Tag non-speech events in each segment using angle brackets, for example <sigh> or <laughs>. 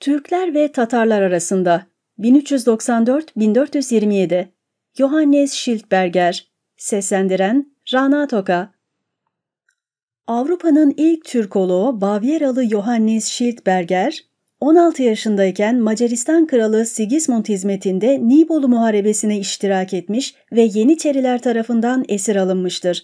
Türkler ve Tatarlar arasında 1394-1427 Johannes Schildberger Seslendiren Rana Toka Avrupa'nın ilk Türkoloğu Bavyeralı Johannes Schildberger, 16 yaşındayken Macaristan Kralı Sigismund hizmetinde Nibolu Muharebesi'ne iştirak etmiş ve Yeniçeriler tarafından esir alınmıştır.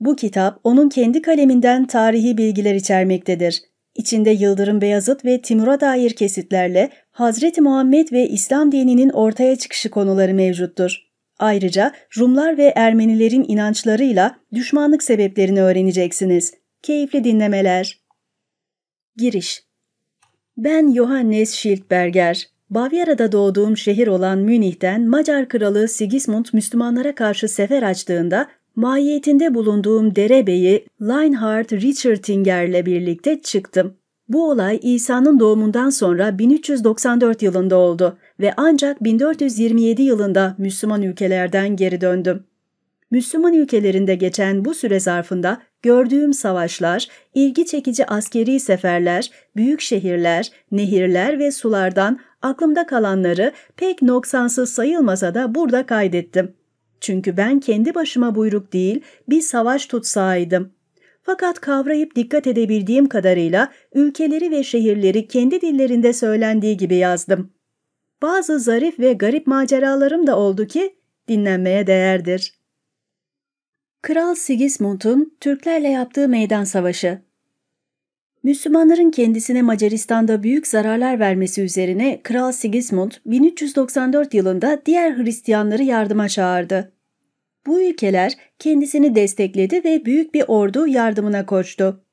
Bu kitap onun kendi kaleminden tarihi bilgiler içermektedir. İçinde Yıldırım Beyazıt ve Timur'a dair kesitlerle Hazreti Muhammed ve İslam dininin ortaya çıkışı konuları mevcuttur. Ayrıca Rumlar ve Ermenilerin inançlarıyla düşmanlık sebeplerini öğreneceksiniz. Keyifli dinlemeler. Giriş Ben Johannes Schildberger. Bavyera'da doğduğum şehir olan Münih'ten Macar kralı Sigismund Müslümanlara karşı sefer açtığında mahiyetinde bulunduğum derebeyi Linehart Richardinger'le birlikte çıktım. Bu olay İsa'nın doğumundan sonra 1394 yılında oldu ve ancak 1427 yılında Müslüman ülkelerden geri döndüm. Müslüman ülkelerinde geçen bu süre zarfında gördüğüm savaşlar, ilgi çekici askeri seferler, büyük şehirler, nehirler ve sulardan aklımda kalanları pek noksansız sayılmasa da burada kaydettim. Çünkü ben kendi başıma buyruk değil bir savaş tutsaydım. Fakat kavrayıp dikkat edebildiğim kadarıyla ülkeleri ve şehirleri kendi dillerinde söylendiği gibi yazdım. Bazı zarif ve garip maceralarım da oldu ki dinlenmeye değerdir. Kral Sigismund'un Türklerle yaptığı meydan savaşı Müslümanların kendisine Macaristan'da büyük zararlar vermesi üzerine Kral Sigismund 1394 yılında diğer Hristiyanları yardıma çağırdı. Bu ülkeler kendisini destekledi ve büyük bir ordu yardımına koştu.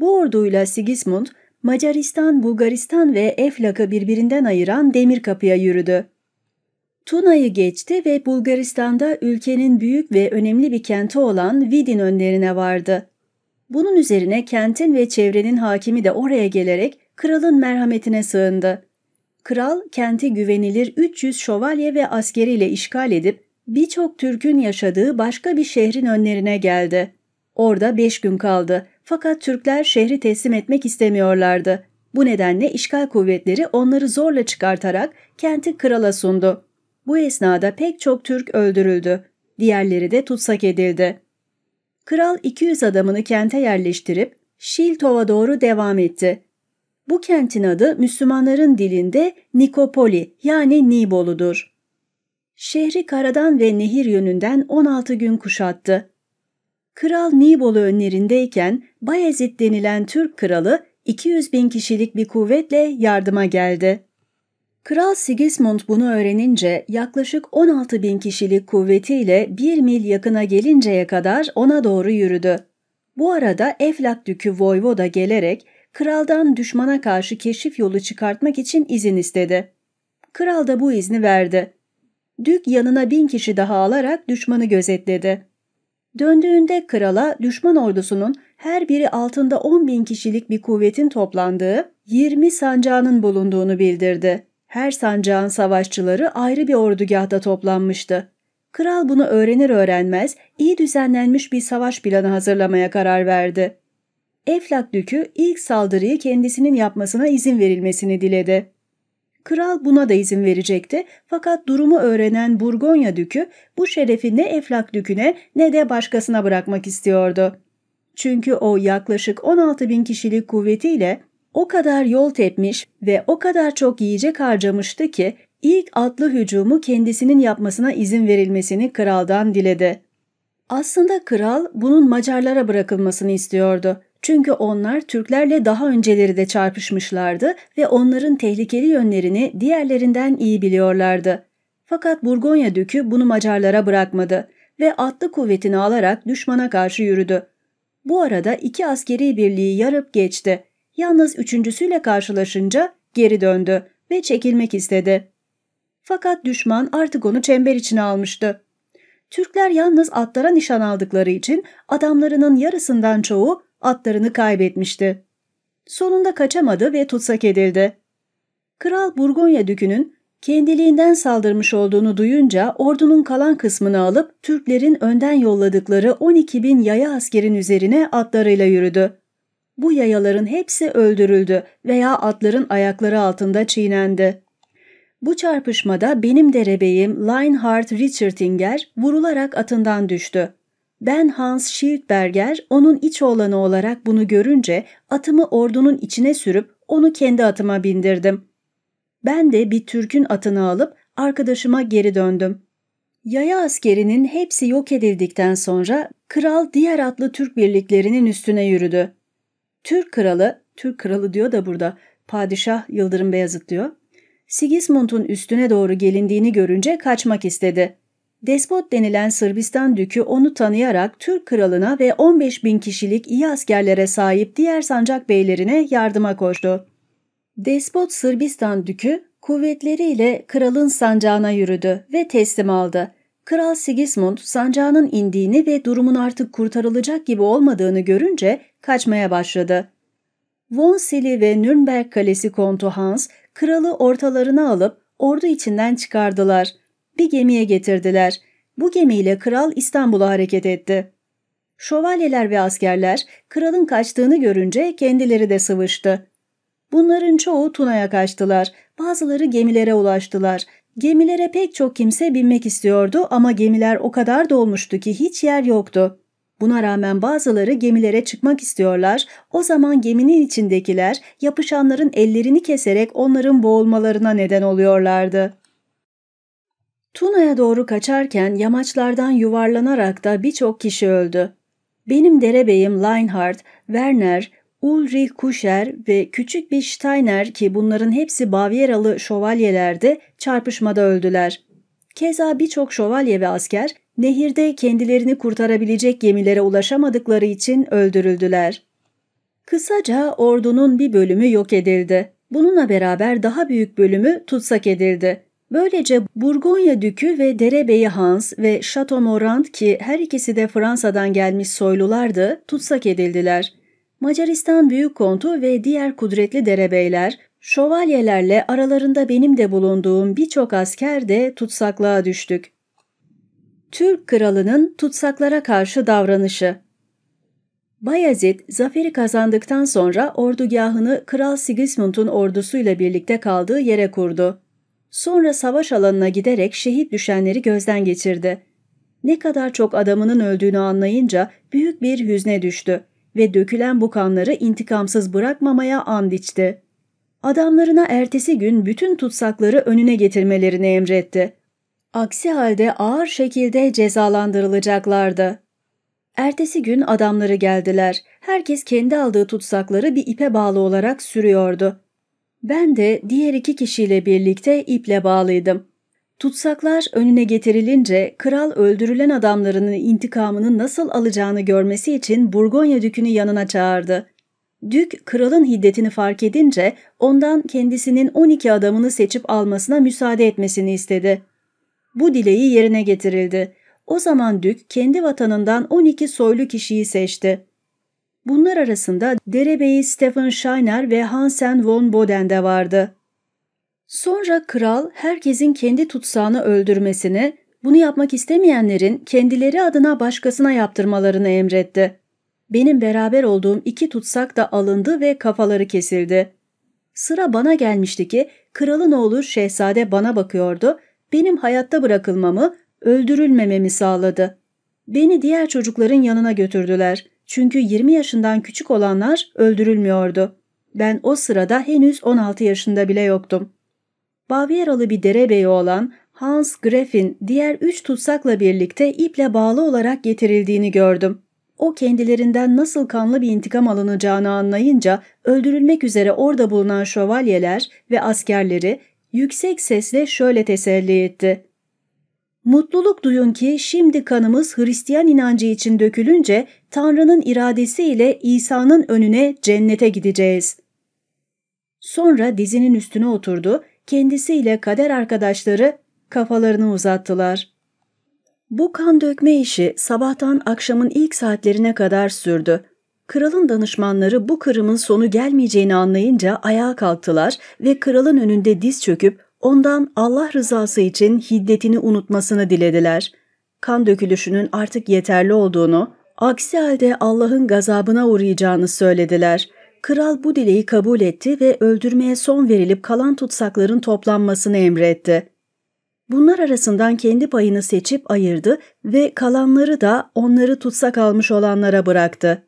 Bu orduyla Sigismund, Macaristan, Bulgaristan ve Eflak'ı birbirinden ayıran demir kapıya yürüdü. Tuna'yı geçti ve Bulgaristan'da ülkenin büyük ve önemli bir kenti olan Vidin önlerine vardı. Bunun üzerine kentin ve çevrenin hakimi de oraya gelerek kralın merhametine sığındı. Kral kenti güvenilir 300 şövalye ve askeriyle işgal edip birçok Türk'ün yaşadığı başka bir şehrin önlerine geldi. Orada 5 gün kaldı fakat Türkler şehri teslim etmek istemiyorlardı. Bu nedenle işgal kuvvetleri onları zorla çıkartarak kenti krala sundu. Bu esnada pek çok Türk öldürüldü. Diğerleri de tutsak edildi. Kral 200 adamını kente yerleştirip Şiltov'a doğru devam etti. Bu kentin adı Müslümanların dilinde Nikopoli yani Nibolu'dur. Şehri karadan ve nehir yönünden 16 gün kuşattı. Kral Nibolu önlerindeyken Bayezid denilen Türk kralı 200 bin kişilik bir kuvvetle yardıma geldi. Kral Sigismund bunu öğrenince yaklaşık 16 bin kişilik kuvvetiyle bir mil yakına gelinceye kadar ona doğru yürüdü. Bu arada Eflat Dükü voivoda gelerek kraldan düşmana karşı keşif yolu çıkartmak için izin istedi. Kral da bu izni verdi. Dük yanına bin kişi daha alarak düşmanı gözetledi. Döndüğünde krala düşman ordusunun her biri altında 10 bin kişilik bir kuvvetin toplandığı 20 sancağının bulunduğunu bildirdi. Her sancağın savaşçıları ayrı bir ordugahda toplanmıştı. Kral bunu öğrenir öğrenmez iyi düzenlenmiş bir savaş planı hazırlamaya karar verdi. Eflak Dükü ilk saldırıyı kendisinin yapmasına izin verilmesini diledi. Kral buna da izin verecekti fakat durumu öğrenen Burgonya Dükü bu şerefi ne Eflak Dükü'ne ne de başkasına bırakmak istiyordu. Çünkü o yaklaşık 16 bin kişilik kuvvetiyle o kadar yol tepmiş ve o kadar çok yiyecek harcamıştı ki ilk atlı hücumu kendisinin yapmasına izin verilmesini kraldan diledi. Aslında kral bunun Macarlara bırakılmasını istiyordu. Çünkü onlar Türklerle daha önceleri de çarpışmışlardı ve onların tehlikeli yönlerini diğerlerinden iyi biliyorlardı. Fakat Burgonya dükü bunu Macarlara bırakmadı ve atlı kuvvetini alarak düşmana karşı yürüdü. Bu arada iki askeri birliği yarıp geçti Yalnız üçüncüsüyle karşılaşınca geri döndü ve çekilmek istedi. Fakat düşman artık onu çember içine almıştı. Türkler yalnız atlara nişan aldıkları için adamlarının yarısından çoğu atlarını kaybetmişti. Sonunda kaçamadı ve tutsak edildi. Kral Burgonya dükünün kendiliğinden saldırmış olduğunu duyunca ordunun kalan kısmını alıp Türklerin önden yolladıkları 12 bin yaya askerin üzerine atlarıyla yürüdü. Bu yayaların hepsi öldürüldü veya atların ayakları altında çiğnendi. Bu çarpışmada benim derebeyim Linehart Richardinger vurularak atından düştü. Ben Hans Schildberger onun iç oğlanı olarak bunu görünce atımı ordunun içine sürüp onu kendi atıma bindirdim. Ben de bir Türk'ün atını alıp arkadaşıma geri döndüm. Yaya askerinin hepsi yok edildikten sonra kral diğer atlı Türk birliklerinin üstüne yürüdü. Türk kralı, Türk kralı diyor da burada padişah Yıldırım Beyazıt diyor. Sigismund'un üstüne doğru gelindiğini görünce kaçmak istedi. Despot denilen Sırbistan dükü onu tanıyarak Türk kralına ve 15 bin kişilik iyi askerlere sahip diğer sancak beylerine yardıma koştu. Despot Sırbistan dükü kuvvetleriyle kralın sancağına yürüdü ve teslim aldı. Kral Sigismund sancağının indiğini ve durumun artık kurtarılacak gibi olmadığını görünce kaçmaya başladı. Vonseli ve Nürnberg Kalesi kontu Hans, kralı ortalarına alıp ordu içinden çıkardılar. Bir gemiye getirdiler. Bu gemiyle kral İstanbul'a hareket etti. Şövalyeler ve askerler kralın kaçtığını görünce kendileri de sıvıştı. Bunların çoğu Tuna'ya kaçtılar, bazıları gemilere ulaştılar. Gemilere pek çok kimse binmek istiyordu ama gemiler o kadar dolmuştu ki hiç yer yoktu. Buna rağmen bazıları gemilere çıkmak istiyorlar. O zaman geminin içindekiler yapışanların ellerini keserek onların boğulmalarına neden oluyorlardı. Tuna'ya doğru kaçarken yamaçlardan yuvarlanarak da birçok kişi öldü. Benim derebeyim Leinhardt, Werner, Ulrich Kuscher ve küçük bir Steiner ki bunların hepsi Bavyeralı şövalyelerdi çarpışmada öldüler. Keza birçok şövalye ve asker Nehirde kendilerini kurtarabilecek gemilere ulaşamadıkları için öldürüldüler. Kısaca ordunun bir bölümü yok edildi. Bununla beraber daha büyük bölümü tutsak edildi. Böylece Burgonya Dükü ve Derebeyi Hans ve Chateau Morant ki her ikisi de Fransa'dan gelmiş soylulardı, tutsak edildiler. Macaristan Büyük Kontu ve diğer kudretli derebeyler, şövalyelerle aralarında benim de bulunduğum birçok asker de tutsaklığa düştük. Türk kralının tutsaklara karşı davranışı Bayezid, zaferi kazandıktan sonra ordugahını Kral Sigismund'un ordusuyla birlikte kaldığı yere kurdu. Sonra savaş alanına giderek şehit düşenleri gözden geçirdi. Ne kadar çok adamının öldüğünü anlayınca büyük bir hüzne düştü ve dökülen bu kanları intikamsız bırakmamaya and içti. Adamlarına ertesi gün bütün tutsakları önüne getirmelerini emretti Aksi halde ağır şekilde cezalandırılacaklardı. Ertesi gün adamları geldiler. Herkes kendi aldığı tutsakları bir ipe bağlı olarak sürüyordu. Ben de diğer iki kişiyle birlikte iple bağlıydım. Tutsaklar önüne getirilince kral öldürülen adamlarının intikamını nasıl alacağını görmesi için Burgonya dükünü yanına çağırdı. Dük kralın hiddetini fark edince ondan kendisinin 12 adamını seçip almasına müsaade etmesini istedi. Bu dileği yerine getirildi. O zaman Dük kendi vatanından 12 soylu kişiyi seçti. Bunlar arasında derebeyi Stephen Shiner ve Hansen von Boden de vardı. Sonra kral herkesin kendi tutsağını öldürmesini, bunu yapmak istemeyenlerin kendileri adına başkasına yaptırmalarını emretti. Benim beraber olduğum iki tutsak da alındı ve kafaları kesildi. Sıra bana gelmişti ki kralın oğlu şehzade bana bakıyordu benim hayatta bırakılmamı, öldürülmememi sağladı. Beni diğer çocukların yanına götürdüler. Çünkü 20 yaşından küçük olanlar öldürülmüyordu. Ben o sırada henüz 16 yaşında bile yoktum. Bavyeralı bir derebeyi olan Hans Greffin diğer üç tutsakla birlikte iple bağlı olarak getirildiğini gördüm. O kendilerinden nasıl kanlı bir intikam alınacağını anlayınca öldürülmek üzere orada bulunan şövalyeler ve askerleri Yüksek sesle şöyle teselli etti. Mutluluk duyun ki şimdi kanımız Hristiyan inancı için dökülünce Tanrı'nın iradesiyle İsa'nın önüne cennete gideceğiz. Sonra dizinin üstüne oturdu, kendisiyle kader arkadaşları kafalarını uzattılar. Bu kan dökme işi sabahtan akşamın ilk saatlerine kadar sürdü. Kralın danışmanları bu kırımın sonu gelmeyeceğini anlayınca ayağa kalktılar ve kralın önünde diz çöküp ondan Allah rızası için hiddetini unutmasını dilediler. Kan dökülüşünün artık yeterli olduğunu, aksi halde Allah'ın gazabına uğrayacağını söylediler. Kral bu dileği kabul etti ve öldürmeye son verilip kalan tutsakların toplanmasını emretti. Bunlar arasından kendi payını seçip ayırdı ve kalanları da onları tutsak almış olanlara bıraktı.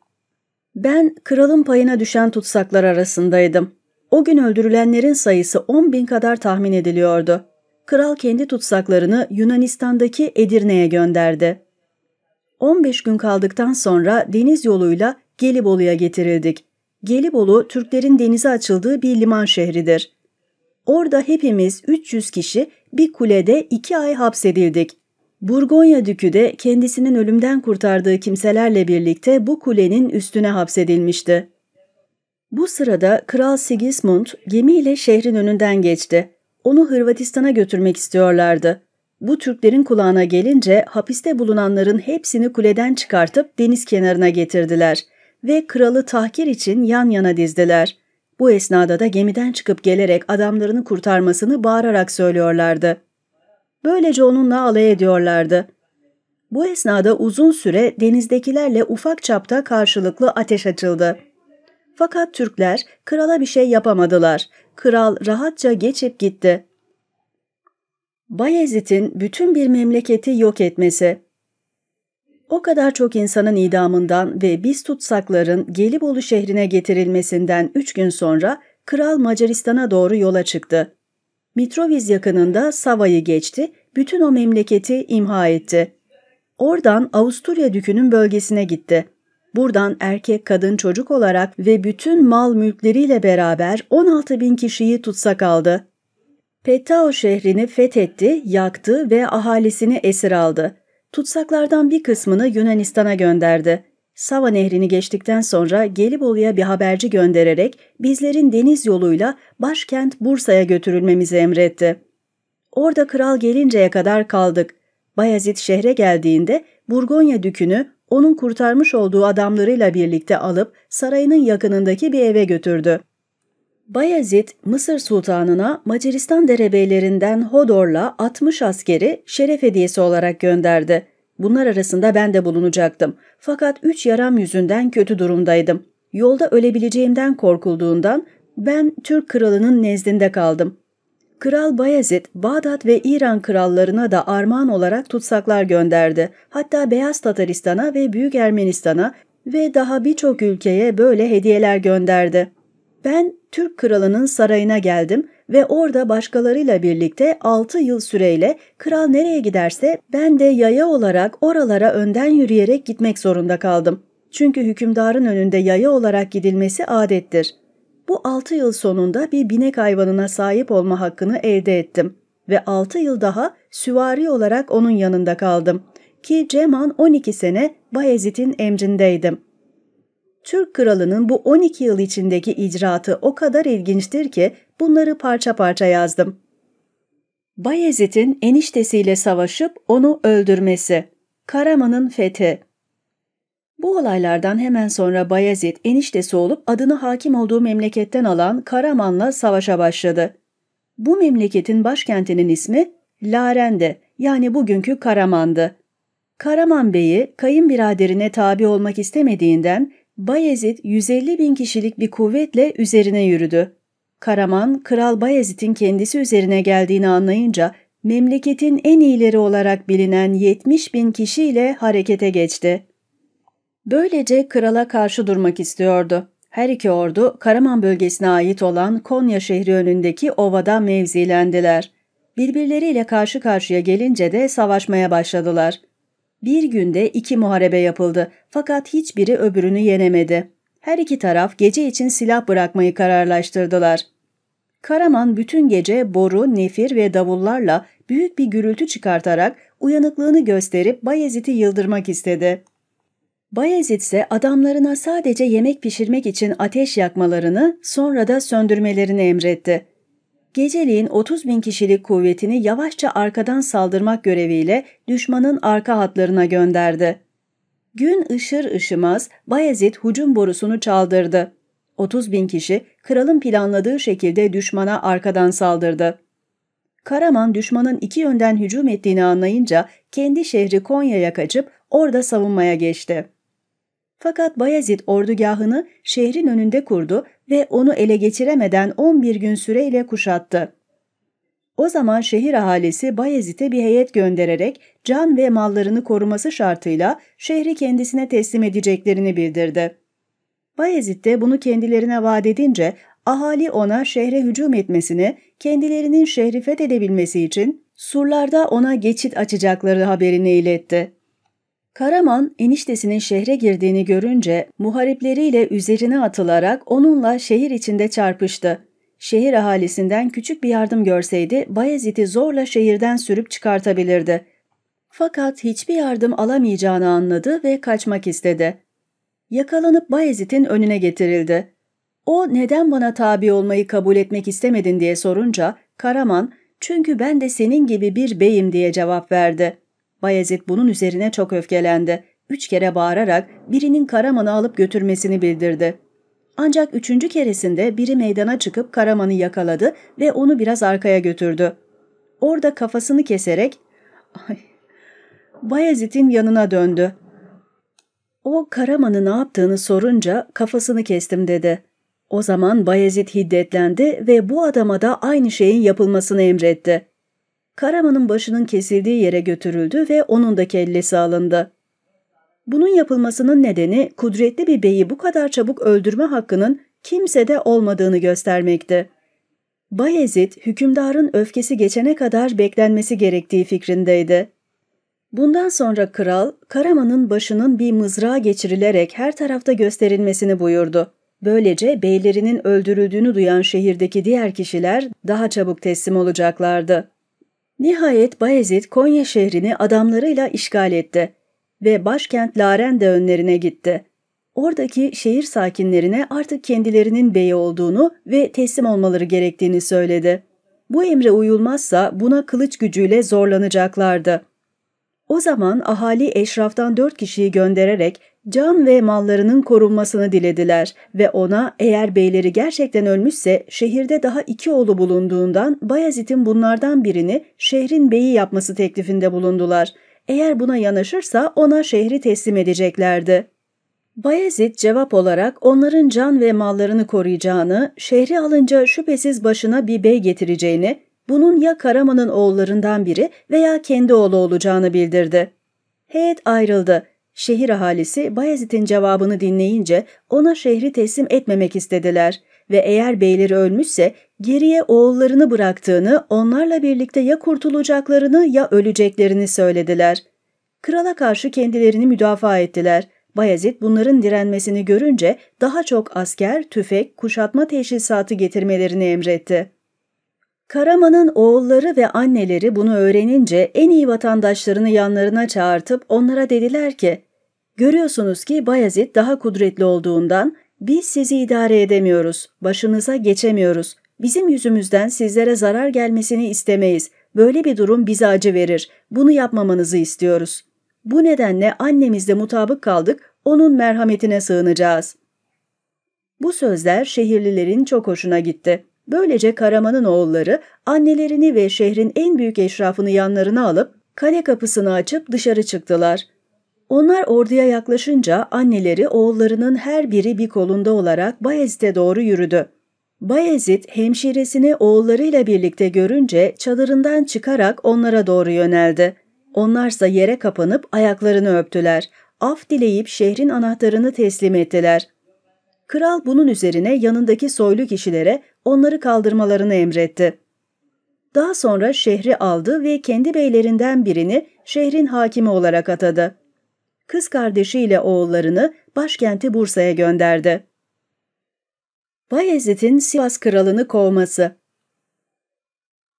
Ben kralın payına düşen tutsaklar arasındaydım. O gün öldürülenlerin sayısı 10 bin kadar tahmin ediliyordu. Kral kendi tutsaklarını Yunanistan'daki Edirne'ye gönderdi. 15 gün kaldıktan sonra deniz yoluyla Gelibolu'ya getirildik. Gelibolu, Türklerin denize açıldığı bir liman şehridir. Orada hepimiz 300 kişi bir kulede 2 ay hapsedildik. Burgonya dükü de kendisinin ölümden kurtardığı kimselerle birlikte bu kulenin üstüne hapsedilmişti. Bu sırada Kral Sigismund gemiyle şehrin önünden geçti. Onu Hırvatistan'a götürmek istiyorlardı. Bu Türklerin kulağına gelince hapiste bulunanların hepsini kuleden çıkartıp deniz kenarına getirdiler ve kralı tahkir için yan yana dizdiler. Bu esnada da gemiden çıkıp gelerek adamlarını kurtarmasını bağırarak söylüyorlardı. Böylece onunla alay ediyorlardı. Bu esnada uzun süre denizdekilerle ufak çapta karşılıklı ateş açıldı. Fakat Türkler krala bir şey yapamadılar. Kral rahatça geçip gitti. Bayezid'in bütün bir memleketi yok etmesi o kadar çok insanın idamından ve biz tutsakların Gelibolu şehrine getirilmesinden üç gün sonra Kral Macaristan'a doğru yola çıktı. Mitroviz yakınında Sava'yı geçti, bütün o memleketi imha etti. Oradan Avusturya dükünün bölgesine gitti. Buradan erkek kadın çocuk olarak ve bütün mal mülkleriyle beraber 16 bin kişiyi tutsak aldı. Petao şehrini fethetti, yaktı ve ahalisini esir aldı. Tutsaklardan bir kısmını Yunanistan'a gönderdi. Sava Nehri'ni geçtikten sonra Gelibolu'ya bir haberci göndererek bizlerin deniz yoluyla başkent Bursa'ya götürülmemizi emretti. Orada kral gelinceye kadar kaldık. Bayezid şehre geldiğinde Burgonya dükünü onun kurtarmış olduğu adamlarıyla birlikte alıp sarayının yakınındaki bir eve götürdü. Bayezid, Mısır Sultanı'na Macaristan derebeylerinden Hodor'la 60 askeri şeref hediyesi olarak gönderdi. Bunlar arasında ben de bulunacaktım. Fakat üç yaram yüzünden kötü durumdaydım. Yolda ölebileceğimden korkulduğundan ben Türk kralının nezdinde kaldım. Kral Bayezid, Bağdat ve İran krallarına da armağan olarak tutsaklar gönderdi. Hatta Beyaz Tataristan'a ve Büyük Ermenistan'a ve daha birçok ülkeye böyle hediyeler gönderdi. Ben Türk kralının sarayına geldim ve orada başkalarıyla birlikte 6 yıl süreyle kral nereye giderse ben de yaya olarak oralara önden yürüyerek gitmek zorunda kaldım. Çünkü hükümdarın önünde yaya olarak gidilmesi adettir. Bu 6 yıl sonunda bir binek hayvanına sahip olma hakkını elde ettim ve 6 yıl daha süvari olarak onun yanında kaldım ki Ceman 12 sene Bayezid'in emrindeydim.'' Türk kralının bu 12 yıl içindeki icraatı o kadar ilginçtir ki bunları parça parça yazdım. Bayezid'in eniştesiyle savaşıp onu öldürmesi. Karaman'ın fethi. Bu olaylardan hemen sonra Bayezid eniştesi olup adını hakim olduğu memleketten alan Karaman'la savaşa başladı. Bu memleketin başkentinin ismi Larende yani bugünkü Karaman'dı. Karaman Bey'i kayınbiraderine tabi olmak istemediğinden Bayezid 150 bin kişilik bir kuvvetle üzerine yürüdü. Karaman, Kral Bayezid'in kendisi üzerine geldiğini anlayınca memleketin en iyileri olarak bilinen 70 bin kişiyle harekete geçti. Böylece krala karşı durmak istiyordu. Her iki ordu Karaman bölgesine ait olan Konya şehri önündeki ovada mevzilendiler. Birbirleriyle karşı karşıya gelince de savaşmaya başladılar. Bir günde iki muharebe yapıldı fakat hiçbiri öbürünü yenemedi. Her iki taraf gece için silah bırakmayı kararlaştırdılar. Karaman bütün gece boru, nefir ve davullarla büyük bir gürültü çıkartarak uyanıklığını gösterip Bayezid'i yıldırmak istedi. Bayezid ise adamlarına sadece yemek pişirmek için ateş yakmalarını sonra da söndürmelerini emretti geceliğin 30 bin kişilik kuvvetini yavaşça arkadan saldırmak göreviyle düşmanın arka hatlarına gönderdi. Gün ışır ışımaz Bayezid hücum borusunu çaldırdı. 30 bin kişi kralın planladığı şekilde düşmana arkadan saldırdı. Karaman düşmanın iki yönden hücum ettiğini anlayınca kendi şehri Konya'ya kaçıp orada savunmaya geçti. Fakat Bayezid ordugahını şehrin önünde kurdu ve onu ele geçiremeden 11 gün süreyle kuşattı. O zaman şehir ahalisi Bayezid'e bir heyet göndererek can ve mallarını koruması şartıyla şehri kendisine teslim edeceklerini bildirdi. Bayezid de bunu kendilerine vaat edince ahali ona şehre hücum etmesini, kendilerinin şehri fethedebilmesi için surlarda ona geçit açacakları haberini iletti. Karaman eniştesinin şehre girdiğini görünce muharipleriyle üzerine atılarak onunla şehir içinde çarpıştı. Şehir ahalisinden küçük bir yardım görseydi Bayezid'i zorla şehirden sürüp çıkartabilirdi. Fakat hiçbir yardım alamayacağını anladı ve kaçmak istedi. Yakalanıp Bayezid'in önüne getirildi. O neden bana tabi olmayı kabul etmek istemedin diye sorunca Karaman çünkü ben de senin gibi bir beyim diye cevap verdi. Bayezid bunun üzerine çok öfkelendi. Üç kere bağırarak birinin Karaman'ı alıp götürmesini bildirdi. Ancak üçüncü keresinde biri meydana çıkıp Karaman'ı yakaladı ve onu biraz arkaya götürdü. Orada kafasını keserek Bayezid'in yanına döndü. O Karaman'ı ne yaptığını sorunca kafasını kestim dedi. O zaman Bayezid hiddetlendi ve bu adama da aynı şeyin yapılmasını emretti. Karaman'ın başının kesildiği yere götürüldü ve onun da kellesi alındı. Bunun yapılmasının nedeni kudretli bir beyi bu kadar çabuk öldürme hakkının kimsede olmadığını göstermekti. Bayezid, hükümdarın öfkesi geçene kadar beklenmesi gerektiği fikrindeydi. Bundan sonra kral, Karaman'ın başının bir mızrağa geçirilerek her tarafta gösterilmesini buyurdu. Böylece beylerinin öldürüldüğünü duyan şehirdeki diğer kişiler daha çabuk teslim olacaklardı. Nihayet Bayezid Konya şehrini adamlarıyla işgal etti ve başkent Larende önlerine gitti. Oradaki şehir sakinlerine artık kendilerinin beyi olduğunu ve teslim olmaları gerektiğini söyledi. Bu emre uyulmazsa buna kılıç gücüyle zorlanacaklardı. O zaman ahali eşraftan dört kişiyi göndererek can ve mallarının korunmasını dilediler ve ona eğer beyleri gerçekten ölmüşse şehirde daha iki oğlu bulunduğundan Bayezid'in bunlardan birini şehrin beyi yapması teklifinde bulundular. Eğer buna yanaşırsa ona şehri teslim edeceklerdi. Bayezid cevap olarak onların can ve mallarını koruyacağını, şehri alınca şüphesiz başına bir bey getireceğini, bunun ya Karaman'ın oğullarından biri veya kendi oğlu olacağını bildirdi. Heyet ayrıldı Şehir ahalisi Bayezid'in cevabını dinleyince ona şehri teslim etmemek istediler ve eğer beyleri ölmüşse geriye oğullarını bıraktığını, onlarla birlikte ya kurtulacaklarını ya öleceklerini söylediler. Krala karşı kendilerini müdafaa ettiler. Bayezid bunların direnmesini görünce daha çok asker, tüfek, kuşatma teşhisatı getirmelerini emretti. Karaman'ın oğulları ve anneleri bunu öğrenince en iyi vatandaşlarını yanlarına çağırtıp onlara dediler ki Görüyorsunuz ki Bayezid daha kudretli olduğundan biz sizi idare edemiyoruz, başınıza geçemiyoruz. Bizim yüzümüzden sizlere zarar gelmesini istemeyiz. Böyle bir durum bize acı verir. Bunu yapmamanızı istiyoruz. Bu nedenle annemizle mutabık kaldık, onun merhametine sığınacağız. Bu sözler şehirlilerin çok hoşuna gitti. Böylece Karaman'ın oğulları annelerini ve şehrin en büyük eşrafını yanlarına alıp kale kapısını açıp dışarı çıktılar. Onlar orduya yaklaşınca anneleri oğullarının her biri bir kolunda olarak Bayezid'e doğru yürüdü. Bayezid hemşiresini oğullarıyla birlikte görünce çadırından çıkarak onlara doğru yöneldi. Onlarsa yere kapanıp ayaklarını öptüler. Af dileyip şehrin anahtarını teslim ettiler. Kral bunun üzerine yanındaki soylu kişilere onları kaldırmalarını emretti. Daha sonra şehri aldı ve kendi beylerinden birini şehrin hakimi olarak atadı kız kardeşiyle oğullarını başkenti Bursa'ya gönderdi. Bayezid'in Sivas kralını kovması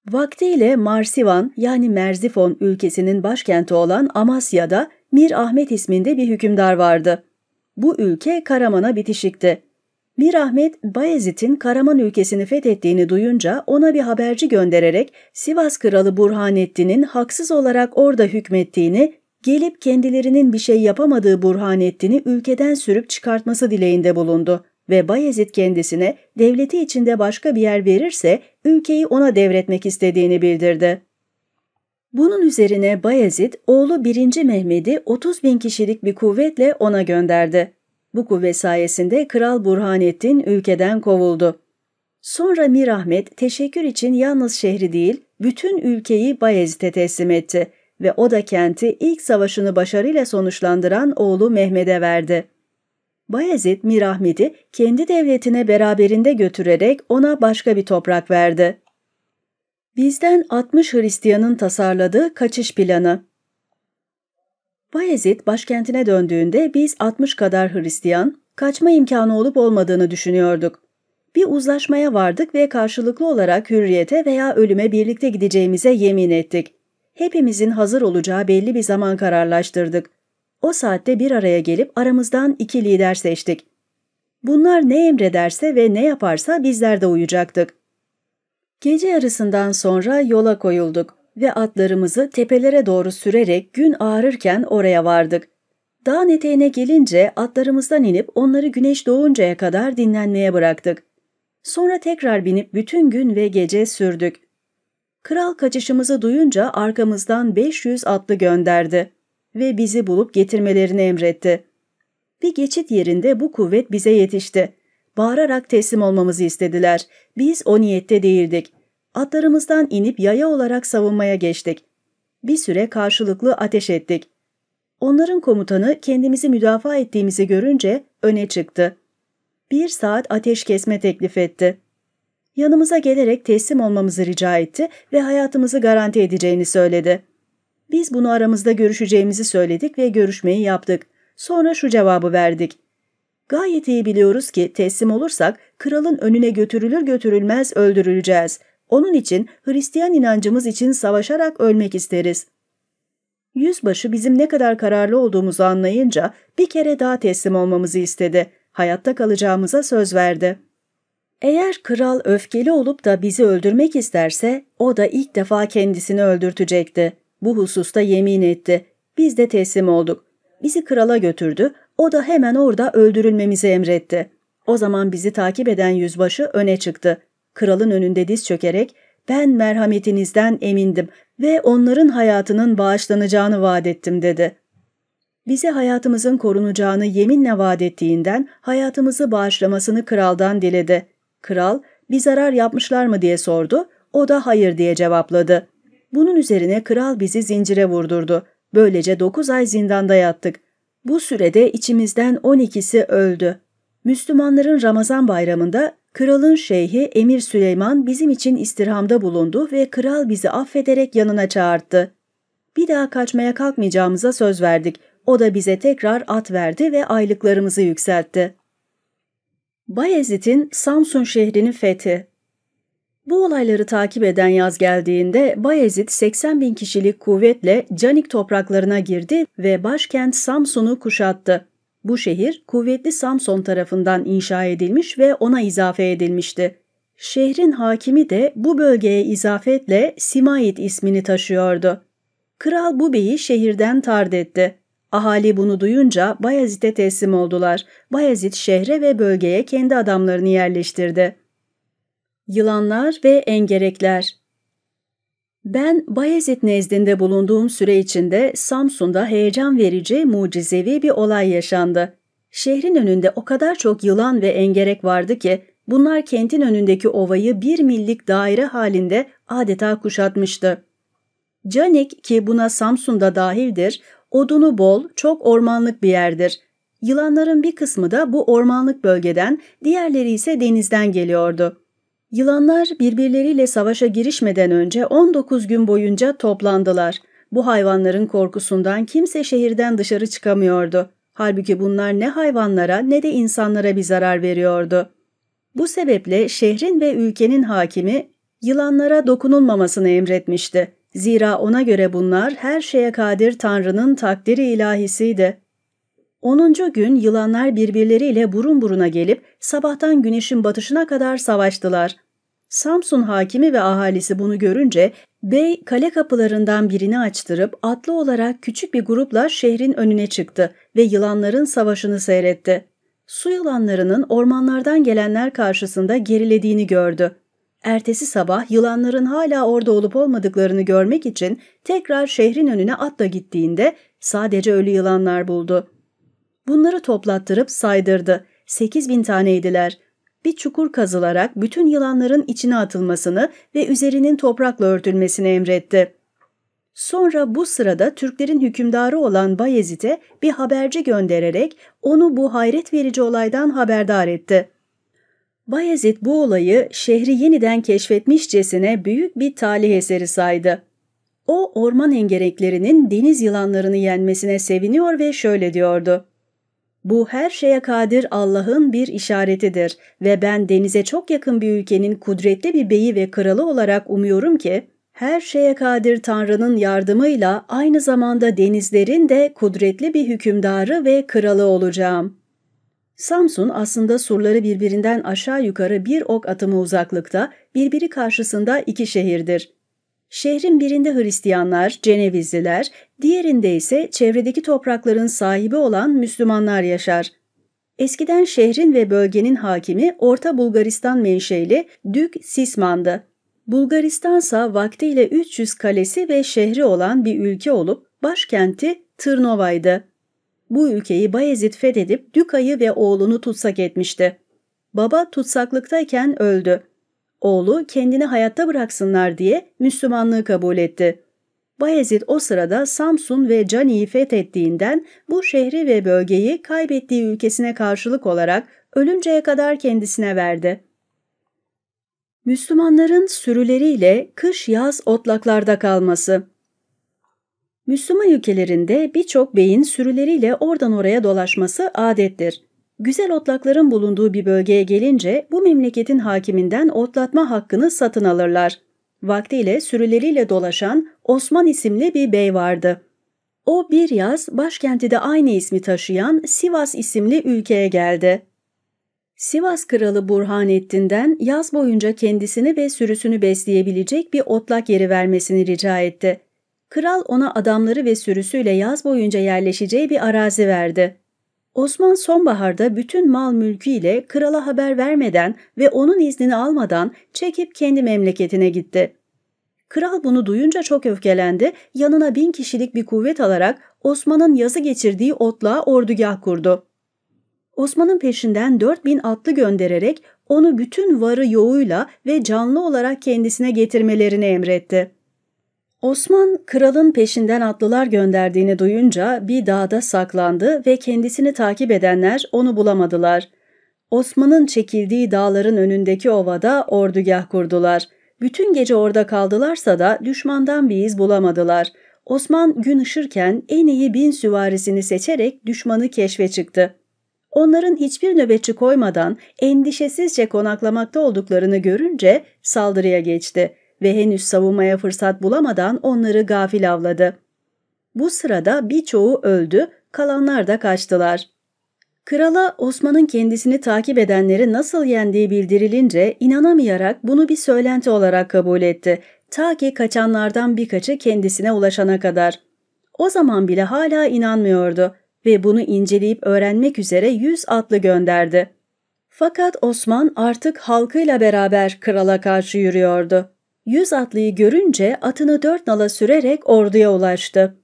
Vaktiyle Marsivan yani Merzifon ülkesinin başkenti olan Amasya'da Mir Ahmet isminde bir hükümdar vardı. Bu ülke Karaman'a bitişikti. Mir Ahmet, Bayezid'in Karaman ülkesini fethettiğini duyunca ona bir haberci göndererek Sivas kralı Burhanettin'in haksız olarak orada hükmettiğini gelip kendilerinin bir şey yapamadığı Burhanettin'i ülkeden sürüp çıkartması dileğinde bulundu ve Bayezid kendisine devleti içinde başka bir yer verirse ülkeyi ona devretmek istediğini bildirdi. Bunun üzerine Bayezid oğlu 1. Mehmet'i 30 bin kişilik bir kuvvetle ona gönderdi. Bu kuvvet sayesinde Kral Burhanettin ülkeden kovuldu. Sonra Mirahmet teşekkür için yalnız şehri değil bütün ülkeyi Bayezid'e teslim etti ve o da kenti ilk savaşını başarıyla sonuçlandıran oğlu Mehmed'e verdi. Bayezid Mirahmedi kendi devletine beraberinde götürerek ona başka bir toprak verdi. Bizden 60 Hristiyan'ın tasarladığı kaçış planı. Bayezid başkentine döndüğünde biz 60 kadar Hristiyan kaçma imkanı olup olmadığını düşünüyorduk. Bir uzlaşmaya vardık ve karşılıklı olarak hürriyete veya ölüme birlikte gideceğimize yemin ettik hepimizin hazır olacağı belli bir zaman kararlaştırdık. O saatte bir araya gelip aramızdan iki lider seçtik. Bunlar ne emrederse ve ne yaparsa bizler de uyacaktık. Gece yarısından sonra yola koyulduk ve atlarımızı tepelere doğru sürerek gün ağarırken oraya vardık. Dağ eteğine gelince atlarımızdan inip onları güneş doğuncaya kadar dinlenmeye bıraktık. Sonra tekrar binip bütün gün ve gece sürdük. Kral kaçışımızı duyunca arkamızdan 500 atlı gönderdi ve bizi bulup getirmelerini emretti. Bir geçit yerinde bu kuvvet bize yetişti. Bağırarak teslim olmamızı istediler. Biz o niyette değildik. Atlarımızdan inip yaya olarak savunmaya geçtik. Bir süre karşılıklı ateş ettik. Onların komutanı kendimizi müdafaa ettiğimizi görünce öne çıktı. Bir saat ateş kesme teklif etti yanımıza gelerek teslim olmamızı rica etti ve hayatımızı garanti edeceğini söyledi. Biz bunu aramızda görüşeceğimizi söyledik ve görüşmeyi yaptık. Sonra şu cevabı verdik. Gayet iyi biliyoruz ki teslim olursak kralın önüne götürülür götürülmez öldürüleceğiz. Onun için Hristiyan inancımız için savaşarak ölmek isteriz. Yüzbaşı bizim ne kadar kararlı olduğumuzu anlayınca bir kere daha teslim olmamızı istedi. Hayatta kalacağımıza söz verdi.'' Eğer kral öfkeli olup da bizi öldürmek isterse o da ilk defa kendisini öldürtecekti. Bu hususta yemin etti. Biz de teslim olduk. Bizi krala götürdü, o da hemen orada öldürülmemizi emretti. O zaman bizi takip eden yüzbaşı öne çıktı. Kralın önünde diz çökerek ben merhametinizden emindim ve onların hayatının bağışlanacağını vaat ettim dedi. Bize hayatımızın korunacağını yeminle vaat ettiğinden hayatımızı bağışlamasını kraldan diledi. Kral, bir zarar yapmışlar mı diye sordu, o da hayır diye cevapladı. Bunun üzerine kral bizi zincire vurdurdu. Böylece 9 ay zindanda yattık. Bu sürede içimizden 12'si öldü. Müslümanların Ramazan bayramında kralın şeyhi Emir Süleyman bizim için istirhamda bulundu ve kral bizi affederek yanına çağırdı. Bir daha kaçmaya kalkmayacağımıza söz verdik. O da bize tekrar at verdi ve aylıklarımızı yükseltti. Bayezid'in Samsun şehrinin fethi Bu olayları takip eden yaz geldiğinde Bayezid 80 bin kişilik kuvvetle Canik topraklarına girdi ve başkent Samsun'u kuşattı. Bu şehir kuvvetli Samson tarafından inşa edilmiş ve ona izafe edilmişti. Şehrin hakimi de bu bölgeye izafetle Simayit ismini taşıyordu. Kral bu beyi şehirden tard etti. Ahali bunu duyunca Bayezid'e teslim oldular. Bayezid şehre ve bölgeye kendi adamlarını yerleştirdi. Yılanlar ve Engerekler ben Bayezid nezdinde bulunduğum süre içinde Samsun'da heyecan verici, mucizevi bir olay yaşandı. Şehrin önünde o kadar çok yılan ve engerek vardı ki bunlar kentin önündeki ovayı bir millik daire halinde adeta kuşatmıştı. Canik ki buna Samsun'da dahildir, Odunu bol, çok ormanlık bir yerdir. Yılanların bir kısmı da bu ormanlık bölgeden, diğerleri ise denizden geliyordu. Yılanlar birbirleriyle savaşa girişmeden önce 19 gün boyunca toplandılar. Bu hayvanların korkusundan kimse şehirden dışarı çıkamıyordu. Halbuki bunlar ne hayvanlara ne de insanlara bir zarar veriyordu. Bu sebeple şehrin ve ülkenin hakimi yılanlara dokunulmamasını emretmişti. Zira ona göre bunlar her şeye kadir Tanrı'nın takdiri ilahisiydi. Onuncu gün yılanlar birbirleriyle burun buruna gelip sabahtan güneşin batışına kadar savaştılar. Samsun hakimi ve ahalisi bunu görünce bey kale kapılarından birini açtırıp atlı olarak küçük bir grupla şehrin önüne çıktı ve yılanların savaşını seyretti. Su yılanlarının ormanlardan gelenler karşısında gerilediğini gördü. Ertesi sabah yılanların hala orada olup olmadıklarını görmek için tekrar şehrin önüne atla gittiğinde sadece ölü yılanlar buldu. Bunları toplattırıp saydırdı. 8 bin taneydiler. Bir çukur kazılarak bütün yılanların içine atılmasını ve üzerinin toprakla örtülmesini emretti. Sonra bu sırada Türklerin hükümdarı olan Bayezid'e bir haberci göndererek onu bu hayret verici olaydan haberdar etti.'' Bayezid bu olayı şehri yeniden keşfetmişcesine büyük bir talih eseri saydı. O orman engereklerinin deniz yılanlarını yenmesine seviniyor ve şöyle diyordu. Bu her şeye kadir Allah'ın bir işaretidir ve ben denize çok yakın bir ülkenin kudretli bir beyi ve kralı olarak umuyorum ki her şeye kadir Tanrı'nın yardımıyla aynı zamanda denizlerin de kudretli bir hükümdarı ve kralı olacağım.'' Samsun aslında surları birbirinden aşağı yukarı bir ok atımı uzaklıkta, birbiri karşısında iki şehirdir. Şehrin birinde Hristiyanlar, Cenevizliler, diğerinde ise çevredeki toprakların sahibi olan Müslümanlar yaşar. Eskiden şehrin ve bölgenin hakimi Orta Bulgaristan menşeli Dük Sisman'dı. Bulgaristansa vaktiyle 300 kalesi ve şehri olan bir ülke olup başkenti Tırnova'ydı bu ülkeyi Bayezid fethedip Düka'yı ve oğlunu tutsak etmişti. Baba tutsaklıktayken öldü. Oğlu kendini hayatta bıraksınlar diye Müslümanlığı kabul etti. Bayezid o sırada Samsun ve Cani'yi fethettiğinden bu şehri ve bölgeyi kaybettiği ülkesine karşılık olarak ölünceye kadar kendisine verdi. Müslümanların sürüleriyle kış-yaz otlaklarda kalması Müslüman ülkelerinde birçok beyin sürüleriyle oradan oraya dolaşması adettir. Güzel otlakların bulunduğu bir bölgeye gelince bu memleketin hakiminden otlatma hakkını satın alırlar. Vaktiyle sürüleriyle dolaşan Osman isimli bir bey vardı. O bir yaz başkenti de aynı ismi taşıyan Sivas isimli ülkeye geldi. Sivas kralı Burhanettin'den yaz boyunca kendisini ve sürüsünü besleyebilecek bir otlak yeri vermesini rica etti. Kral ona adamları ve sürüsüyle yaz boyunca yerleşeceği bir arazi verdi. Osman sonbaharda bütün mal mülküyle krala haber vermeden ve onun iznini almadan çekip kendi memleketine gitti. Kral bunu duyunca çok öfkelendi, yanına bin kişilik bir kuvvet alarak Osman'ın yazı geçirdiği otluğa ordugah kurdu. Osman'ın peşinden bin atlı göndererek onu bütün varı yoğuyla ve canlı olarak kendisine getirmelerini emretti. Osman, kralın peşinden atlılar gönderdiğini duyunca bir dağda saklandı ve kendisini takip edenler onu bulamadılar. Osman'ın çekildiği dağların önündeki ovada ordugah kurdular. Bütün gece orada kaldılarsa da düşmandan bir iz bulamadılar. Osman gün ışırken en iyi bin süvarisini seçerek düşmanı keşfe çıktı. Onların hiçbir nöbetçi koymadan endişesizce konaklamakta olduklarını görünce saldırıya geçti.'' ve henüz savunmaya fırsat bulamadan onları gafil avladı. Bu sırada birçoğu öldü, kalanlar da kaçtılar. Krala Osman'ın kendisini takip edenleri nasıl yendiği bildirilince inanamayarak bunu bir söylenti olarak kabul etti. Ta ki kaçanlardan birkaçı kendisine ulaşana kadar. O zaman bile hala inanmıyordu ve bunu inceleyip öğrenmek üzere yüz atlı gönderdi. Fakat Osman artık halkıyla beraber krala karşı yürüyordu. Yüz atlıyı görünce atını dört nala sürerek orduya ulaştı.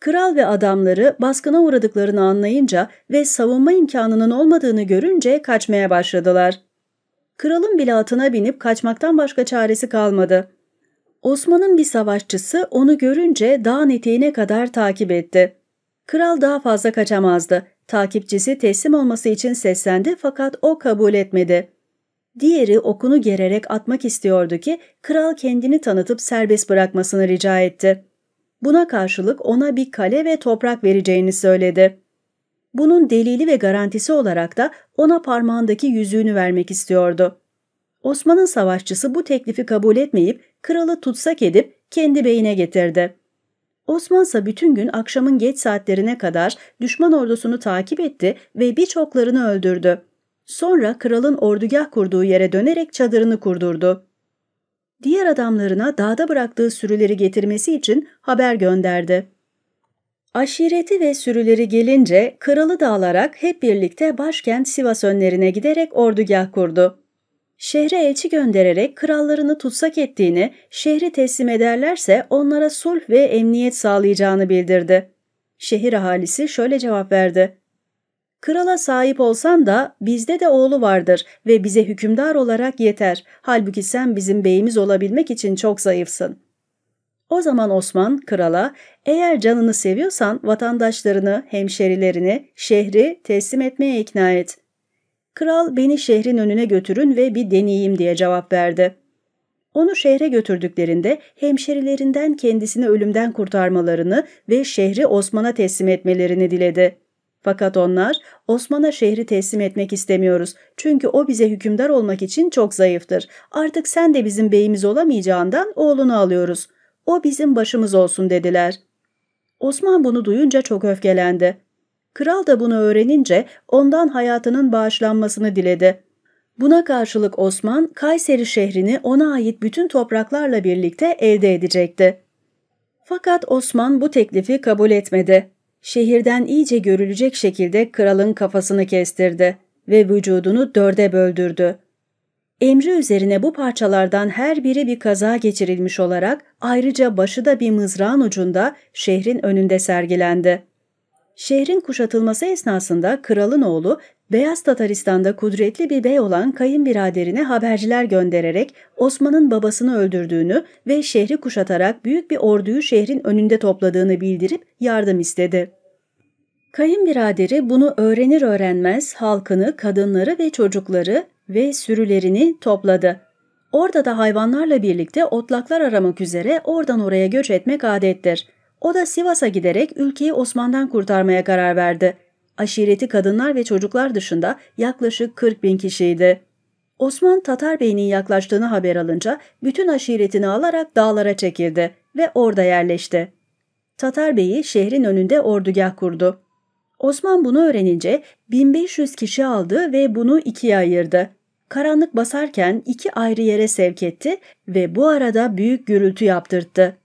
Kral ve adamları baskına uğradıklarını anlayınca ve savunma imkanının olmadığını görünce kaçmaya başladılar. Kralın bile atına binip kaçmaktan başka çaresi kalmadı. Osman'ın bir savaşçısı onu görünce dağın eteğine kadar takip etti. Kral daha fazla kaçamazdı. Takipçisi teslim olması için seslendi fakat o kabul etmedi. Diğeri okunu gererek atmak istiyordu ki kral kendini tanıtıp serbest bırakmasını rica etti. Buna karşılık ona bir kale ve toprak vereceğini söyledi. Bunun delili ve garantisi olarak da ona parmağındaki yüzüğünü vermek istiyordu. Osman'ın savaşçısı bu teklifi kabul etmeyip kralı tutsak edip kendi beyine getirdi. Osman ise bütün gün akşamın geç saatlerine kadar düşman ordusunu takip etti ve birçoklarını öldürdü. Sonra kralın ordugah kurduğu yere dönerek çadırını kurdurdu. Diğer adamlarına dağda bıraktığı sürüleri getirmesi için haber gönderdi. Aşireti ve sürüleri gelince kralı da alarak hep birlikte başkent Sivas önlerine giderek ordugah kurdu. Şehre elçi göndererek krallarını tutsak ettiğini, şehri teslim ederlerse onlara sulh ve emniyet sağlayacağını bildirdi. Şehir ahalisi şöyle cevap verdi. Krala sahip olsan da bizde de oğlu vardır ve bize hükümdar olarak yeter. Halbuki sen bizim beyimiz olabilmek için çok zayıfsın. O zaman Osman krala eğer canını seviyorsan vatandaşlarını, hemşerilerini, şehri teslim etmeye ikna et. Kral beni şehrin önüne götürün ve bir deneyeyim diye cevap verdi. Onu şehre götürdüklerinde hemşerilerinden kendisini ölümden kurtarmalarını ve şehri Osman'a teslim etmelerini diledi.'' Fakat onlar Osman'a şehri teslim etmek istemiyoruz. Çünkü o bize hükümdar olmak için çok zayıftır. Artık sen de bizim beyimiz olamayacağından oğlunu alıyoruz. O bizim başımız olsun dediler. Osman bunu duyunca çok öfkelendi. Kral da bunu öğrenince ondan hayatının bağışlanmasını diledi. Buna karşılık Osman, Kayseri şehrini ona ait bütün topraklarla birlikte elde edecekti. Fakat Osman bu teklifi kabul etmedi şehirden iyice görülecek şekilde kralın kafasını kestirdi ve vücudunu dörde böldürdü. Emri üzerine bu parçalardan her biri bir kaza geçirilmiş olarak ayrıca başı da bir mızrağın ucunda şehrin önünde sergilendi. Şehrin kuşatılması esnasında kralın oğlu Beyaz Tataristan'da kudretli bir bey olan kayınbiraderine haberciler göndererek Osman'ın babasını öldürdüğünü ve şehri kuşatarak büyük bir orduyu şehrin önünde topladığını bildirip yardım istedi. Kayınbiraderi bunu öğrenir öğrenmez halkını, kadınları ve çocukları ve sürülerini topladı. Orada da hayvanlarla birlikte otlaklar aramak üzere oradan oraya göç etmek adettir. O da Sivas'a giderek ülkeyi Osman'dan kurtarmaya karar verdi aşireti kadınlar ve çocuklar dışında yaklaşık 40 bin kişiydi. Osman Tatar Bey'in yaklaştığını haber alınca bütün aşiretini alarak dağlara çekildi ve orada yerleşti. Tatar Bey'i şehrin önünde ordugah kurdu. Osman bunu öğrenince 1500 kişi aldı ve bunu ikiye ayırdı. Karanlık basarken iki ayrı yere sevk etti ve bu arada büyük gürültü yaptırttı.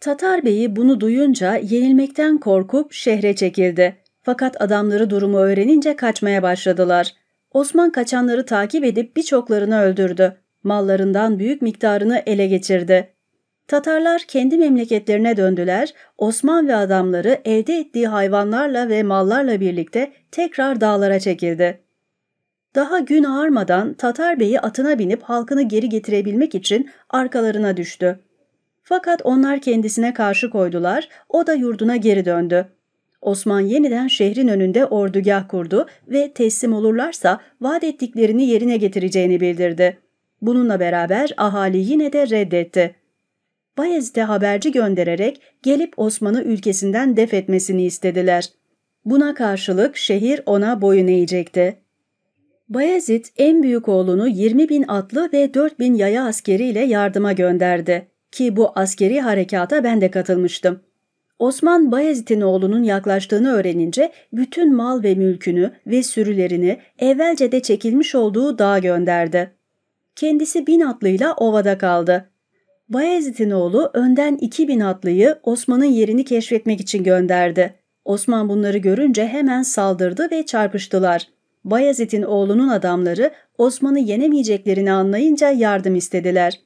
Tatar Bey'i bunu duyunca yenilmekten korkup şehre çekildi. Fakat adamları durumu öğrenince kaçmaya başladılar. Osman kaçanları takip edip birçoklarını öldürdü. Mallarından büyük miktarını ele geçirdi. Tatarlar kendi memleketlerine döndüler, Osman ve adamları elde ettiği hayvanlarla ve mallarla birlikte tekrar dağlara çekildi. Daha gün ağarmadan Tatar Bey'i atına binip halkını geri getirebilmek için arkalarına düştü. Fakat onlar kendisine karşı koydular, o da yurduna geri döndü. Osman yeniden şehrin önünde ordugah kurdu ve teslim olurlarsa vaat ettiklerini yerine getireceğini bildirdi. Bununla beraber ahali yine de reddetti. Bayezid'e haberci göndererek gelip Osman'ı ülkesinden def etmesini istediler. Buna karşılık şehir ona boyun eğecekti. Bayezid en büyük oğlunu 20 bin atlı ve 4 bin yaya askeriyle yardıma gönderdi ki bu askeri harekata ben de katılmıştım. Osman Bayezid'in oğlunun yaklaştığını öğrenince bütün mal ve mülkünü ve sürülerini evvelce de çekilmiş olduğu dağa gönderdi. Kendisi bin atlıyla ovada kaldı. Bayezid'in oğlu önden iki bin atlıyı Osman'ın yerini keşfetmek için gönderdi. Osman bunları görünce hemen saldırdı ve çarpıştılar. Bayezid'in oğlunun adamları Osman'ı yenemeyeceklerini anlayınca yardım istediler.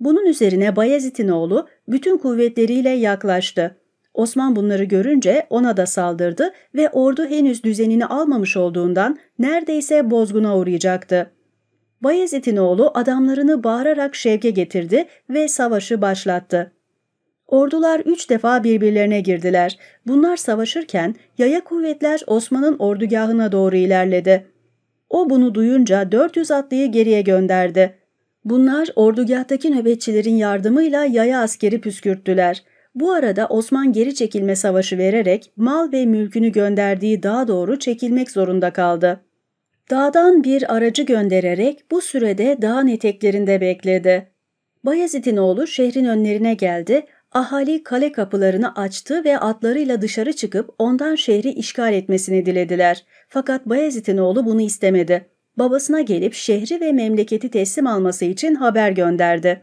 Bunun üzerine Bayezid'in oğlu bütün kuvvetleriyle yaklaştı. Osman bunları görünce ona da saldırdı ve ordu henüz düzenini almamış olduğundan neredeyse bozguna uğrayacaktı. Bayezid'in oğlu adamlarını bağırarak şevke getirdi ve savaşı başlattı. Ordular üç defa birbirlerine girdiler. Bunlar savaşırken yaya kuvvetler Osman'ın ordugahına doğru ilerledi. O bunu duyunca 400 atlıyı geriye gönderdi. Bunlar ordugahtaki nöbetçilerin yardımıyla yaya askeri püskürttüler.'' Bu arada Osman geri çekilme savaşı vererek mal ve mülkünü gönderdiği dağa doğru çekilmek zorunda kaldı. Dağdan bir aracı göndererek bu sürede dağın eteklerinde bekledi. Bayezid'in oğlu şehrin önlerine geldi, ahali kale kapılarını açtı ve atlarıyla dışarı çıkıp ondan şehri işgal etmesini dilediler. Fakat Bayezid'in oğlu bunu istemedi. Babasına gelip şehri ve memleketi teslim alması için haber gönderdi.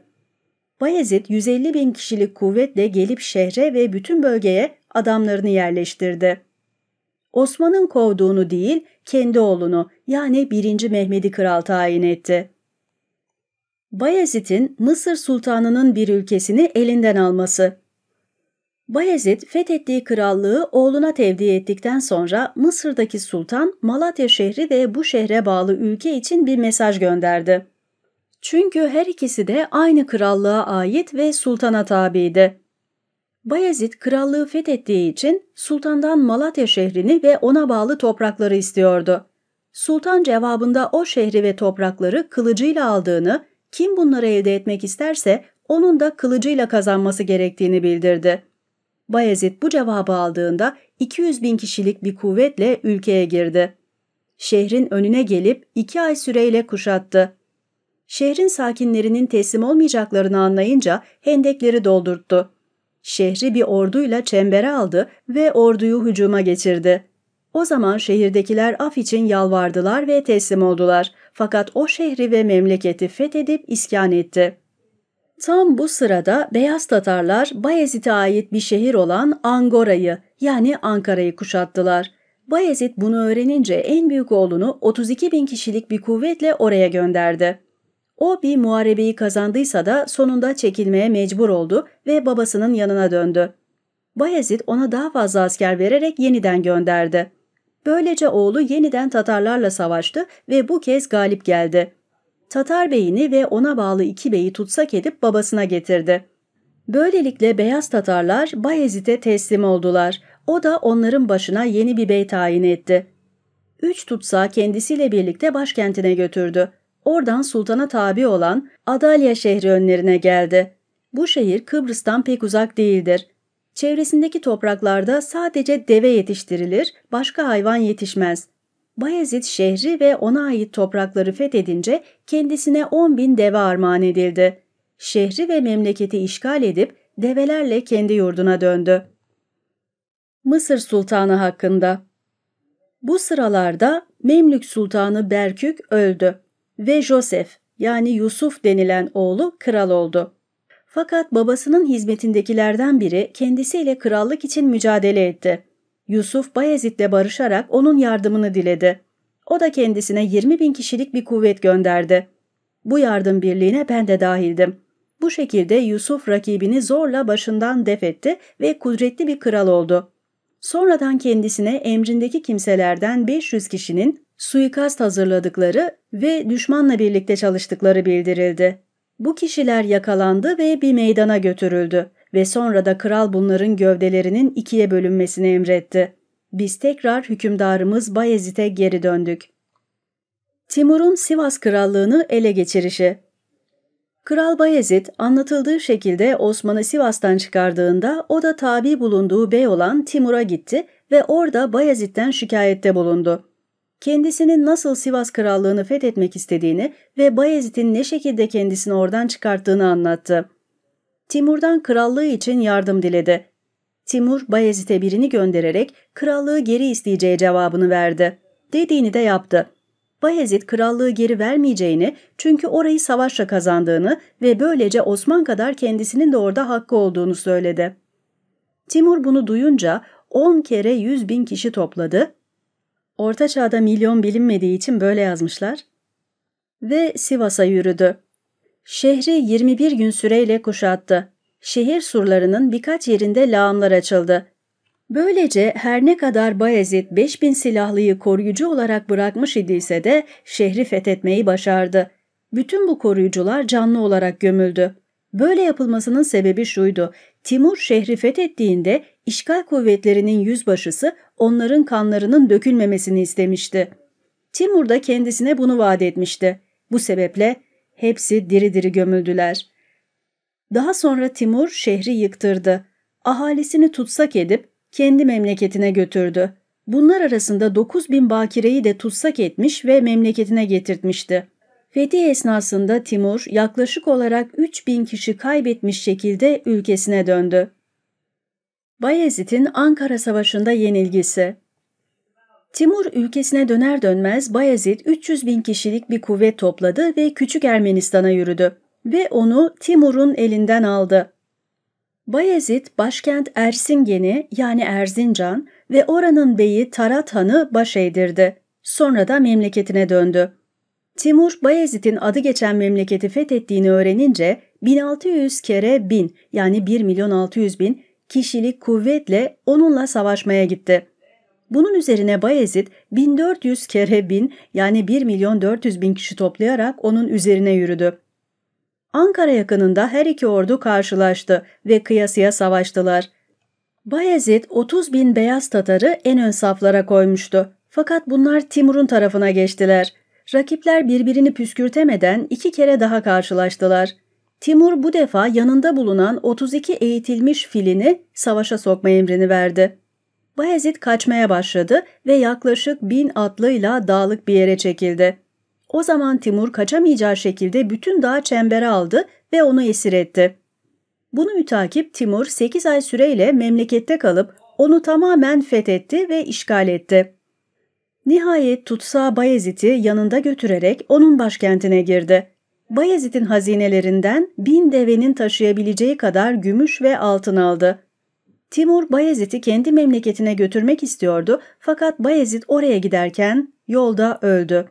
Bayezid 150 bin kişilik kuvvetle gelip şehre ve bütün bölgeye adamlarını yerleştirdi. Osman'ın kovduğunu değil, kendi oğlunu yani 1. Mehmed'i kral tayin etti. Bayezid'in Mısır sultanının bir ülkesini elinden alması Bayezid fethettiği krallığı oğluna tevdi ettikten sonra Mısır'daki sultan Malatya şehri ve bu şehre bağlı ülke için bir mesaj gönderdi. Çünkü her ikisi de aynı krallığa ait ve sultana tabiydi. Bayezid krallığı fethettiği için sultandan Malatya şehrini ve ona bağlı toprakları istiyordu. Sultan cevabında o şehri ve toprakları kılıcıyla aldığını, kim bunları elde etmek isterse onun da kılıcıyla kazanması gerektiğini bildirdi. Bayezid bu cevabı aldığında 200 bin kişilik bir kuvvetle ülkeye girdi. Şehrin önüne gelip iki ay süreyle kuşattı. Şehrin sakinlerinin teslim olmayacaklarını anlayınca hendekleri doldurttu. Şehri bir orduyla çembere aldı ve orduyu hücuma geçirdi. O zaman şehirdekiler af için yalvardılar ve teslim oldular. Fakat o şehri ve memleketi fethedip iskan etti. Tam bu sırada Beyaz Tatarlar Bayezid'e ait bir şehir olan Angora'yı yani Ankara'yı kuşattılar. Bayezid bunu öğrenince en büyük oğlunu 32 bin kişilik bir kuvvetle oraya gönderdi. O bir muharebeyi kazandıysa da sonunda çekilmeye mecbur oldu ve babasının yanına döndü. Bayezid ona daha fazla asker vererek yeniden gönderdi. Böylece oğlu yeniden Tatarlarla savaştı ve bu kez galip geldi. Tatar beyini ve ona bağlı iki beyi tutsak edip babasına getirdi. Böylelikle beyaz Tatarlar Bayezid'e teslim oldular. O da onların başına yeni bir bey tayin etti. Üç tutsağı kendisiyle birlikte başkentine götürdü. Oradan sultana tabi olan Adalya şehri önlerine geldi. Bu şehir Kıbrıs'tan pek uzak değildir. Çevresindeki topraklarda sadece deve yetiştirilir, başka hayvan yetişmez. Bayezid şehri ve ona ait toprakları fethedince kendisine 10 bin deve armağan edildi. Şehri ve memleketi işgal edip develerle kendi yurduna döndü. Mısır Sultanı hakkında Bu sıralarda Memlük Sultanı Berkük öldü ve Joseph yani Yusuf denilen oğlu kral oldu. Fakat babasının hizmetindekilerden biri kendisiyle krallık için mücadele etti. Yusuf Bayezid'le barışarak onun yardımını diledi. O da kendisine 20 bin kişilik bir kuvvet gönderdi. Bu yardım birliğine ben de dahildim. Bu şekilde Yusuf rakibini zorla başından def etti ve kudretli bir kral oldu. Sonradan kendisine emrindeki kimselerden 500 kişinin suikast hazırladıkları ve düşmanla birlikte çalıştıkları bildirildi. Bu kişiler yakalandı ve bir meydana götürüldü ve sonra da kral bunların gövdelerinin ikiye bölünmesini emretti. Biz tekrar hükümdarımız Bayezid'e geri döndük. Timur'un Sivas krallığını ele geçirişi Kral Bayezid anlatıldığı şekilde Osman'ı Sivas'tan çıkardığında o da tabi bulunduğu bey olan Timur'a gitti ve orada Bayezid'den şikayette bulundu kendisinin nasıl Sivas Krallığını fethetmek istediğini ve Bayezid'in ne şekilde kendisini oradan çıkarttığını anlattı. Timur'dan krallığı için yardım diledi. Timur, Bayezid'e birini göndererek krallığı geri isteyeceği cevabını verdi. Dediğini de yaptı. Bayezid krallığı geri vermeyeceğini çünkü orayı savaşla kazandığını ve böylece Osman kadar kendisinin de orada hakkı olduğunu söyledi. Timur bunu duyunca 10 kere 100 bin kişi topladı Orta çağda milyon bilinmediği için böyle yazmışlar. Ve Sivas'a yürüdü. Şehri 21 gün süreyle kuşattı. Şehir surlarının birkaç yerinde lağımlar açıldı. Böylece her ne kadar Bayezid 5000 silahlıyı koruyucu olarak bırakmış idiyse de şehri fethetmeyi başardı. Bütün bu koruyucular canlı olarak gömüldü. Böyle yapılmasının sebebi şuydu. Timur şehri fethettiğinde işgal kuvvetlerinin yüzbaşısı onların kanlarının dökülmemesini istemişti. Timur da kendisine bunu vaat etmişti. Bu sebeple hepsi diri diri gömüldüler. Daha sonra Timur şehri yıktırdı. Ahalisini tutsak edip kendi memleketine götürdü. Bunlar arasında 9 bin bakireyi de tutsak etmiş ve memleketine getirtmişti. Fetih esnasında Timur yaklaşık olarak 3000 kişi kaybetmiş şekilde ülkesine döndü. Bayezid'in Ankara Savaşı'nda yenilgisi Timur ülkesine döner dönmez Bayezid 300 bin kişilik bir kuvvet topladı ve Küçük Ermenistan'a yürüdü ve onu Timur'un elinden aldı. Bayezid başkent Ersingen'i yani Erzincan ve oranın beyi Tarat Han'ı baş eğdirdi. Sonra da memleketine döndü. Timur Bayezid'in adı geçen memleketi fethettiğini öğrenince 1600 kere 1000 yani 1 milyon 600 bin kişilik kuvvetle onunla savaşmaya gitti. Bunun üzerine Bayezid 1400 kere 1000 yani 1 milyon 400 bin kişi toplayarak onun üzerine yürüdü. Ankara yakınında her iki ordu karşılaştı ve kıyasıya savaştılar. Bayezid 30 bin beyaz Tatar'ı en ön saflara koymuştu. Fakat bunlar Timur'un tarafına geçtiler. Rakipler birbirini püskürtemeden iki kere daha karşılaştılar. Timur bu defa yanında bulunan 32 eğitilmiş filini savaşa sokma emrini verdi. Bayezid kaçmaya başladı ve yaklaşık bin atlıyla dağlık bir yere çekildi. O zaman Timur kaçamayacağı şekilde bütün dağ çembere aldı ve onu esir etti. Bunu mütakip Timur 8 ay süreyle memlekette kalıp onu tamamen fethetti ve işgal etti. Nihayet tutsağı Bayezid'i yanında götürerek onun başkentine girdi. Bayezid'in hazinelerinden bin devenin taşıyabileceği kadar gümüş ve altın aldı. Timur Bayezid'i kendi memleketine götürmek istiyordu fakat Bayezid oraya giderken yolda öldü.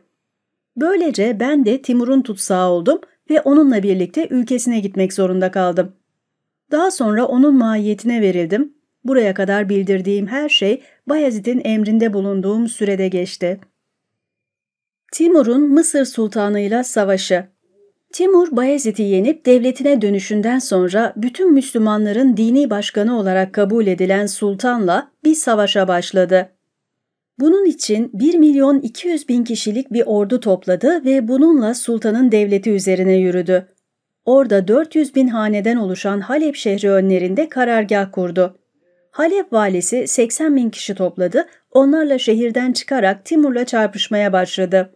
Böylece ben de Timur'un tutsağı oldum ve onunla birlikte ülkesine gitmek zorunda kaldım. Daha sonra onun mahiyetine verildim Buraya kadar bildirdiğim her şey Bayezid'in emrinde bulunduğum sürede geçti. Timur'un Mısır Sultanı'yla savaşı Timur, Bayezid'i yenip devletine dönüşünden sonra bütün Müslümanların dini başkanı olarak kabul edilen sultanla bir savaşa başladı. Bunun için 1 milyon 200 bin kişilik bir ordu topladı ve bununla sultanın devleti üzerine yürüdü. Orada 400 bin haneden oluşan Halep şehri önlerinde karargah kurdu. Halep valisi 80 bin kişi topladı, onlarla şehirden çıkarak Timur'la çarpışmaya başladı.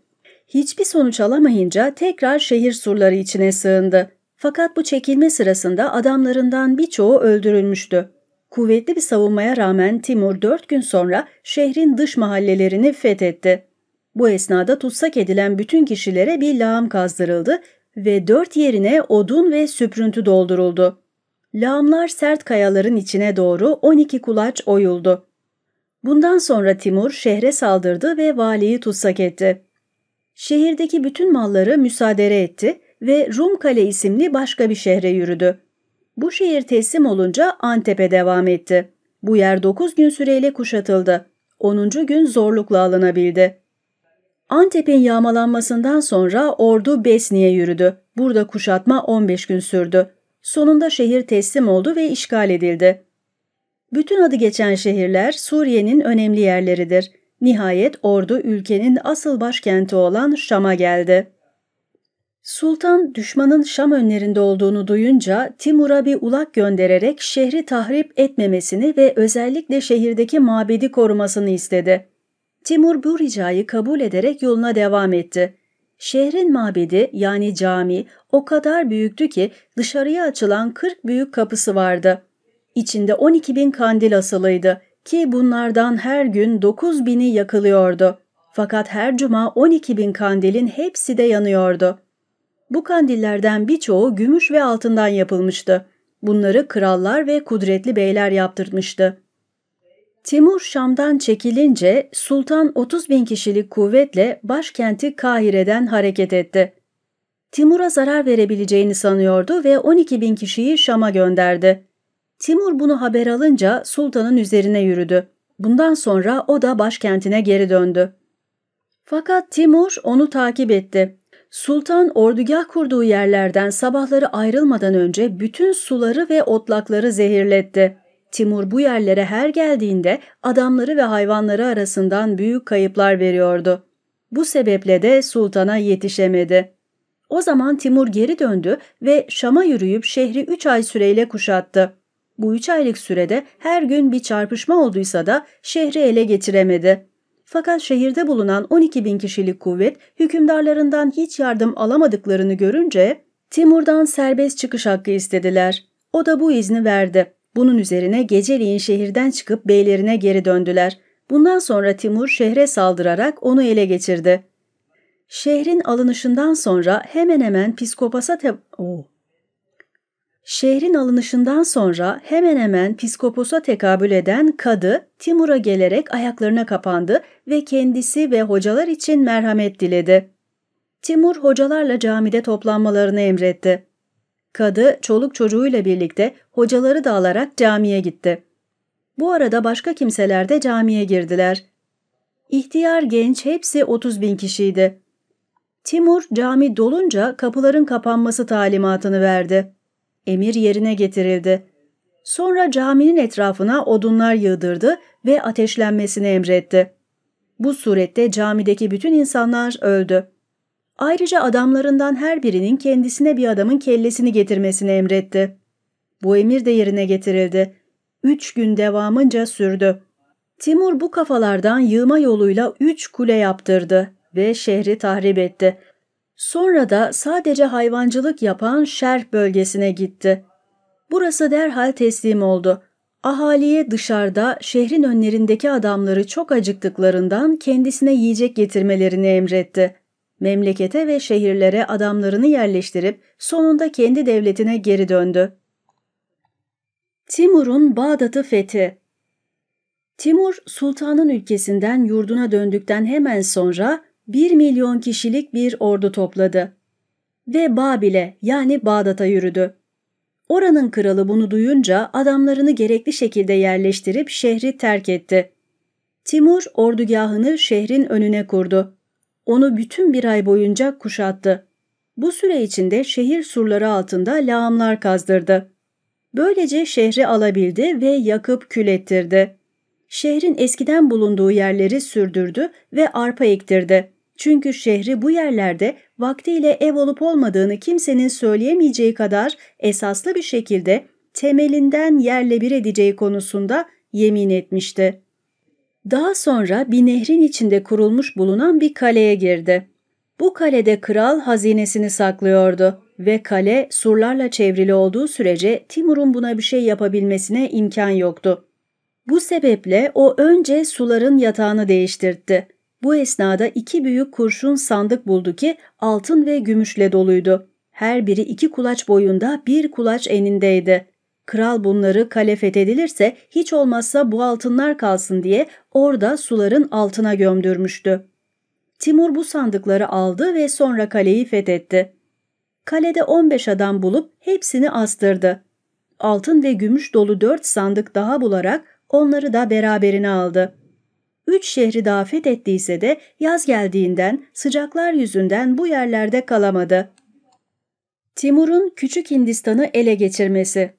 Hiçbir sonuç alamayınca tekrar şehir surları içine sığındı. Fakat bu çekilme sırasında adamlarından birçoğu öldürülmüştü. Kuvvetli bir savunmaya rağmen Timur 4 gün sonra şehrin dış mahallelerini fethetti. Bu esnada tutsak edilen bütün kişilere bir lağım kazdırıldı ve dört yerine odun ve süprüntü dolduruldu lağımlar sert kayaların içine doğru 12 kulaç oyuldu. Bundan sonra Timur şehre saldırdı ve valiyi tutsak etti. Şehirdeki bütün malları müsaadere etti ve Rum Kale isimli başka bir şehre yürüdü. Bu şehir teslim olunca Antep'e devam etti. Bu yer 9 gün süreyle kuşatıldı. 10. gün zorlukla alınabildi. Antep'in yağmalanmasından sonra ordu Besni'ye yürüdü. Burada kuşatma 15 gün sürdü. Sonunda şehir teslim oldu ve işgal edildi. Bütün adı geçen şehirler Suriye'nin önemli yerleridir. Nihayet ordu ülkenin asıl başkenti olan Şam'a geldi. Sultan düşmanın Şam önlerinde olduğunu duyunca Timur'a bir ulak göndererek şehri tahrip etmemesini ve özellikle şehirdeki mabedi korumasını istedi. Timur bu ricayı kabul ederek yoluna devam etti. Şehrin mabedi yani cami o kadar büyüktü ki dışarıya açılan 40 büyük kapısı vardı. İçinde 12 bin kandil asılıydı ki bunlardan her gün 9 bini yakılıyordu. Fakat her cuma 12 bin kandilin hepsi de yanıyordu. Bu kandillerden birçoğu gümüş ve altından yapılmıştı. Bunları krallar ve kudretli beyler yaptırmıştı. Timur Şam'dan çekilince Sultan 30 bin kişilik kuvvetle başkenti Kahire'den hareket etti. Timur'a zarar verebileceğini sanıyordu ve 12 bin kişiyi Şam'a gönderdi. Timur bunu haber alınca sultanın üzerine yürüdü. Bundan sonra o da başkentine geri döndü. Fakat Timur onu takip etti. Sultan ordugah kurduğu yerlerden sabahları ayrılmadan önce bütün suları ve otlakları zehirletti. Timur bu yerlere her geldiğinde adamları ve hayvanları arasından büyük kayıplar veriyordu. Bu sebeple de sultana yetişemedi. O zaman Timur geri döndü ve Şam'a yürüyüp şehri üç ay süreyle kuşattı. Bu üç aylık sürede her gün bir çarpışma olduysa da şehri ele geçiremedi. Fakat şehirde bulunan 12 bin kişilik kuvvet hükümdarlarından hiç yardım alamadıklarını görünce Timur'dan serbest çıkış hakkı istediler. O da bu izni verdi. Bunun üzerine geceliğin şehirden çıkıp beylerine geri döndüler. Bundan sonra Timur şehre saldırarak onu ele geçirdi. Şehrin alınışından sonra hemen hemen piskopasa te Oo. Oh. Şehrin alınışından sonra hemen hemen piskoposa tekabül eden kadı Timur'a gelerek ayaklarına kapandı ve kendisi ve hocalar için merhamet diledi. Timur hocalarla camide toplanmalarını emretti. Kadı çoluk çocuğuyla birlikte hocaları da alarak camiye gitti. Bu arada başka kimseler de camiye girdiler. İhtiyar genç hepsi 30 bin kişiydi. Timur cami dolunca kapıların kapanması talimatını verdi. Emir yerine getirildi. Sonra caminin etrafına odunlar yığdırdı ve ateşlenmesini emretti. Bu surette camideki bütün insanlar öldü. Ayrıca adamlarından her birinin kendisine bir adamın kellesini getirmesini emretti. Bu emir de yerine getirildi. Üç gün devamınca sürdü. Timur bu kafalardan yığma yoluyla üç kule yaptırdı ve şehri tahrip etti. Sonra da sadece hayvancılık yapan Şerh bölgesine gitti. Burası derhal teslim oldu. Ahaliye dışarıda şehrin önlerindeki adamları çok acıktıklarından kendisine yiyecek getirmelerini emretti. Memlekete ve şehirlere adamlarını yerleştirip sonunda kendi devletine geri döndü. Timur'un Bağdat'ı fethi Timur, sultanın ülkesinden yurduna döndükten hemen sonra 1 milyon kişilik bir ordu topladı ve Babil'e yani Bağdat'a yürüdü. Oranın kralı bunu duyunca adamlarını gerekli şekilde yerleştirip şehri terk etti. Timur ordugahını şehrin önüne kurdu onu bütün bir ay boyunca kuşattı. Bu süre içinde şehir surları altında lağımlar kazdırdı. Böylece şehri alabildi ve yakıp kül ettirdi. Şehrin eskiden bulunduğu yerleri sürdürdü ve arpa ektirdi. Çünkü şehri bu yerlerde vaktiyle ev olup olmadığını kimsenin söyleyemeyeceği kadar esaslı bir şekilde temelinden yerle bir edeceği konusunda yemin etmişti. Daha sonra bir nehrin içinde kurulmuş bulunan bir kaleye girdi. Bu kalede kral hazinesini saklıyordu ve kale surlarla çevrili olduğu sürece Timur'un buna bir şey yapabilmesine imkan yoktu. Bu sebeple o önce suların yatağını değiştirtti. Bu esnada iki büyük kurşun sandık buldu ki altın ve gümüşle doluydu. Her biri iki kulaç boyunda bir kulaç enindeydi. Kral bunları kale fethedilirse hiç olmazsa bu altınlar kalsın diye orada suların altına gömdürmüştü. Timur bu sandıkları aldı ve sonra kaleyi fethetti. Kalede 15 adam bulup hepsini astırdı. Altın ve gümüş dolu 4 sandık daha bularak onları da beraberine aldı. Üç şehri daha fethettiyse de yaz geldiğinden sıcaklar yüzünden bu yerlerde kalamadı. Timur'un Küçük Hindistan'ı ele geçirmesi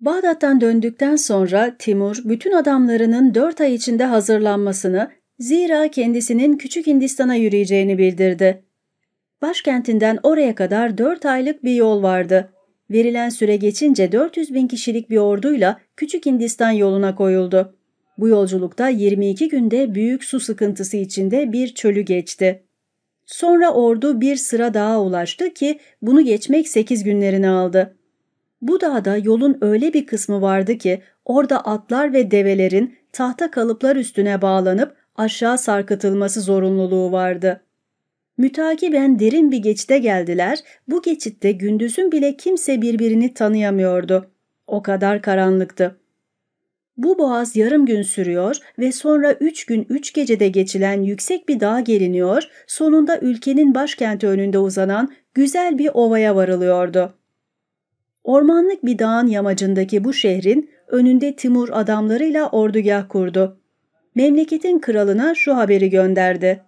Bağdat'tan döndükten sonra Timur bütün adamlarının dört ay içinde hazırlanmasını zira kendisinin Küçük Hindistan'a yürüyeceğini bildirdi. Başkentinden oraya kadar dört aylık bir yol vardı. Verilen süre geçince 400 bin kişilik bir orduyla Küçük Hindistan yoluna koyuldu. Bu yolculukta 22 günde büyük su sıkıntısı içinde bir çölü geçti. Sonra ordu bir sıra daha ulaştı ki bunu geçmek 8 günlerini aldı. Bu dağda yolun öyle bir kısmı vardı ki orada atlar ve develerin tahta kalıplar üstüne bağlanıp aşağı sarkıtılması zorunluluğu vardı. Mütakiben derin bir geçite geldiler. Bu geçitte gündüzün bile kimse birbirini tanıyamıyordu. O kadar karanlıktı. Bu boğaz yarım gün sürüyor ve sonra üç gün üç gecede geçilen yüksek bir dağ geliniyor, sonunda ülkenin başkenti önünde uzanan güzel bir ovaya varılıyordu.'' Ormanlık bir dağın yamacındaki bu şehrin önünde Timur adamlarıyla ordugah kurdu. Memleketin kralına şu haberi gönderdi.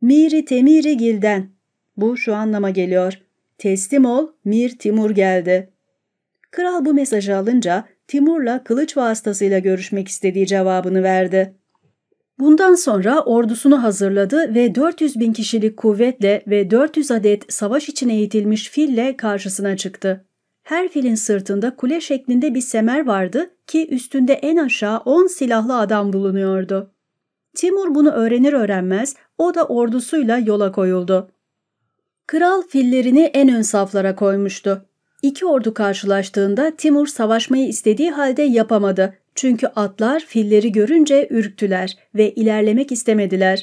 Miri Temiri Gil'den. Bu şu anlama geliyor. Teslim ol, Mir Timur geldi. Kral bu mesajı alınca Timur'la kılıç vasıtasıyla görüşmek istediği cevabını verdi. Bundan sonra ordusunu hazırladı ve 400 bin kişilik kuvvetle ve 400 adet savaş için eğitilmiş fille karşısına çıktı. Her filin sırtında kule şeklinde bir semer vardı ki üstünde en aşağı 10 silahlı adam bulunuyordu. Timur bunu öğrenir öğrenmez o da ordusuyla yola koyuldu. Kral fillerini en ön saflara koymuştu. İki ordu karşılaştığında Timur savaşmayı istediği halde yapamadı. Çünkü atlar filleri görünce ürktüler ve ilerlemek istemediler.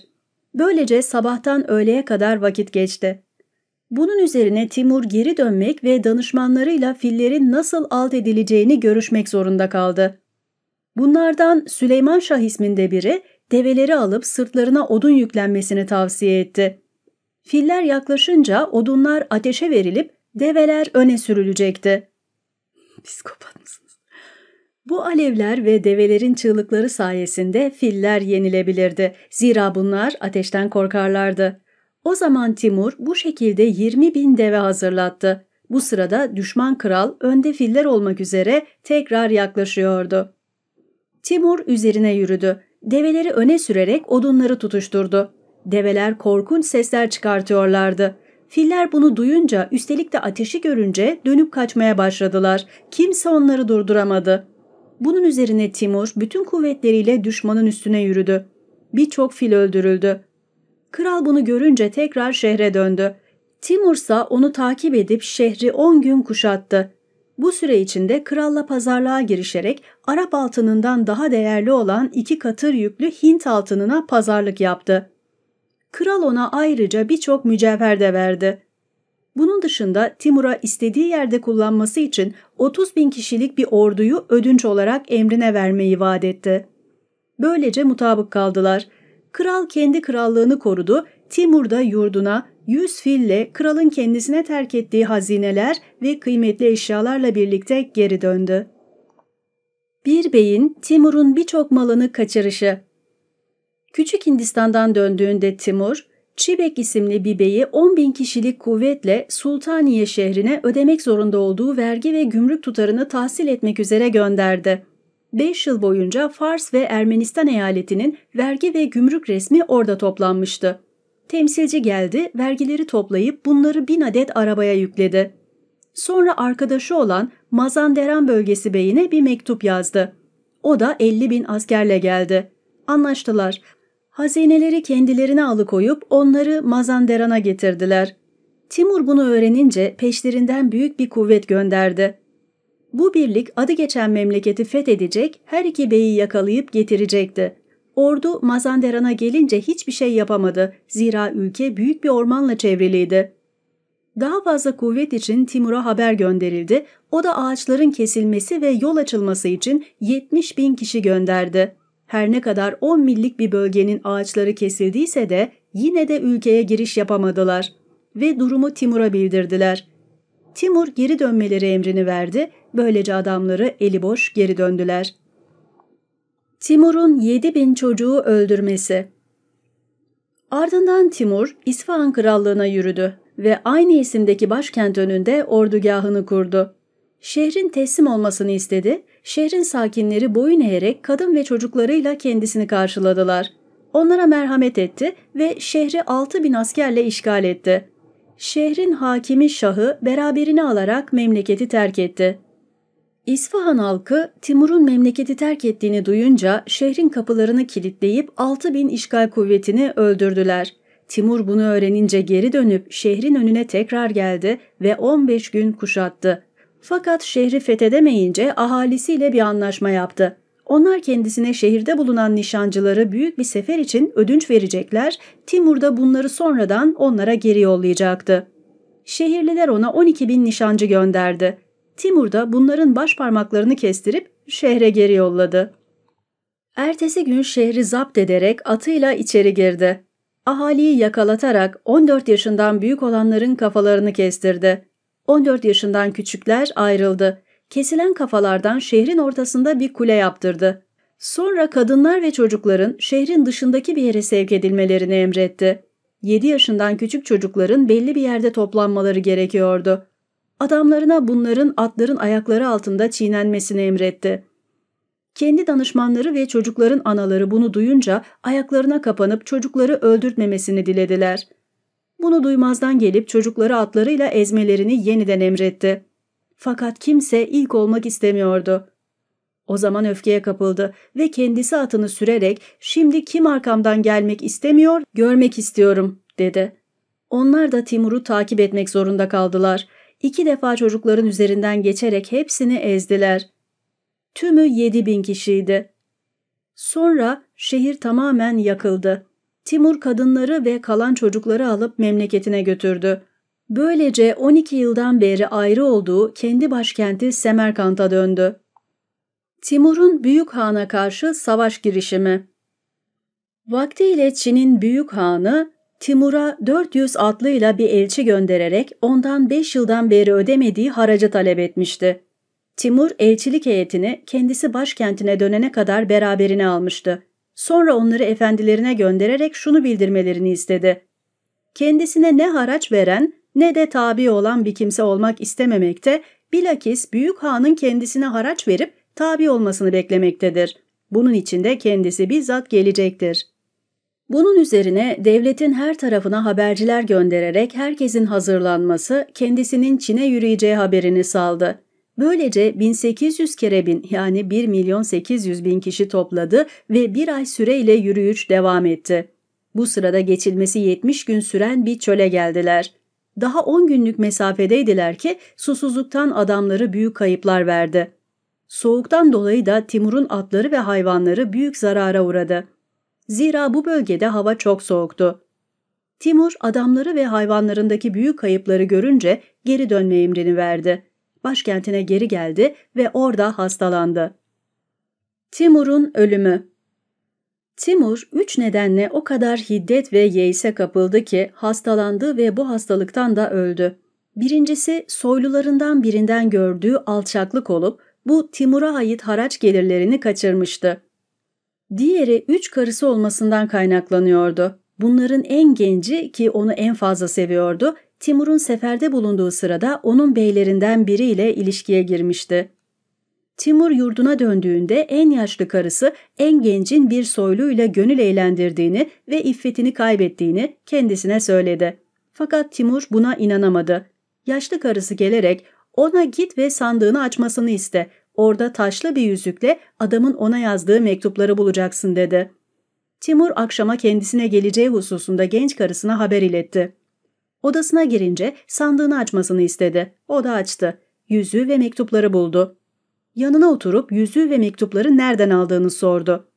Böylece sabahtan öğleye kadar vakit geçti. Bunun üzerine Timur geri dönmek ve danışmanlarıyla fillerin nasıl alt edileceğini görüşmek zorunda kaldı. Bunlardan Süleyman Şah isminde biri develeri alıp sırtlarına odun yüklenmesini tavsiye etti. Filler yaklaşınca odunlar ateşe verilip develer öne sürülecekti. <laughs> Psikopat mısınız? Bu alevler ve develerin çığlıkları sayesinde filler yenilebilirdi. Zira bunlar ateşten korkarlardı. O zaman Timur bu şekilde 20 bin deve hazırlattı. Bu sırada düşman kral önde filler olmak üzere tekrar yaklaşıyordu. Timur üzerine yürüdü. Develeri öne sürerek odunları tutuşturdu. Develer korkunç sesler çıkartıyorlardı. Filler bunu duyunca üstelik de ateşi görünce dönüp kaçmaya başladılar. Kimse onları durduramadı. Bunun üzerine Timur bütün kuvvetleriyle düşmanın üstüne yürüdü. Birçok fil öldürüldü. Kral bunu görünce tekrar şehre döndü. Timur ise onu takip edip şehri 10 gün kuşattı. Bu süre içinde kralla pazarlığa girişerek Arap altınından daha değerli olan iki katır yüklü Hint altınına pazarlık yaptı. Kral ona ayrıca birçok mücevher de verdi. Bunun dışında Timur'a istediği yerde kullanması için 30 bin kişilik bir orduyu ödünç olarak emrine vermeyi vaat etti. Böylece mutabık kaldılar.'' Kral kendi krallığını korudu, Timur da yurduna, yüz fille kralın kendisine terk ettiği hazineler ve kıymetli eşyalarla birlikte geri döndü. Bir beyin Timur'un birçok malını kaçırışı Küçük Hindistan'dan döndüğünde Timur, Çibek isimli bir beyi 10 bin kişilik kuvvetle Sultaniye şehrine ödemek zorunda olduğu vergi ve gümrük tutarını tahsil etmek üzere gönderdi. 5 yıl boyunca Fars ve Ermenistan eyaletinin vergi ve gümrük resmi orada toplanmıştı. Temsilci geldi, vergileri toplayıp bunları bin adet arabaya yükledi. Sonra arkadaşı olan Mazanderan bölgesi beyine bir mektup yazdı. O da 50 bin askerle geldi. Anlaştılar. Hazineleri kendilerine alıkoyup onları Mazanderan'a getirdiler. Timur bunu öğrenince peşlerinden büyük bir kuvvet gönderdi. Bu birlik adı geçen memleketi fethedecek, her iki beyi yakalayıp getirecekti. Ordu Mazanderan'a gelince hiçbir şey yapamadı. Zira ülke büyük bir ormanla çevriliydi. Daha fazla kuvvet için Timur'a haber gönderildi. O da ağaçların kesilmesi ve yol açılması için 70 bin kişi gönderdi. Her ne kadar 10 millik bir bölgenin ağaçları kesildiyse de yine de ülkeye giriş yapamadılar ve durumu Timur'a bildirdiler. Timur geri dönmeleri emrini verdi Böylece adamları eli boş geri döndüler. Timur'un 7 bin çocuğu öldürmesi Ardından Timur İsfahan Krallığına yürüdü ve aynı isimdeki başkent önünde ordugahını kurdu. Şehrin teslim olmasını istedi, şehrin sakinleri boyun eğerek kadın ve çocuklarıyla kendisini karşıladılar. Onlara merhamet etti ve şehri 6 bin askerle işgal etti. Şehrin hakimi Şah'ı beraberini alarak memleketi terk etti. İsfahan halkı Timur'un memleketi terk ettiğini duyunca şehrin kapılarını kilitleyip 6 bin işgal kuvvetini öldürdüler. Timur bunu öğrenince geri dönüp şehrin önüne tekrar geldi ve 15 gün kuşattı. Fakat şehri fethedemeyince ahalisiyle bir anlaşma yaptı. Onlar kendisine şehirde bulunan nişancıları büyük bir sefer için ödünç verecekler, Timur da bunları sonradan onlara geri yollayacaktı. Şehirliler ona 12 bin nişancı gönderdi. Timur da bunların baş parmaklarını kestirip şehre geri yolladı. Ertesi gün şehri zapt ederek atıyla içeri girdi. Ahaliyi yakalatarak 14 yaşından büyük olanların kafalarını kestirdi. 14 yaşından küçükler ayrıldı. Kesilen kafalardan şehrin ortasında bir kule yaptırdı. Sonra kadınlar ve çocukların şehrin dışındaki bir yere sevk edilmelerini emretti. 7 yaşından küçük çocukların belli bir yerde toplanmaları gerekiyordu adamlarına bunların atların ayakları altında çiğnenmesini emretti. Kendi danışmanları ve çocukların anaları bunu duyunca ayaklarına kapanıp çocukları öldürtmemesini dilediler. Bunu duymazdan gelip çocukları atlarıyla ezmelerini yeniden emretti. Fakat kimse ilk olmak istemiyordu. O zaman öfkeye kapıldı ve kendisi atını sürerek şimdi kim arkamdan gelmek istemiyor görmek istiyorum dedi. Onlar da Timur'u takip etmek zorunda kaldılar.'' iki defa çocukların üzerinden geçerek hepsini ezdiler. Tümü yedi bin kişiydi. Sonra şehir tamamen yakıldı. Timur kadınları ve kalan çocukları alıp memleketine götürdü. Böylece 12 yıldan beri ayrı olduğu kendi başkenti Semerkant'a döndü. Timur'un Büyük Han'a karşı savaş girişimi Vaktiyle Çin'in Büyük Han'ı Timur'a 400 atlıyla bir elçi göndererek ondan 5 yıldan beri ödemediği haracı talep etmişti. Timur elçilik heyetini kendisi başkentine dönene kadar beraberine almıştı. Sonra onları efendilerine göndererek şunu bildirmelerini istedi. Kendisine ne haraç veren ne de tabi olan bir kimse olmak istememekte, bilakis Büyük Han'ın kendisine haraç verip tabi olmasını beklemektedir. Bunun için de kendisi bizzat gelecektir. Bunun üzerine devletin her tarafına haberciler göndererek herkesin hazırlanması kendisinin Çin'e yürüyeceği haberini saldı. Böylece 1800 kere bin yani 1 milyon 800 bin kişi topladı ve bir ay süreyle yürüyüş devam etti. Bu sırada geçilmesi 70 gün süren bir çöle geldiler. Daha 10 günlük mesafedeydiler ki susuzluktan adamları büyük kayıplar verdi. Soğuktan dolayı da Timur'un atları ve hayvanları büyük zarara uğradı. Zira bu bölgede hava çok soğuktu. Timur adamları ve hayvanlarındaki büyük kayıpları görünce geri dönme emrini verdi. Başkentine geri geldi ve orada hastalandı. Timur'un ölümü Timur üç nedenle o kadar hiddet ve yeise kapıldı ki hastalandı ve bu hastalıktan da öldü. Birincisi soylularından birinden gördüğü alçaklık olup bu Timur'a ait haraç gelirlerini kaçırmıştı. Diğeri üç karısı olmasından kaynaklanıyordu. Bunların en genci ki onu en fazla seviyordu, Timur'un seferde bulunduğu sırada onun beylerinden biriyle ilişkiye girmişti. Timur yurduna döndüğünde en yaşlı karısı en gencin bir soyluyla gönül eğlendirdiğini ve iffetini kaybettiğini kendisine söyledi. Fakat Timur buna inanamadı. Yaşlı karısı gelerek ona git ve sandığını açmasını iste, Orada taşlı bir yüzükle adamın ona yazdığı mektupları bulacaksın dedi. Timur akşama kendisine geleceği hususunda genç karısına haber iletti. Odasına girince sandığını açmasını istedi. O da açtı. Yüzüğü ve mektupları buldu. Yanına oturup yüzüğü ve mektupları nereden aldığını sordu.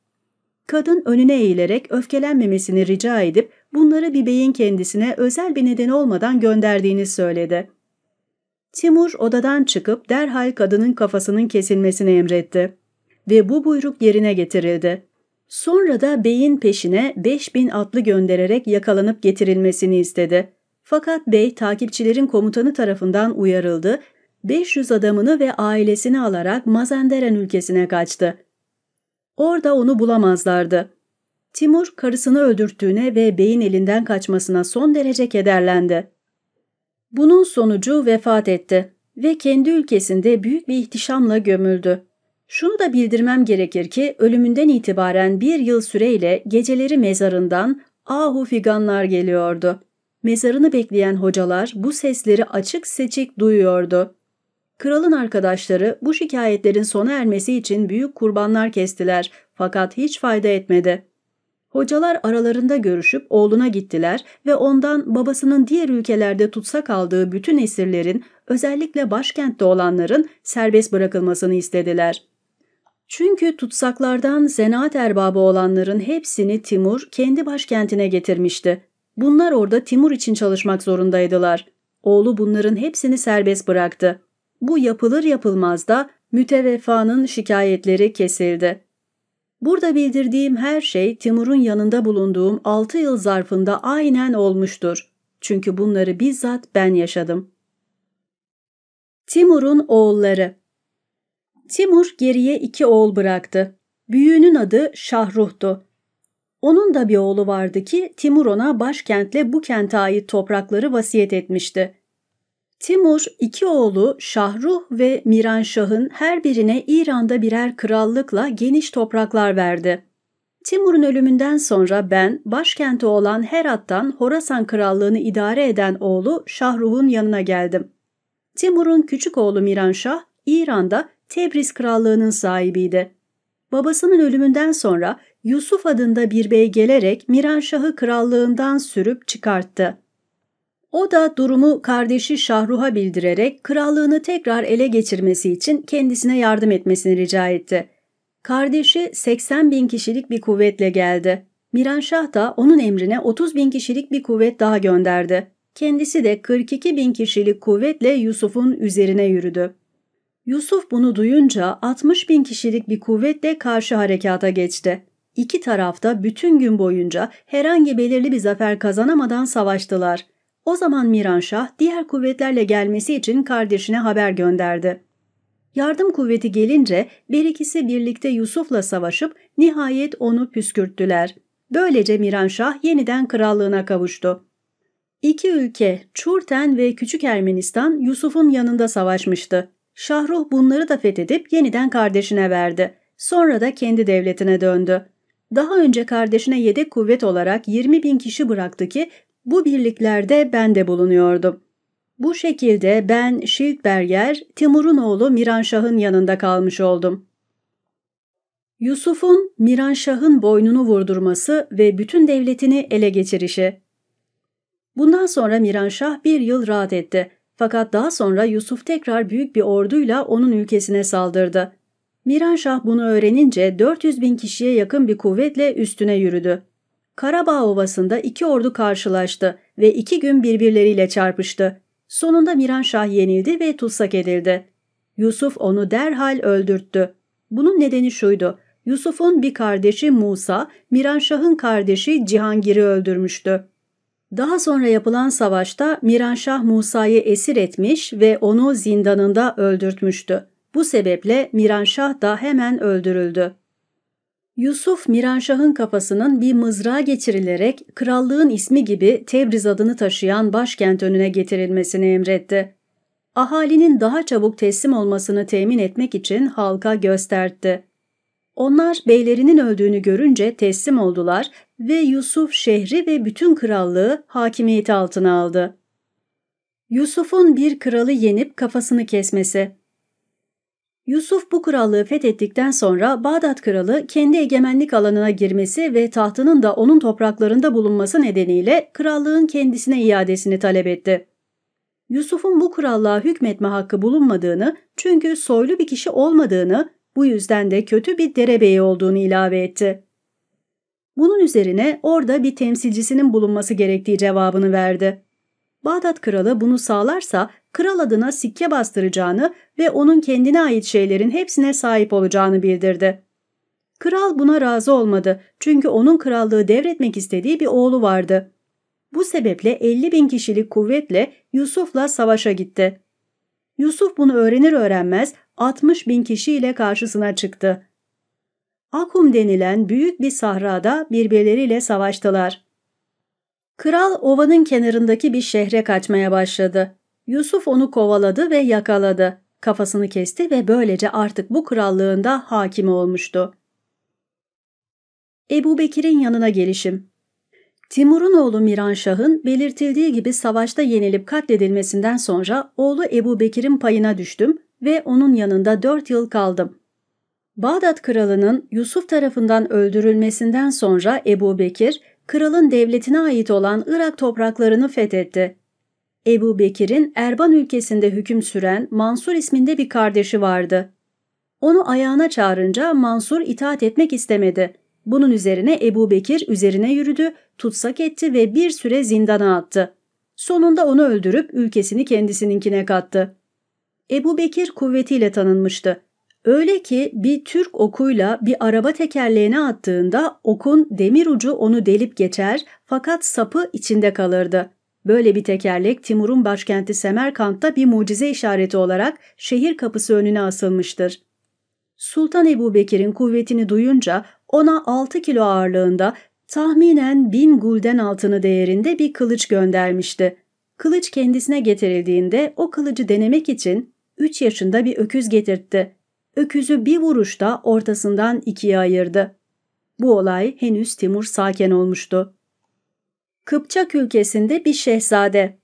Kadın önüne eğilerek öfkelenmemesini rica edip bunları bir beyin kendisine özel bir neden olmadan gönderdiğini söyledi. Timur odadan çıkıp derhal kadının kafasının kesilmesini emretti ve bu buyruk yerine getirildi. Sonra da beyin peşine 5000 atlı göndererek yakalanıp getirilmesini istedi. Fakat bey takipçilerin komutanı tarafından uyarıldı, 500 adamını ve ailesini alarak Mazenderen ülkesine kaçtı. Orada onu bulamazlardı. Timur karısını öldürttüğüne ve beyin elinden kaçmasına son derece kederlendi. Bunun sonucu vefat etti ve kendi ülkesinde büyük bir ihtişamla gömüldü. Şunu da bildirmem gerekir ki ölümünden itibaren bir yıl süreyle geceleri mezarından ahu figanlar geliyordu. Mezarını bekleyen hocalar bu sesleri açık seçik duyuyordu. Kralın arkadaşları bu şikayetlerin sona ermesi için büyük kurbanlar kestiler fakat hiç fayda etmedi. Hocalar aralarında görüşüp oğluna gittiler ve ondan babasının diğer ülkelerde tutsak aldığı bütün esirlerin, özellikle başkentte olanların serbest bırakılmasını istediler. Çünkü tutsaklardan zanaat erbabı olanların hepsini Timur kendi başkentine getirmişti. Bunlar orada Timur için çalışmak zorundaydılar. Oğlu bunların hepsini serbest bıraktı. Bu yapılır yapılmaz da müteveffanın şikayetleri kesildi. Burada bildirdiğim her şey Timur'un yanında bulunduğum 6 yıl zarfında aynen olmuştur. Çünkü bunları bizzat ben yaşadım. Timur'un oğulları Timur geriye iki oğul bıraktı. Büyüğünün adı Şahruh'tu. Onun da bir oğlu vardı ki Timur ona başkentle bu kente ait toprakları vasiyet etmişti. Timur iki oğlu Şahruh ve Miranşah'ın her birine İran'da birer krallıkla geniş topraklar verdi. Timur'un ölümünden sonra ben başkenti olan Herat'tan Horasan krallığını idare eden oğlu Şahruh'un yanına geldim. Timur'un küçük oğlu Miranşah İran'da Tebriz krallığının sahibiydi. Babasının ölümünden sonra Yusuf adında bir bey gelerek Miranşah'ı krallığından sürüp çıkarttı. O da durumu kardeşi Şahruh'a bildirerek krallığını tekrar ele geçirmesi için kendisine yardım etmesini rica etti. Kardeşi 80 bin kişilik bir kuvvetle geldi. Miranşah da onun emrine 30 bin kişilik bir kuvvet daha gönderdi. Kendisi de 42 bin kişilik kuvvetle Yusuf'un üzerine yürüdü. Yusuf bunu duyunca 60 bin kişilik bir kuvvetle karşı harekata geçti. İki tarafta bütün gün boyunca herhangi belirli bir zafer kazanamadan savaştılar. O zaman Miranşah diğer kuvvetlerle gelmesi için kardeşine haber gönderdi. Yardım kuvveti gelince bir ikisi birlikte Yusuf'la savaşıp nihayet onu püskürttüler. Böylece Miranşah yeniden krallığına kavuştu. İki ülke Çurten ve Küçük Ermenistan Yusuf'un yanında savaşmıştı. Şahruh bunları da fethedip yeniden kardeşine verdi. Sonra da kendi devletine döndü. Daha önce kardeşine yedek kuvvet olarak 20 bin kişi bıraktı ki bu birliklerde ben de bulunuyordum. Bu şekilde ben Schildberger, Timur'un oğlu Miranşah'ın yanında kalmış oldum. Yusuf'un Miranşah'ın boynunu vurdurması ve bütün devletini ele geçirişi. Bundan sonra Miranşah bir yıl rahat etti. Fakat daha sonra Yusuf tekrar büyük bir orduyla onun ülkesine saldırdı. Miranşah bunu öğrenince 400 bin kişiye yakın bir kuvvetle üstüne yürüdü. Karabağ Ovası'nda iki ordu karşılaştı ve iki gün birbirleriyle çarpıştı. Sonunda Miranşah yenildi ve tutsak edildi. Yusuf onu derhal öldürttü. Bunun nedeni şuydu. Yusuf'un bir kardeşi Musa, Miranşah'ın kardeşi Cihangir'i öldürmüştü. Daha sonra yapılan savaşta Miranşah Musa'yı esir etmiş ve onu zindanında öldürtmüştü. Bu sebeple Miranşah da hemen öldürüldü. Yusuf Miranşah'ın kafasının bir mızrağa geçirilerek krallığın ismi gibi Tebriz adını taşıyan başkent önüne getirilmesini emretti. Ahalinin daha çabuk teslim olmasını temin etmek için halka gösterdi. Onlar beylerinin öldüğünü görünce teslim oldular ve Yusuf şehri ve bütün krallığı hakimiyeti altına aldı. Yusuf'un bir kralı yenip kafasını kesmesi Yusuf bu krallığı fethettikten sonra Bağdat kralı kendi egemenlik alanına girmesi ve tahtının da onun topraklarında bulunması nedeniyle krallığın kendisine iadesini talep etti. Yusuf'un bu krallığa hükmetme hakkı bulunmadığını çünkü soylu bir kişi olmadığını bu yüzden de kötü bir derebeyi olduğunu ilave etti. Bunun üzerine orada bir temsilcisinin bulunması gerektiği cevabını verdi. Bağdat kralı bunu sağlarsa kral adına sikke bastıracağını ve onun kendine ait şeylerin hepsine sahip olacağını bildirdi. Kral buna razı olmadı çünkü onun krallığı devretmek istediği bir oğlu vardı. Bu sebeple 50 bin kişilik kuvvetle Yusuf'la savaşa gitti. Yusuf bunu öğrenir öğrenmez 60 bin kişiyle karşısına çıktı. Akum denilen büyük bir sahrada birbirleriyle savaştılar. Kral ovanın kenarındaki bir şehre kaçmaya başladı. Yusuf onu kovaladı ve yakaladı. Kafasını kesti ve böylece artık bu krallığında hakim olmuştu. Ebu Bekir'in yanına gelişim Timur'un oğlu Miran Şah'ın belirtildiği gibi savaşta yenilip katledilmesinden sonra oğlu Ebu Bekir'in payına düştüm ve onun yanında dört yıl kaldım. Bağdat kralının Yusuf tarafından öldürülmesinden sonra Ebu Bekir, kralın devletine ait olan Irak topraklarını fethetti. Ebu Bekir'in Erban ülkesinde hüküm süren Mansur isminde bir kardeşi vardı. Onu ayağına çağırınca Mansur itaat etmek istemedi. Bunun üzerine Ebu Bekir üzerine yürüdü, tutsak etti ve bir süre zindana attı. Sonunda onu öldürüp ülkesini kendisininkine kattı. Ebu Bekir kuvvetiyle tanınmıştı. Öyle ki bir Türk okuyla bir araba tekerleğine attığında okun demir ucu onu delip geçer fakat sapı içinde kalırdı. Böyle bir tekerlek Timur'un başkenti Semerkant'ta bir mucize işareti olarak şehir kapısı önüne asılmıştır. Sultan Ebu Bekir'in kuvvetini duyunca ona 6 kilo ağırlığında tahminen 1000 gulden altını değerinde bir kılıç göndermişti. Kılıç kendisine getirildiğinde o kılıcı denemek için 3 yaşında bir öküz getirtti öküzü bir vuruşta ortasından ikiye ayırdı. Bu olay henüz Timur sakin olmuştu. Kıpçak ülkesinde bir şehzade.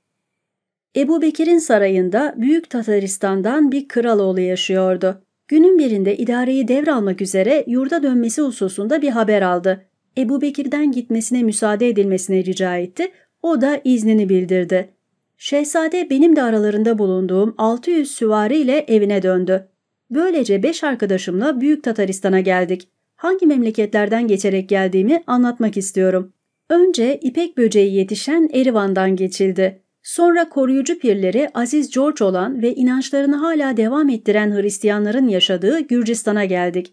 Ebu Bekir'in sarayında Büyük Tataristan'dan bir kraloğlu yaşıyordu. Günün birinde idareyi devralmak üzere yurda dönmesi hususunda bir haber aldı. Ebu Bekir'den gitmesine müsaade edilmesine rica etti. O da iznini bildirdi. Şehzade benim de aralarında bulunduğum 600 süvariyle evine döndü. Böylece beş arkadaşımla Büyük Tataristan'a geldik. Hangi memleketlerden geçerek geldiğimi anlatmak istiyorum. Önce ipek böceği yetişen Erivan'dan geçildi. Sonra koruyucu pirleri Aziz George olan ve inançlarını hala devam ettiren Hristiyanların yaşadığı Gürcistan'a geldik.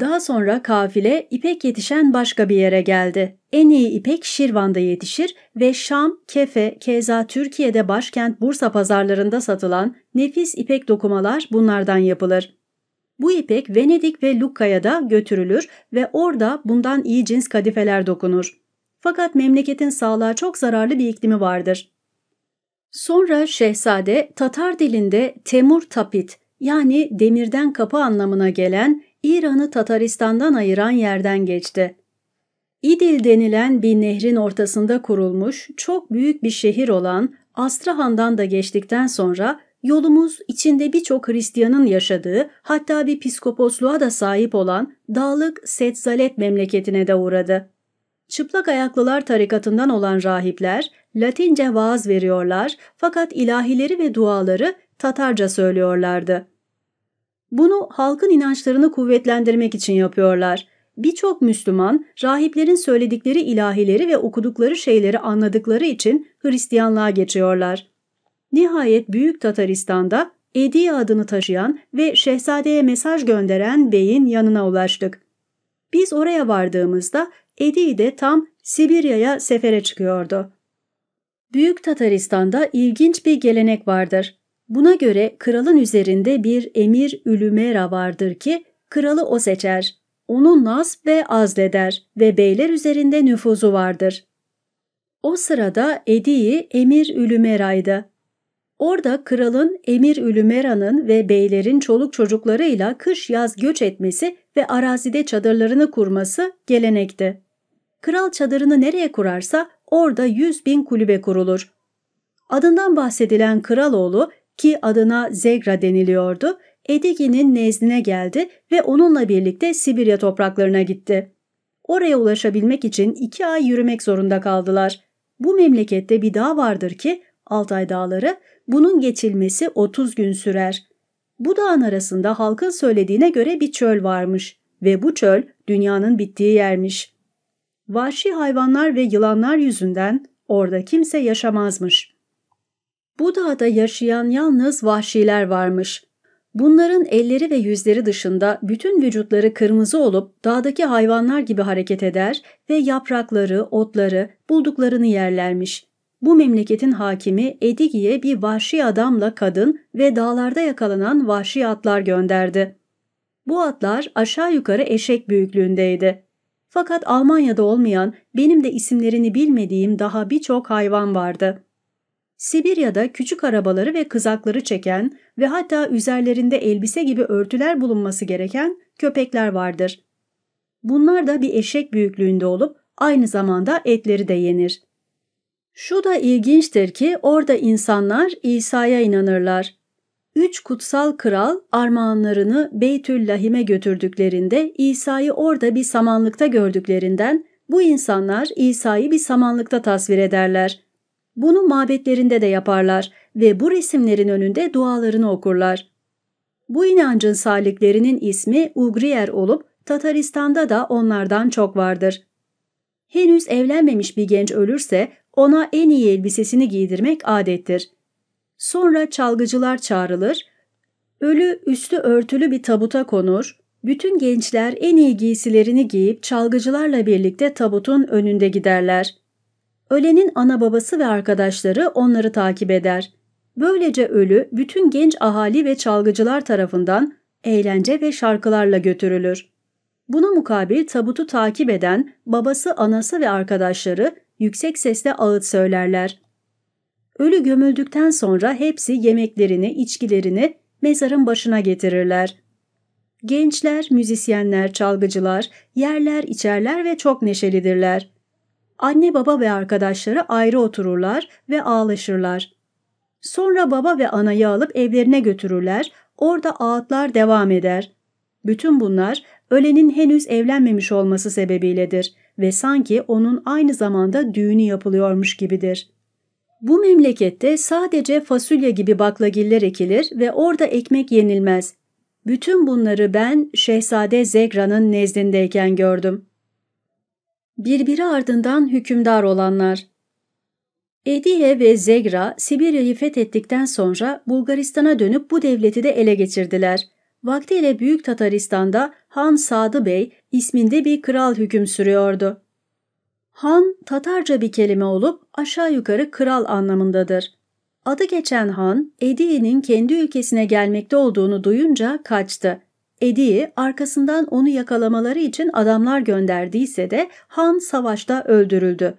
Daha sonra kafile ipek yetişen başka bir yere geldi. En iyi ipek Şirvan'da yetişir ve Şam, Kefe, keza Türkiye'de başkent Bursa pazarlarında satılan nefis ipek dokumalar bunlardan yapılır. Bu ipek Venedik ve Luka'ya da götürülür ve orada bundan iyi cins kadifeler dokunur. Fakat memleketin sağlığa çok zararlı bir iklimi vardır. Sonra şehzade Tatar dilinde Temur Tapit yani demirden kapı anlamına gelen İran'ı Tataristan'dan ayıran yerden geçti. İdil denilen bir nehrin ortasında kurulmuş çok büyük bir şehir olan Astrahan'dan da geçtikten sonra yolumuz içinde birçok Hristiyanın yaşadığı hatta bir piskoposluğa da sahip olan dağlık Setzalet memleketine de uğradı. Çıplak ayaklılar tarikatından olan rahipler Latince vaaz veriyorlar fakat ilahileri ve duaları Tatarca söylüyorlardı. Bunu halkın inançlarını kuvvetlendirmek için yapıyorlar. Birçok Müslüman rahiplerin söyledikleri ilahileri ve okudukları şeyleri anladıkları için Hristiyanlığa geçiyorlar. Nihayet Büyük Tataristan'da Edi adını taşıyan ve şehzadeye mesaj gönderen beyin yanına ulaştık. Biz oraya vardığımızda Edi de tam Sibirya'ya sefere çıkıyordu. Büyük Tataristan'da ilginç bir gelenek vardır. Buna göre kralın üzerinde bir emir Ülümera vardır ki kralı o seçer. Onu nasp ve azleder ve beyler üzerinde nüfuzu vardır. O sırada Edi'yi emir Ülümera'ydı. Orada kralın Emir Ülümera'nın ve beylerin çoluk çocuklarıyla kış yaz göç etmesi ve arazide çadırlarını kurması gelenekti. Kral çadırını nereye kurarsa orada yüz bin kulübe kurulur. Adından bahsedilen kraloğlu ki adına Zegra deniliyordu, Edigi'nin nezdine geldi ve onunla birlikte Sibirya topraklarına gitti. Oraya ulaşabilmek için iki ay yürümek zorunda kaldılar. Bu memlekette bir dağ vardır ki Altay Dağları, bunun geçilmesi 30 gün sürer. Bu dağın arasında halkın söylediğine göre bir çöl varmış ve bu çöl dünyanın bittiği yermiş. Vahşi hayvanlar ve yılanlar yüzünden orada kimse yaşamazmış. Bu dağda yaşayan yalnız vahşiler varmış. Bunların elleri ve yüzleri dışında bütün vücutları kırmızı olup dağdaki hayvanlar gibi hareket eder ve yaprakları, otları, bulduklarını yerlermiş. Bu memleketin hakimi Edigi'ye bir vahşi adamla kadın ve dağlarda yakalanan vahşi atlar gönderdi. Bu atlar aşağı yukarı eşek büyüklüğündeydi. Fakat Almanya'da olmayan, benim de isimlerini bilmediğim daha birçok hayvan vardı.'' Sibirya'da küçük arabaları ve kızakları çeken ve hatta üzerlerinde elbise gibi örtüler bulunması gereken köpekler vardır. Bunlar da bir eşek büyüklüğünde olup aynı zamanda etleri de yenir. Şu da ilginçtir ki orada insanlar İsa'ya inanırlar. Üç kutsal kral armağanlarını Beytül Lahim'e götürdüklerinde İsa'yı orada bir samanlıkta gördüklerinden bu insanlar İsa'yı bir samanlıkta tasvir ederler. Bunu mabetlerinde de yaparlar ve bu resimlerin önünde dualarını okurlar. Bu inancın saliklerinin ismi Ugriyer olup Tataristan'da da onlardan çok vardır. Henüz evlenmemiş bir genç ölürse ona en iyi elbisesini giydirmek adettir. Sonra çalgıcılar çağrılır, ölü üstü örtülü bir tabuta konur, bütün gençler en iyi giysilerini giyip çalgıcılarla birlikte tabutun önünde giderler. Ölenin ana babası ve arkadaşları onları takip eder. Böylece ölü bütün genç ahali ve çalgıcılar tarafından eğlence ve şarkılarla götürülür. Buna mukabil tabutu takip eden babası, anası ve arkadaşları yüksek sesle ağıt söylerler. Ölü gömüldükten sonra hepsi yemeklerini, içkilerini mezarın başına getirirler. Gençler, müzisyenler, çalgıcılar, yerler, içerler ve çok neşelidirler. Anne baba ve arkadaşları ayrı otururlar ve ağlaşırlar. Sonra baba ve anayı alıp evlerine götürürler, orada ağıtlar devam eder. Bütün bunlar ölenin henüz evlenmemiş olması sebebiyledir ve sanki onun aynı zamanda düğünü yapılıyormuş gibidir. Bu memlekette sadece fasulye gibi baklagiller ekilir ve orada ekmek yenilmez. Bütün bunları ben Şehzade Zegra'nın nezdindeyken gördüm birbiri ardından hükümdar olanlar. Ediye ve Zegra Sibirya'yı fethettikten sonra Bulgaristan'a dönüp bu devleti de ele geçirdiler. Vaktiyle Büyük Tataristan'da Han Sadı Bey isminde bir kral hüküm sürüyordu. Han, Tatarca bir kelime olup aşağı yukarı kral anlamındadır. Adı geçen Han, Ediye'nin kendi ülkesine gelmekte olduğunu duyunca kaçtı. Edi'yi arkasından onu yakalamaları için adamlar gönderdiyse de Han savaşta öldürüldü.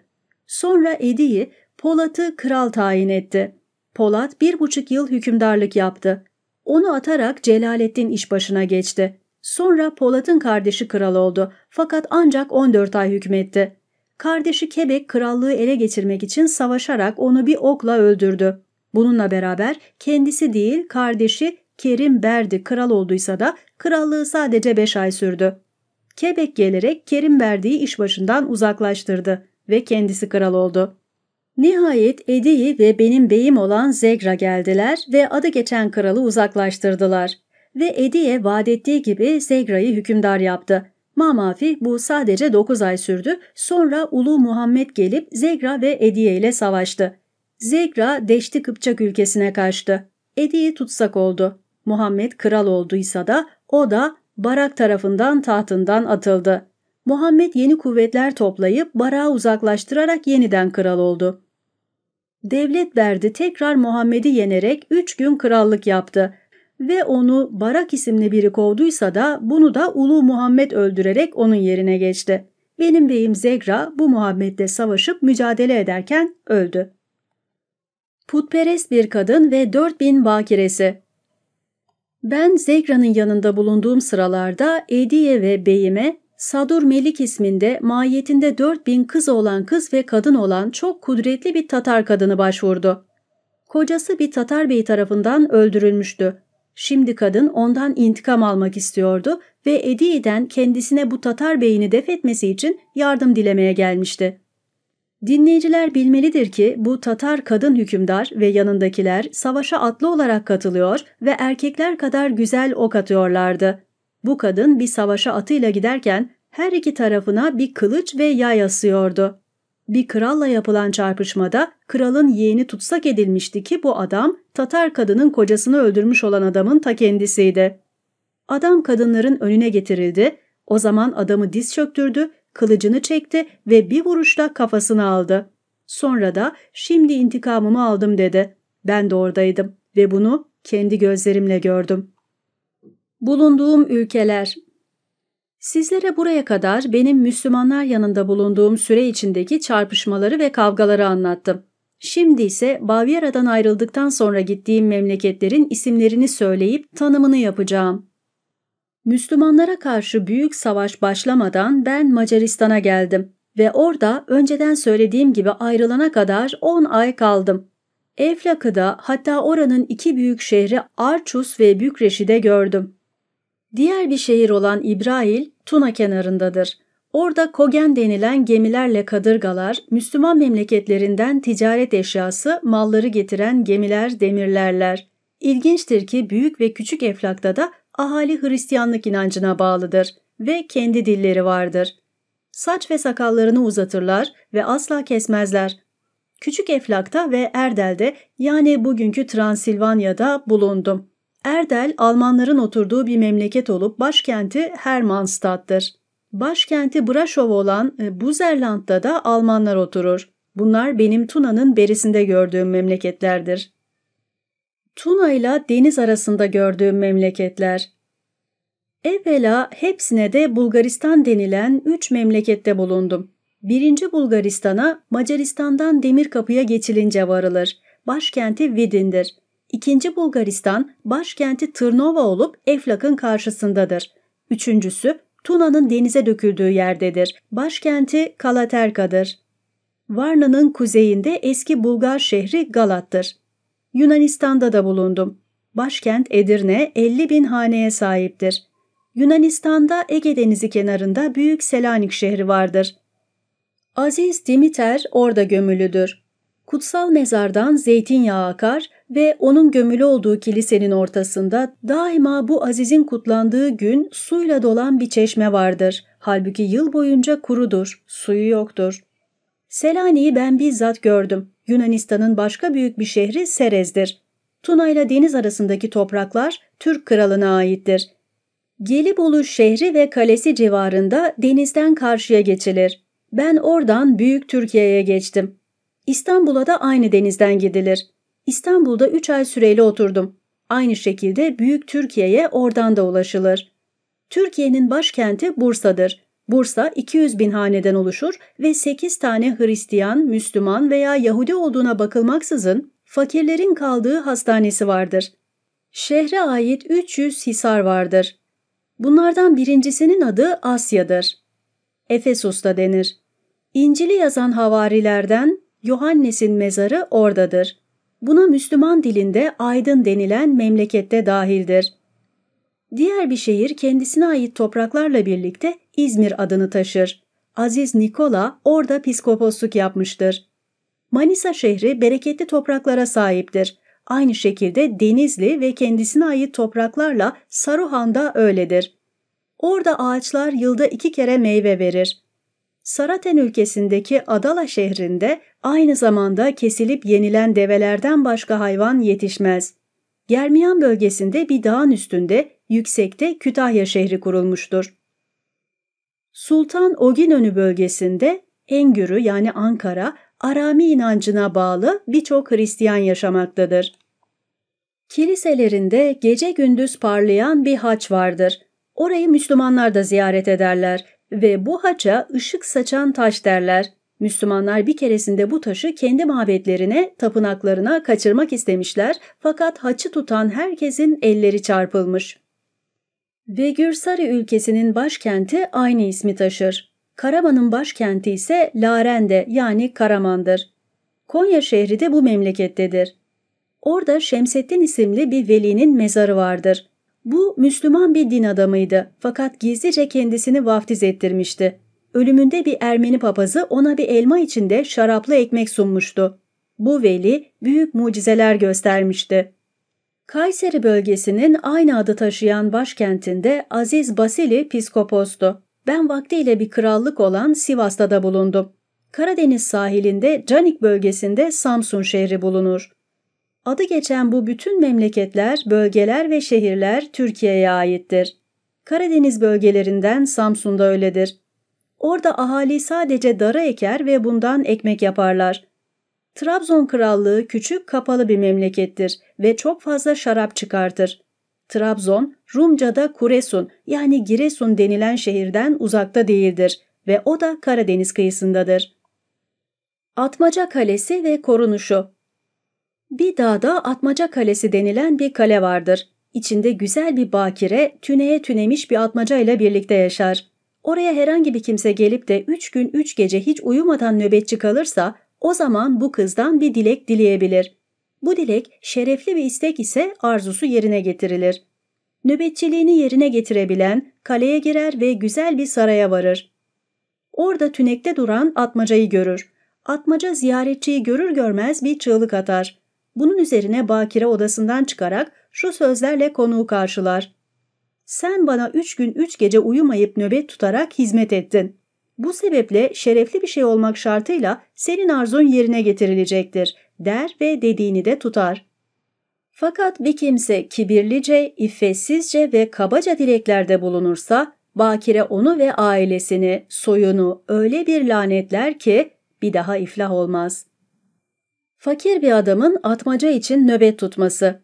Sonra Edi'yi Polat'ı kral tayin etti. Polat bir buçuk yıl hükümdarlık yaptı. Onu atarak Celalettin iş başına geçti. Sonra Polat'ın kardeşi kral oldu fakat ancak 14 ay hükmetti. Kardeşi Kebek krallığı ele geçirmek için savaşarak onu bir okla öldürdü. Bununla beraber kendisi değil kardeşi Kerim Berdi kral olduysa da krallığı sadece 5 ay sürdü. Kebek gelerek Kerim Berdi'yi iş başından uzaklaştırdı ve kendisi kral oldu. Nihayet Edi'yi ve benim beyim olan Zegra geldiler ve adı geçen kralı uzaklaştırdılar. Ve Edi'ye vaat ettiği gibi Zegra'yı hükümdar yaptı. Mamafi bu sadece 9 ay sürdü. Sonra Ulu Muhammed gelip Zegra ve Ediye ile savaştı. Zegra Deşti Kıpçak ülkesine kaçtı. Edi'yi tutsak oldu. Muhammed kral olduysa da o da Barak tarafından tahtından atıldı. Muhammed yeni kuvvetler toplayıp Barak'ı uzaklaştırarak yeniden kral oldu. Devlet verdi tekrar Muhammed'i yenerek 3 gün krallık yaptı ve onu Barak isimli biri kovduysa da bunu da Ulu Muhammed öldürerek onun yerine geçti. Benim beyim Zegra bu Muhammed'le savaşıp mücadele ederken öldü. Putperest bir kadın ve 4000 bakiresi ben Zegra'nın yanında bulunduğum sıralarda Ediye ve Beyime Sadur Melik isminde mahiyetinde 4000 kız olan kız ve kadın olan çok kudretli bir Tatar kadını başvurdu. Kocası bir Tatar bey tarafından öldürülmüştü. Şimdi kadın ondan intikam almak istiyordu ve Ediye'den kendisine bu Tatar beyini defetmesi için yardım dilemeye gelmişti. Dinleyiciler bilmelidir ki bu Tatar kadın hükümdar ve yanındakiler savaşa atlı olarak katılıyor ve erkekler kadar güzel ok atıyorlardı. Bu kadın bir savaşa atıyla giderken her iki tarafına bir kılıç ve yay asıyordu. Bir kralla yapılan çarpışmada kralın yeğeni tutsak edilmişti ki bu adam Tatar kadının kocasını öldürmüş olan adamın ta kendisiydi. Adam kadınların önüne getirildi, o zaman adamı diz çöktürdü kılıcını çekti ve bir vuruşla kafasını aldı. Sonra da şimdi intikamımı aldım dedi. Ben de oradaydım ve bunu kendi gözlerimle gördüm. Bulunduğum ülkeler Sizlere buraya kadar benim Müslümanlar yanında bulunduğum süre içindeki çarpışmaları ve kavgaları anlattım. Şimdi ise Bavyera'dan ayrıldıktan sonra gittiğim memleketlerin isimlerini söyleyip tanımını yapacağım. Müslümanlara karşı büyük savaş başlamadan ben Macaristan'a geldim ve orada önceden söylediğim gibi ayrılana kadar 10 ay kaldım. Eflak'ı hatta oranın iki büyük şehri Arçus ve Bükreş'i de gördüm. Diğer bir şehir olan İbrail, Tuna kenarındadır. Orada Kogen denilen gemilerle kadırgalar, Müslüman memleketlerinden ticaret eşyası, malları getiren gemiler demirlerler. İlginçtir ki büyük ve küçük Eflak'ta da ahali Hristiyanlık inancına bağlıdır ve kendi dilleri vardır. Saç ve sakallarını uzatırlar ve asla kesmezler. Küçük Eflak'ta ve Erdel'de yani bugünkü Transilvanya'da bulundum. Erdel Almanların oturduğu bir memleket olup başkenti Hermannstadt'tır. Başkenti Braşov olan e, Buzerland'da da Almanlar oturur. Bunlar benim Tuna'nın berisinde gördüğüm memleketlerdir. Tuna ile deniz arasında gördüğüm memleketler. Evvela hepsine de Bulgaristan denilen üç memlekette bulundum. Birinci Bulgaristan'a Macaristan'dan Demir Kapıya geçilince varılır. Başkenti Vidin'dir. İkinci Bulgaristan başkenti Tırnova olup Eflak'ın karşısındadır. Üçüncüsü Tuna'nın denize döküldüğü yerdedir. Başkenti Kalaterka'dır. Varna'nın kuzeyinde eski Bulgar şehri Galat'tır. Yunanistan'da da bulundum. Başkent Edirne 50 bin haneye sahiptir. Yunanistan'da Ege Denizi kenarında büyük Selanik şehri vardır. Aziz Dimiter orada gömülüdür. Kutsal mezardan zeytinyağı akar ve onun gömülü olduğu kilisenin ortasında daima bu azizin kutlandığı gün suyla dolan bir çeşme vardır. Halbuki yıl boyunca kurudur, suyu yoktur. Selanik'i ben bizzat gördüm. Yunanistan'ın başka büyük bir şehri Serez'dir. Tuna ile deniz arasındaki topraklar Türk kralına aittir. Gelibolu şehri ve kalesi civarında denizden karşıya geçilir. Ben oradan Büyük Türkiye'ye geçtim. İstanbul'a da aynı denizden gidilir. İstanbul'da 3 ay süreyle oturdum. Aynı şekilde Büyük Türkiye'ye oradan da ulaşılır. Türkiye'nin başkenti Bursa'dır. Bursa 200 bin haneden oluşur ve 8 tane Hristiyan, Müslüman veya Yahudi olduğuna bakılmaksızın fakirlerin kaldığı hastanesi vardır. Şehre ait 300 hisar vardır. Bunlardan birincisinin adı Asya'dır. Efesus'ta denir. İncil'i yazan havarilerden Yohannes'in mezarı oradadır. Buna Müslüman dilinde aydın denilen memlekette dahildir. Diğer bir şehir kendisine ait topraklarla birlikte İzmir adını taşır. Aziz Nikola orada piskoposluk yapmıştır. Manisa şehri bereketli topraklara sahiptir. Aynı şekilde Denizli ve kendisine ait topraklarla Saruhan'da öyledir. Orada ağaçlar yılda iki kere meyve verir. Saraten ülkesindeki Adala şehrinde aynı zamanda kesilip yenilen develerden başka hayvan yetişmez. Germiyan bölgesinde bir dağın üstünde yüksekte Kütahya şehri kurulmuştur. Sultan Oginönü bölgesinde Engürü yani Ankara, Arami inancına bağlı birçok Hristiyan yaşamaktadır. Kiliselerinde gece gündüz parlayan bir haç vardır. Orayı Müslümanlar da ziyaret ederler ve bu haça ışık saçan taş derler. Müslümanlar bir keresinde bu taşı kendi mabetlerine, tapınaklarına kaçırmak istemişler fakat haçı tutan herkesin elleri çarpılmış. Vegürsari ülkesinin başkenti aynı ismi taşır. Karaman'ın başkenti ise Larende yani Karaman'dır. Konya şehri de bu memlekettedir. Orada Şemseddin isimli bir velinin mezarı vardır. Bu Müslüman bir din adamıydı fakat gizlice kendisini vaftiz ettirmişti. Ölümünde bir Ermeni papazı ona bir elma içinde şaraplı ekmek sunmuştu. Bu veli büyük mucizeler göstermişti. Kayseri bölgesinin aynı adı taşıyan başkentinde Aziz Basili Piskopos'tu. Ben vaktiyle bir krallık olan Sivas'ta da bulundum. Karadeniz sahilinde Canik bölgesinde Samsun şehri bulunur. Adı geçen bu bütün memleketler, bölgeler ve şehirler Türkiye'ye aittir. Karadeniz bölgelerinden Samsun'da öyledir. Orada ahali sadece dara eker ve bundan ekmek yaparlar. Trabzon Krallığı küçük kapalı bir memlekettir ve çok fazla şarap çıkartır. Trabzon, Rumca'da Kuresun yani Giresun denilen şehirden uzakta değildir ve o da Karadeniz kıyısındadır. Atmaca Kalesi ve Korunuşu Bir dağda Atmaca Kalesi denilen bir kale vardır. İçinde güzel bir bakire, tüneye tünemiş bir atmaca ile birlikte yaşar. Oraya herhangi bir kimse gelip de üç gün üç gece hiç uyumadan nöbetçi kalırsa o zaman bu kızdan bir dilek dileyebilir. Bu dilek şerefli bir istek ise arzusu yerine getirilir. Nöbetçiliğini yerine getirebilen kaleye girer ve güzel bir saraya varır. Orada tünekte duran atmacayı görür. Atmaca ziyaretçiyi görür görmez bir çığlık atar. Bunun üzerine Bakire odasından çıkarak şu sözlerle konuğu karşılar. Sen bana üç gün üç gece uyumayıp nöbet tutarak hizmet ettin. Bu sebeple şerefli bir şey olmak şartıyla senin arzun yerine getirilecektir der ve dediğini de tutar. Fakat bir kimse kibirlice, iffetsizce ve kabaca dileklerde bulunursa Bakire onu ve ailesini, soyunu öyle bir lanetler ki bir daha iflah olmaz. Fakir bir adamın atmaca için nöbet tutması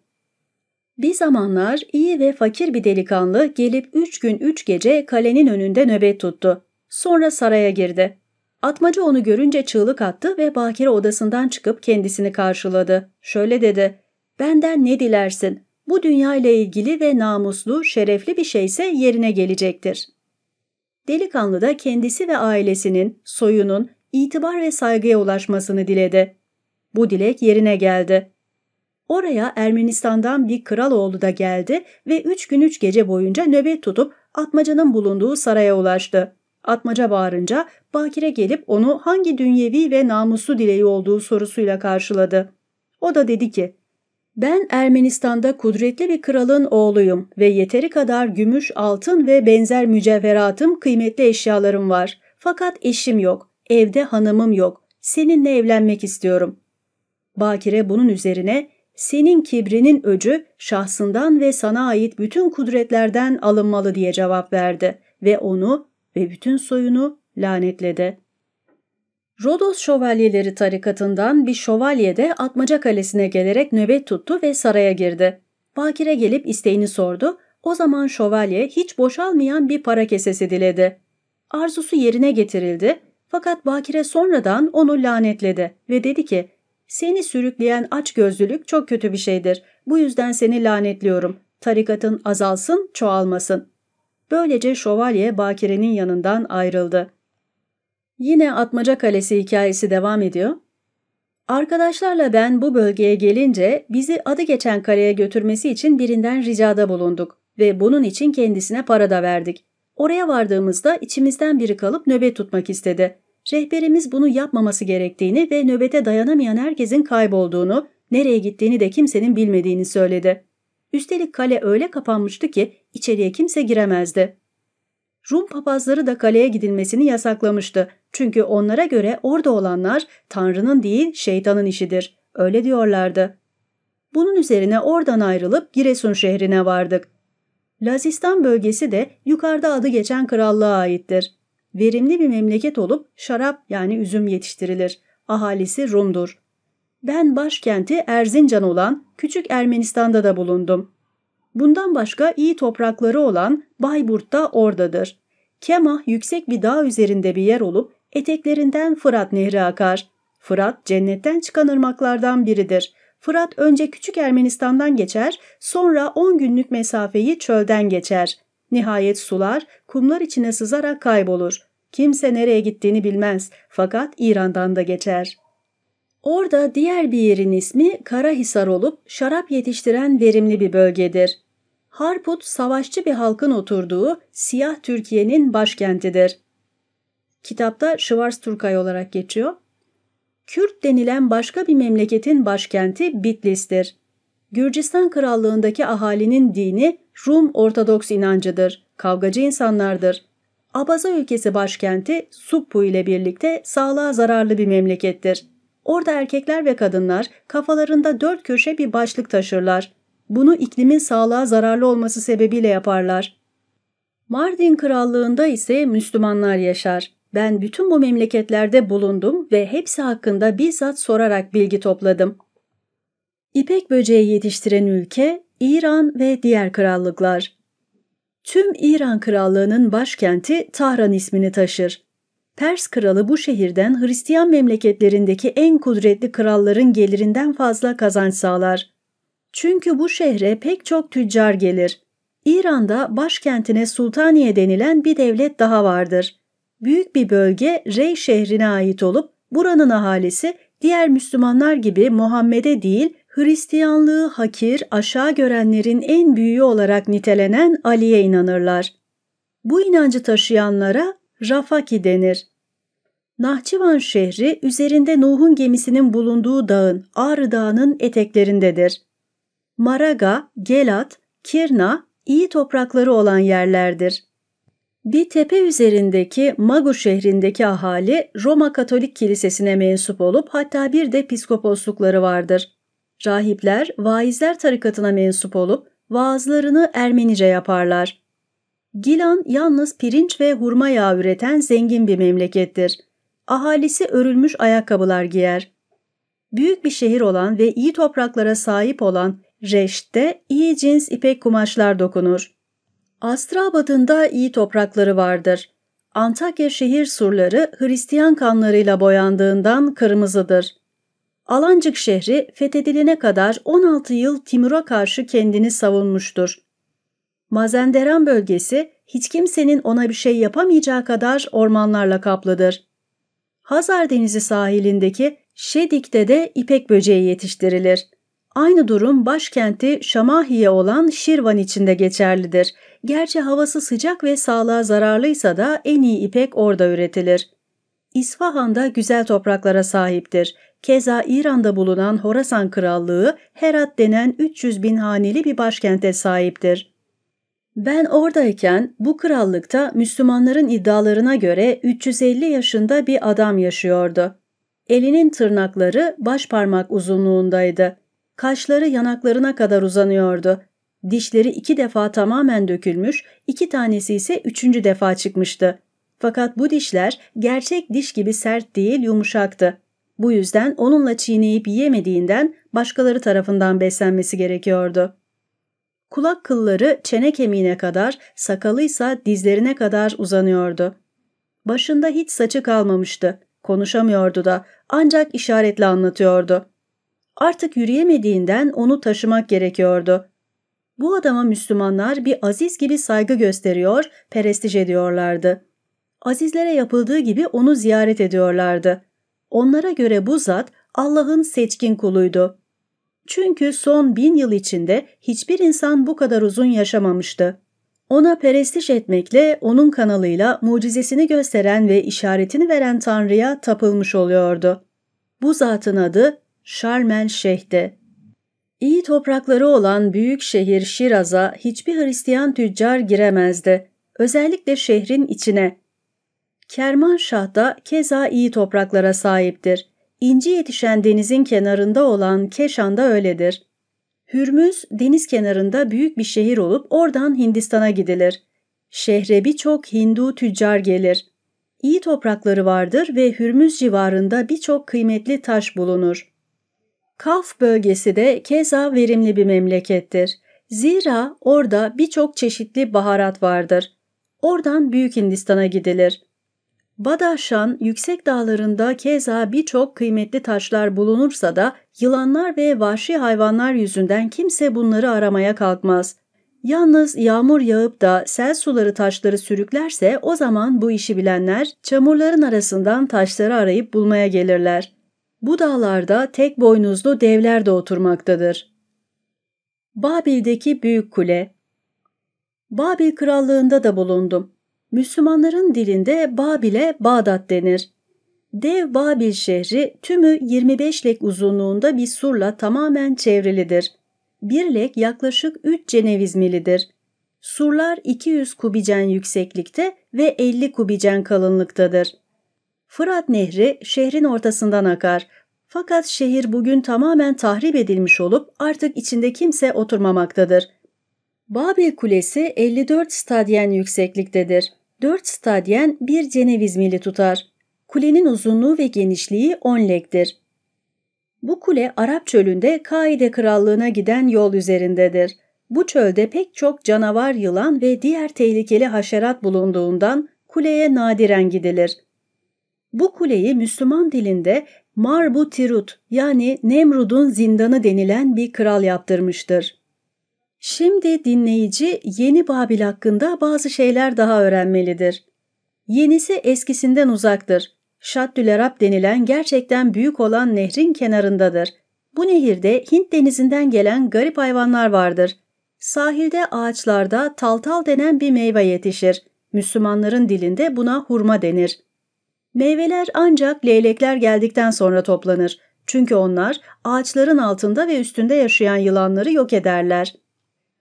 Bir zamanlar iyi ve fakir bir delikanlı gelip üç gün üç gece kalenin önünde nöbet tuttu. Sonra saraya girdi. Atmaca onu görünce çığlık attı ve Bakire odasından çıkıp kendisini karşıladı. Şöyle dedi, ''Benden ne dilersin? Bu dünya ile ilgili ve namuslu, şerefli bir şeyse yerine gelecektir.'' Delikanlı da kendisi ve ailesinin, soyunun, itibar ve saygıya ulaşmasını diledi. Bu dilek yerine geldi. Oraya Ermenistan'dan bir kral oğlu da geldi ve üç gün üç gece boyunca nöbet tutup Atmaca'nın bulunduğu saraya ulaştı. Atmaca bağırınca Bakire gelip onu hangi dünyevi ve namuslu dileği olduğu sorusuyla karşıladı. O da dedi ki, ben Ermenistan'da kudretli bir kralın oğluyum ve yeteri kadar gümüş, altın ve benzer mücevheratım kıymetli eşyalarım var. Fakat eşim yok, evde hanımım yok. Seninle evlenmek istiyorum. Bakire bunun üzerine senin kibrinin öcü şahsından ve sana ait bütün kudretlerden alınmalı diye cevap verdi ve onu ve bütün soyunu lanetledi. Rodos Şövalyeleri tarikatından bir şövalye de Atmaca Kalesi'ne gelerek nöbet tuttu ve saraya girdi. Bakire gelip isteğini sordu. O zaman şövalye hiç boşalmayan bir para kesesi diledi. Arzusu yerine getirildi fakat Bakire sonradan onu lanetledi ve dedi ki ''Seni sürükleyen açgözlülük çok kötü bir şeydir. Bu yüzden seni lanetliyorum. Tarikatın azalsın, çoğalmasın.'' Böylece şövalye Bakire'nin yanından ayrıldı. Yine Atmaca Kalesi hikayesi devam ediyor. Arkadaşlarla ben bu bölgeye gelince bizi adı geçen kaleye götürmesi için birinden ricada bulunduk ve bunun için kendisine para da verdik. Oraya vardığımızda içimizden biri kalıp nöbet tutmak istedi. Rehberimiz bunu yapmaması gerektiğini ve nöbete dayanamayan herkesin kaybolduğunu, nereye gittiğini de kimsenin bilmediğini söyledi. Üstelik kale öyle kapanmıştı ki içeriye kimse giremezdi. Rum papazları da kaleye gidilmesini yasaklamıştı. Çünkü onlara göre orada olanlar Tanrı'nın değil şeytanın işidir. Öyle diyorlardı. Bunun üzerine oradan ayrılıp Giresun şehrine vardık. Lazistan bölgesi de yukarıda adı geçen krallığa aittir. Verimli bir memleket olup şarap yani üzüm yetiştirilir. Ahalisi Rum'dur. Ben başkenti Erzincan olan Küçük Ermenistan'da da bulundum. Bundan başka iyi toprakları olan Bayburt da oradadır. Kemah yüksek bir dağ üzerinde bir yer olup eteklerinden Fırat Nehri akar. Fırat cennetten çıkan ırmaklardan biridir. Fırat önce Küçük Ermenistan'dan geçer, sonra 10 günlük mesafeyi çölden geçer. Nihayet sular kumlar içine sızarak kaybolur. Kimse nereye gittiğini bilmez fakat İran'dan da geçer.'' Orada diğer bir yerin ismi Karahisar olup şarap yetiştiren verimli bir bölgedir. Harput savaşçı bir halkın oturduğu siyah Türkiye'nin başkentidir. Kitapta şıvarz olarak geçiyor. Kürt denilen başka bir memleketin başkenti Bitlis'tir. Gürcistan Krallığındaki ahalinin dini Rum Ortodoks inancıdır, kavgacı insanlardır. Abaza ülkesi başkenti Suppu ile birlikte sağlığa zararlı bir memlekettir. Orada erkekler ve kadınlar kafalarında dört köşe bir başlık taşırlar. Bunu iklimin sağlığa zararlı olması sebebiyle yaparlar. Mardin Krallığı'nda ise Müslümanlar yaşar. Ben bütün bu memleketlerde bulundum ve hepsi hakkında bizzat sorarak bilgi topladım. İpek böceği yetiştiren ülke İran ve diğer krallıklar. Tüm İran Krallığı'nın başkenti Tahran ismini taşır. Pers kralı bu şehirden Hristiyan memleketlerindeki en kudretli kralların gelirinden fazla kazanç sağlar. Çünkü bu şehre pek çok tüccar gelir. İran'da başkentine Sultaniye denilen bir devlet daha vardır. Büyük bir bölge Rey şehrine ait olup buranın ahalisi diğer Müslümanlar gibi Muhammed'e değil Hristiyanlığı hakir, aşağı görenlerin en büyüğü olarak nitelenen Ali'ye inanırlar. Bu inancı taşıyanlara Rafaki denir. Nahçıvan şehri üzerinde Nuh'un gemisinin bulunduğu dağın Ağrı Dağı'nın eteklerindedir. Maraga, Gelat, Kirna iyi toprakları olan yerlerdir. Bir tepe üzerindeki Magu şehrindeki ahali Roma Katolik Kilisesi'ne mensup olup hatta bir de piskoposlukları vardır. Rahipler, vaizler tarikatına mensup olup vaazlarını Ermenice yaparlar. Gilan yalnız pirinç ve hurma yağı üreten zengin bir memlekettir. Ahalisi örülmüş ayakkabılar giyer. Büyük bir şehir olan ve iyi topraklara sahip olan Reş'te iyi cins ipek kumaşlar dokunur. Astrabat'ın da iyi toprakları vardır. Antakya şehir surları Hristiyan kanlarıyla boyandığından kırmızıdır. Alancık şehri fethedilene kadar 16 yıl Timur'a karşı kendini savunmuştur. Mazenderan bölgesi hiç kimsenin ona bir şey yapamayacağı kadar ormanlarla kaplıdır. Hazar Denizi sahilindeki Şedik'te de ipek böceği yetiştirilir. Aynı durum başkenti Şamahiye olan Şirvan içinde geçerlidir. Gerçi havası sıcak ve sağlığa zararlıysa da en iyi ipek orada üretilir. İsfahan da güzel topraklara sahiptir. Keza İran'da bulunan Horasan Krallığı Herat denen 300 bin haneli bir başkente sahiptir. Ben oradayken bu krallıkta Müslümanların iddialarına göre 350 yaşında bir adam yaşıyordu. Elinin tırnakları baş parmak uzunluğundaydı. Kaşları yanaklarına kadar uzanıyordu. Dişleri iki defa tamamen dökülmüş, iki tanesi ise üçüncü defa çıkmıştı. Fakat bu dişler gerçek diş gibi sert değil yumuşaktı. Bu yüzden onunla çiğneyip yiyemediğinden başkaları tarafından beslenmesi gerekiyordu. Kulak kılları çene kemiğine kadar, sakalıysa dizlerine kadar uzanıyordu. Başında hiç saçı kalmamıştı. Konuşamıyordu da ancak işaretle anlatıyordu. Artık yürüyemediğinden onu taşımak gerekiyordu. Bu adama Müslümanlar bir aziz gibi saygı gösteriyor, perestij ediyorlardı. Azizlere yapıldığı gibi onu ziyaret ediyorlardı. Onlara göre bu zat Allah'ın seçkin kuluydu. Çünkü son bin yıl içinde hiçbir insan bu kadar uzun yaşamamıştı. Ona perestiş etmekle onun kanalıyla mucizesini gösteren ve işaretini veren Tanrı'ya tapılmış oluyordu. Bu zatın adı Şarmel Şeyh'ti. İyi toprakları olan büyük şehir Şiraz'a hiçbir Hristiyan tüccar giremezdi. Özellikle şehrin içine. Kerman Şah da keza iyi topraklara sahiptir. İnci yetişen denizin kenarında olan Keşan'da öyledir. Hürmüz deniz kenarında büyük bir şehir olup oradan Hindistan'a gidilir. Şehre birçok Hindu tüccar gelir. İyi toprakları vardır ve Hürmüz civarında birçok kıymetli taş bulunur. Kaf bölgesi de keza verimli bir memlekettir. Zira orada birçok çeşitli baharat vardır. Oradan Büyük Hindistan'a gidilir. Badaşan yüksek dağlarında keza birçok kıymetli taşlar bulunursa da yılanlar ve vahşi hayvanlar yüzünden kimse bunları aramaya kalkmaz. Yalnız yağmur yağıp da sel suları taşları sürüklerse o zaman bu işi bilenler çamurların arasından taşları arayıp bulmaya gelirler. Bu dağlarda tek boynuzlu devler de oturmaktadır. Babil'deki Büyük Kule Babil Krallığında da bulundum. Müslümanların dilinde Babil'e Bağdat denir. Dev Babil şehri tümü 25 lek uzunluğunda bir surla tamamen çevrilidir. Bir lek yaklaşık 3 ceneviz milidir. Surlar 200 kubicen yükseklikte ve 50 kubicen kalınlıktadır. Fırat Nehri şehrin ortasından akar. Fakat şehir bugün tamamen tahrip edilmiş olup artık içinde kimse oturmamaktadır. Babil Kulesi 54 stadyen yüksekliktedir. 4 stadyen bir Ceneviz mili tutar. Kulenin uzunluğu ve genişliği 10 lektir. Bu kule Arap çölünde Kaide Krallığına giden yol üzerindedir. Bu çölde pek çok canavar, yılan ve diğer tehlikeli haşerat bulunduğundan kuleye nadiren gidilir. Bu kuleyi Müslüman dilinde Marbu Tirut yani Nemrud'un zindanı denilen bir kral yaptırmıştır. Şimdi dinleyici yeni Babil hakkında bazı şeyler daha öğrenmelidir. Yenisi eskisinden uzaktır. Şaddül Arap denilen gerçekten büyük olan nehrin kenarındadır. Bu nehirde Hint denizinden gelen garip hayvanlar vardır. Sahilde ağaçlarda taltal denen bir meyve yetişir. Müslümanların dilinde buna hurma denir. Meyveler ancak leylekler geldikten sonra toplanır. Çünkü onlar ağaçların altında ve üstünde yaşayan yılanları yok ederler.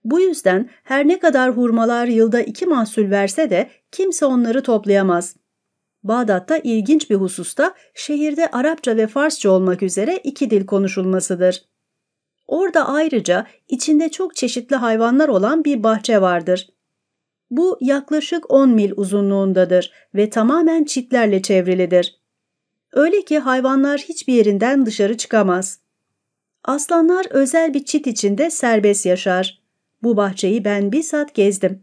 Bu yüzden her ne kadar hurmalar yılda iki mahsul verse de kimse onları toplayamaz. Bağdat'ta ilginç bir hususta şehirde Arapça ve Farsça olmak üzere iki dil konuşulmasıdır. Orada ayrıca içinde çok çeşitli hayvanlar olan bir bahçe vardır. Bu yaklaşık 10 mil uzunluğundadır ve tamamen çitlerle çevrilidir. Öyle ki hayvanlar hiçbir yerinden dışarı çıkamaz. Aslanlar özel bir çit içinde serbest yaşar. Bu bahçeyi ben bir saat gezdim.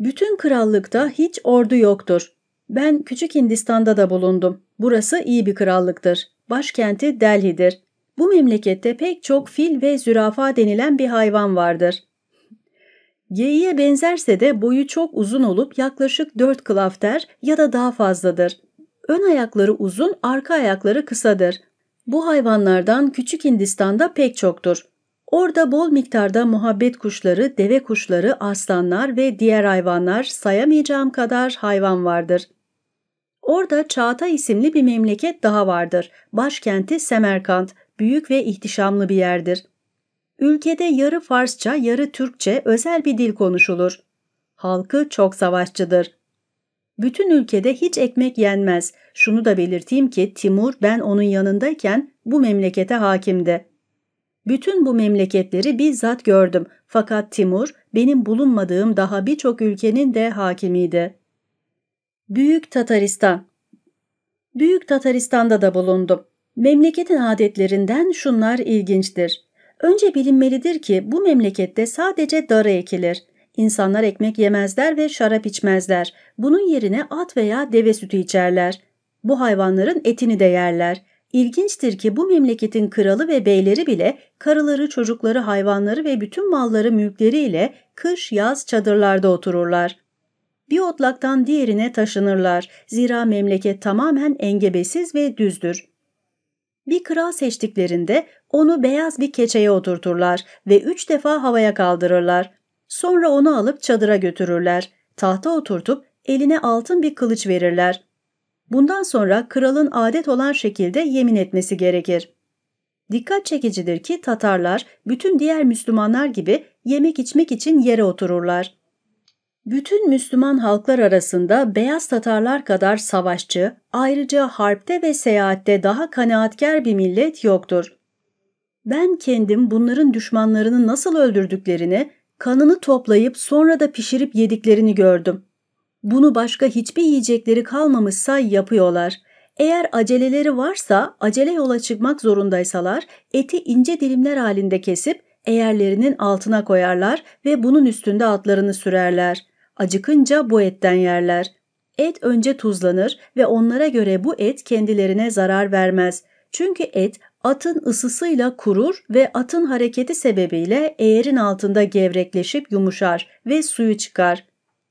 Bütün krallıkta hiç ordu yoktur. Ben Küçük Hindistan'da da bulundum. Burası iyi bir krallıktır. Başkenti Delhi'dir. Bu memlekette pek çok fil ve zürafa denilen bir hayvan vardır. Geyiğe benzerse de boyu çok uzun olup yaklaşık 4 klafter ya da daha fazladır. Ön ayakları uzun, arka ayakları kısadır. Bu hayvanlardan Küçük Hindistan'da pek çoktur. Orada bol miktarda muhabbet kuşları, deve kuşları, aslanlar ve diğer hayvanlar sayamayacağım kadar hayvan vardır. Orada Çağatay isimli bir memleket daha vardır. Başkenti Semerkant, büyük ve ihtişamlı bir yerdir. Ülkede yarı Farsça, yarı Türkçe özel bir dil konuşulur. Halkı çok savaşçıdır. Bütün ülkede hiç ekmek yenmez. Şunu da belirteyim ki Timur ben onun yanındayken bu memlekete hakimdi. Bütün bu memleketleri bizzat gördüm fakat Timur benim bulunmadığım daha birçok ülkenin de hakimiydi. Büyük Tataristan Büyük Tataristan'da da bulundum. Memleketin adetlerinden şunlar ilginçtir. Önce bilinmelidir ki bu memlekette sadece darı ekilir. İnsanlar ekmek yemezler ve şarap içmezler. Bunun yerine at veya deve sütü içerler. Bu hayvanların etini de yerler. İlginçtir ki bu memleketin kralı ve beyleri bile karıları, çocukları, hayvanları ve bütün malları mülkleriyle kış yaz çadırlarda otururlar. Bir otlaktan diğerine taşınırlar. Zira memleket tamamen engebesiz ve düzdür. Bir kral seçtiklerinde onu beyaz bir keçeye oturturlar ve üç defa havaya kaldırırlar. Sonra onu alıp çadıra götürürler. Tahta oturtup eline altın bir kılıç verirler. Bundan sonra kralın adet olan şekilde yemin etmesi gerekir. Dikkat çekicidir ki Tatarlar bütün diğer Müslümanlar gibi yemek içmek için yere otururlar. Bütün Müslüman halklar arasında beyaz Tatarlar kadar savaşçı, ayrıca harpte ve seyahatte daha kanaatkar bir millet yoktur. Ben kendim bunların düşmanlarını nasıl öldürdüklerini, kanını toplayıp sonra da pişirip yediklerini gördüm. Bunu başka hiçbir yiyecekleri kalmamışsa yapıyorlar. Eğer aceleleri varsa acele yola çıkmak zorundaysalar eti ince dilimler halinde kesip eğerlerinin altına koyarlar ve bunun üstünde atlarını sürerler. Acıkınca bu etten yerler. Et önce tuzlanır ve onlara göre bu et kendilerine zarar vermez. Çünkü et atın ısısıyla kurur ve atın hareketi sebebiyle eğerin altında gevrekleşip yumuşar ve suyu çıkar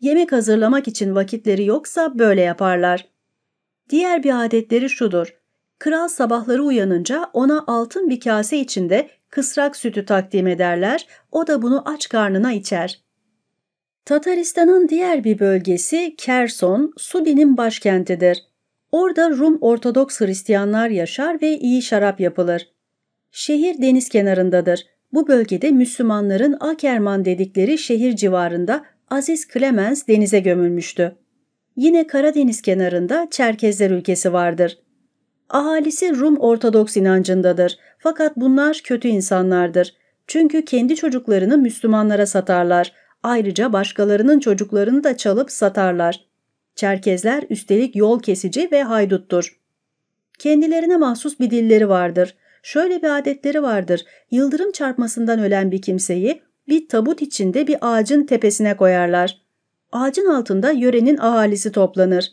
yemek hazırlamak için vakitleri yoksa böyle yaparlar. Diğer bir adetleri şudur. Kral sabahları uyanınca ona altın bir kase içinde kısrak sütü takdim ederler, o da bunu aç karnına içer. Tataristan'ın diğer bir bölgesi Kerson, Sudi'nin başkentidir. Orada Rum Ortodoks Hristiyanlar yaşar ve iyi şarap yapılır. Şehir deniz kenarındadır. Bu bölgede Müslümanların Akerman dedikleri şehir civarında Aziz Clemens denize gömülmüştü. Yine Karadeniz kenarında Çerkezler ülkesi vardır. Ahalisi Rum Ortodoks inancındadır. Fakat bunlar kötü insanlardır. Çünkü kendi çocuklarını Müslümanlara satarlar. Ayrıca başkalarının çocuklarını da çalıp satarlar. Çerkezler üstelik yol kesici ve hayduttur. Kendilerine mahsus bir dilleri vardır. Şöyle bir adetleri vardır. Yıldırım çarpmasından ölen bir kimseyi bir tabut içinde bir ağacın tepesine koyarlar. Ağacın altında yörenin ahalisi toplanır.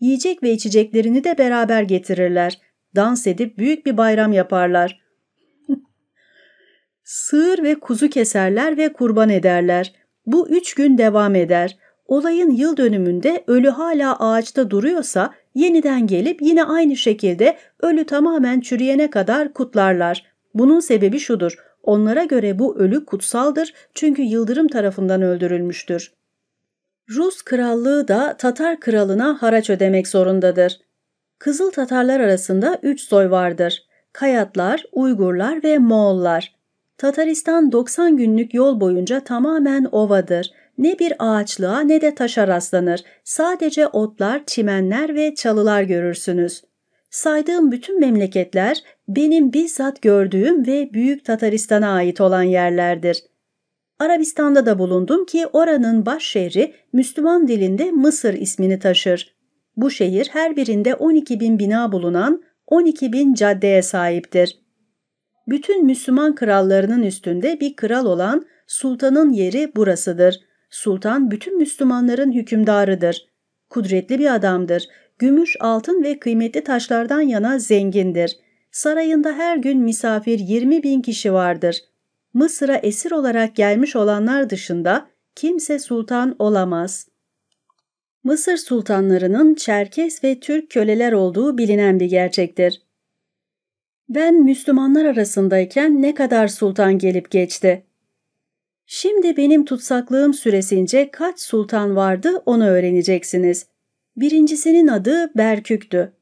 Yiyecek ve içeceklerini de beraber getirirler. Dans edip büyük bir bayram yaparlar. <laughs> Sığır ve kuzu keserler ve kurban ederler. Bu üç gün devam eder. Olayın yıl dönümünde ölü hala ağaçta duruyorsa yeniden gelip yine aynı şekilde ölü tamamen çürüyene kadar kutlarlar. Bunun sebebi şudur. Onlara göre bu ölü kutsaldır çünkü yıldırım tarafından öldürülmüştür. Rus krallığı da Tatar kralına haraç ödemek zorundadır. Kızıl Tatarlar arasında üç soy vardır. Kayatlar, Uygurlar ve Moğollar. Tataristan 90 günlük yol boyunca tamamen ovadır. Ne bir ağaçlığa ne de taşa rastlanır. Sadece otlar, çimenler ve çalılar görürsünüz. Saydığım bütün memleketler benim bizzat gördüğüm ve Büyük Tataristan'a ait olan yerlerdir. Arabistan'da da bulundum ki oranın baş şehri Müslüman dilinde Mısır ismini taşır. Bu şehir her birinde 12 bin bina bulunan 12 bin caddeye sahiptir. Bütün Müslüman krallarının üstünde bir kral olan sultanın yeri burasıdır. Sultan bütün Müslümanların hükümdarıdır. Kudretli bir adamdır gümüş, altın ve kıymetli taşlardan yana zengindir. Sarayında her gün misafir 20 bin kişi vardır. Mısır'a esir olarak gelmiş olanlar dışında kimse sultan olamaz. Mısır sultanlarının Çerkes ve Türk köleler olduğu bilinen bir gerçektir. Ben Müslümanlar arasındayken ne kadar sultan gelip geçti. Şimdi benim tutsaklığım süresince kaç sultan vardı onu öğreneceksiniz.'' Birincisinin adı Berkük'tü.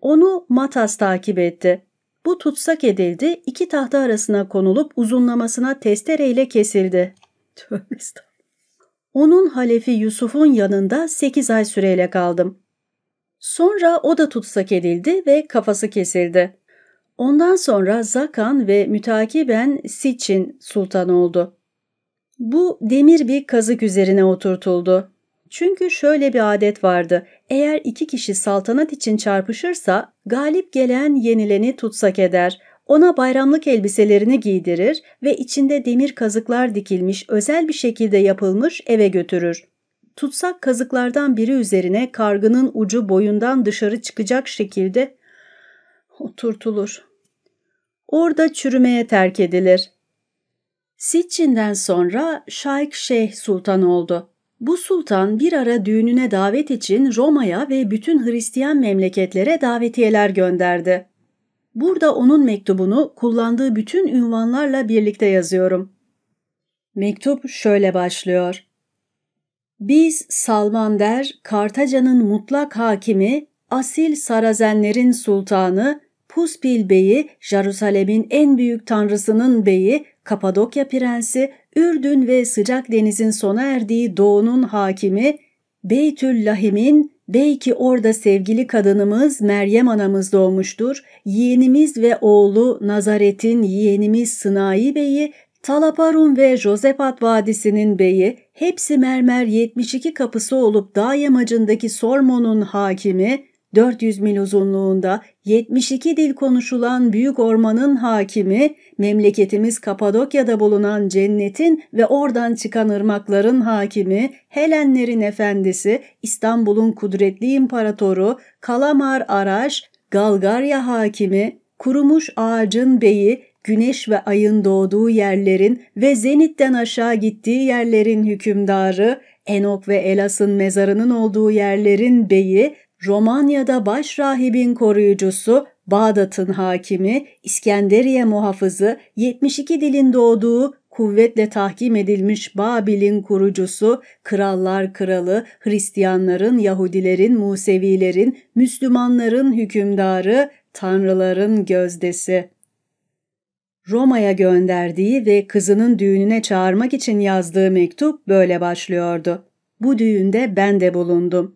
Onu Matas takip etti. Bu tutsak edildi, iki tahta arasına konulup uzunlamasına testereyle kesildi. <laughs> Onun halefi Yusuf'un yanında sekiz ay süreyle kaldım. Sonra o da tutsak edildi ve kafası kesildi. Ondan sonra Zakan ve mütakiben Siçin sultan oldu. Bu demir bir kazık üzerine oturtuldu. Çünkü şöyle bir adet vardı. Eğer iki kişi saltanat için çarpışırsa galip gelen yenileni tutsak eder. Ona bayramlık elbiselerini giydirir ve içinde demir kazıklar dikilmiş özel bir şekilde yapılmış eve götürür. Tutsak kazıklardan biri üzerine kargının ucu boyundan dışarı çıkacak şekilde oturtulur. Orada çürümeye terk edilir. Sitchin'den sonra Şayk Şeyh Sultan oldu. Bu sultan bir ara düğününe davet için Roma'ya ve bütün Hristiyan memleketlere davetiyeler gönderdi. Burada onun mektubunu kullandığı bütün ünvanlarla birlikte yazıyorum. Mektup şöyle başlıyor. Biz Salmander, Kartaca'nın mutlak hakimi, asil Sarazenlerin sultanı, Puspil Bey'i, Jerusalem'in en büyük tanrısının beyi, Kapadokya Prensi, Ürdün ve sıcak denizin sona erdiği doğunun hakimi Beytül Lahim'in belki orada sevgili kadınımız Meryem anamız doğmuştur, yeğenimiz ve oğlu Nazaret'in yeğenimiz Sınayi Bey'i, Talaparun ve Josepat Vadisi'nin beyi, hepsi mermer 72 kapısı olup dağ yamacındaki Sormon'un hakimi, 400 mil uzunluğunda 72 dil konuşulan büyük ormanın hakimi, memleketimiz Kapadokya'da bulunan cennetin ve oradan çıkan ırmakların hakimi, Helenlerin efendisi, İstanbul'un kudretli imparatoru, Kalamar Araş, Galgarya hakimi, kurumuş ağacın beyi, güneş ve ayın doğduğu yerlerin ve zenitten aşağı gittiği yerlerin hükümdarı, Enok ve Elas'ın mezarının olduğu yerlerin beyi, Romanya'da baş rahibin koruyucusu, Bağdat'ın hakimi, İskenderiye muhafızı, 72 dilin doğduğu, kuvvetle tahkim edilmiş Babil'in kurucusu, krallar kralı, Hristiyanların, Yahudilerin, Musevilerin, Müslümanların hükümdarı, tanrıların gözdesi. Roma'ya gönderdiği ve kızının düğününe çağırmak için yazdığı mektup böyle başlıyordu. Bu düğünde ben de bulundum.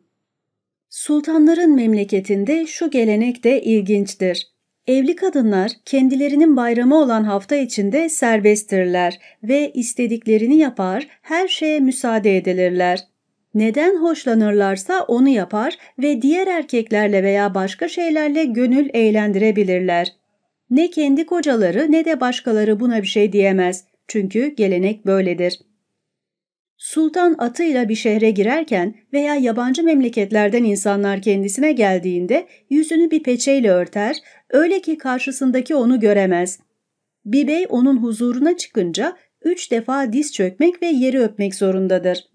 Sultanların memleketinde şu gelenek de ilginçtir. Evli kadınlar kendilerinin bayramı olan hafta içinde serbesttirler ve istediklerini yapar, her şeye müsaade edilirler. Neden hoşlanırlarsa onu yapar ve diğer erkeklerle veya başka şeylerle gönül eğlendirebilirler. Ne kendi kocaları ne de başkaları buna bir şey diyemez. Çünkü gelenek böyledir. Sultan atıyla bir şehre girerken veya yabancı memleketlerden insanlar kendisine geldiğinde yüzünü bir peçeyle örter, öyle ki karşısındaki onu göremez. Bir bey onun huzuruna çıkınca üç defa diz çökmek ve yeri öpmek zorundadır.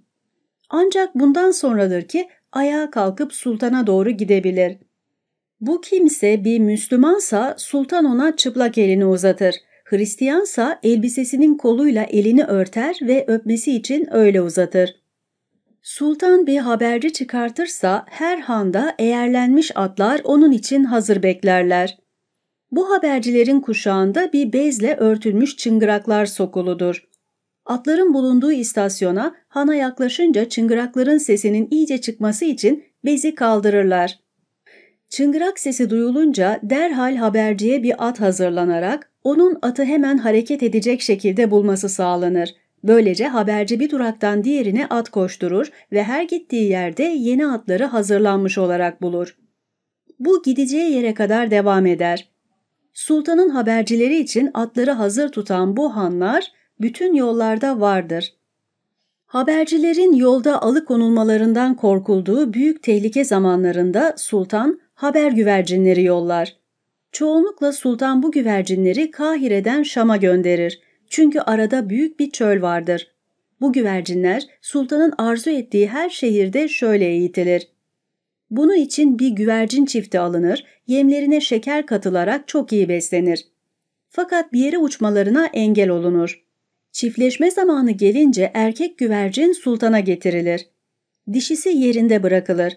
Ancak bundan sonradır ki ayağa kalkıp sultana doğru gidebilir. Bu kimse bir Müslümansa sultan ona çıplak elini uzatır.'' Hristiyansa elbisesinin koluyla elini örter ve öpmesi için öyle uzatır. Sultan bir haberci çıkartırsa her handa eğerlenmiş atlar onun için hazır beklerler. Bu habercilerin kuşağında bir bezle örtülmüş çıngıraklar sokuludur. Atların bulunduğu istasyona hana yaklaşınca çıngırakların sesinin iyice çıkması için bezi kaldırırlar. Çıngırak sesi duyulunca derhal haberciye bir at hazırlanarak onun atı hemen hareket edecek şekilde bulması sağlanır. Böylece haberci bir duraktan diğerine at koşturur ve her gittiği yerde yeni atları hazırlanmış olarak bulur. Bu gideceği yere kadar devam eder. Sultanın habercileri için atları hazır tutan bu hanlar bütün yollarda vardır. Habercilerin yolda alıkonulmalarından korkulduğu büyük tehlike zamanlarında sultan haber güvercinleri yollar. Çoğunlukla sultan bu güvercinleri Kahire'den Şam'a gönderir. Çünkü arada büyük bir çöl vardır. Bu güvercinler sultanın arzu ettiği her şehirde şöyle eğitilir. Bunu için bir güvercin çifti alınır, yemlerine şeker katılarak çok iyi beslenir. Fakat bir yere uçmalarına engel olunur. Çiftleşme zamanı gelince erkek güvercin sultana getirilir. Dişisi yerinde bırakılır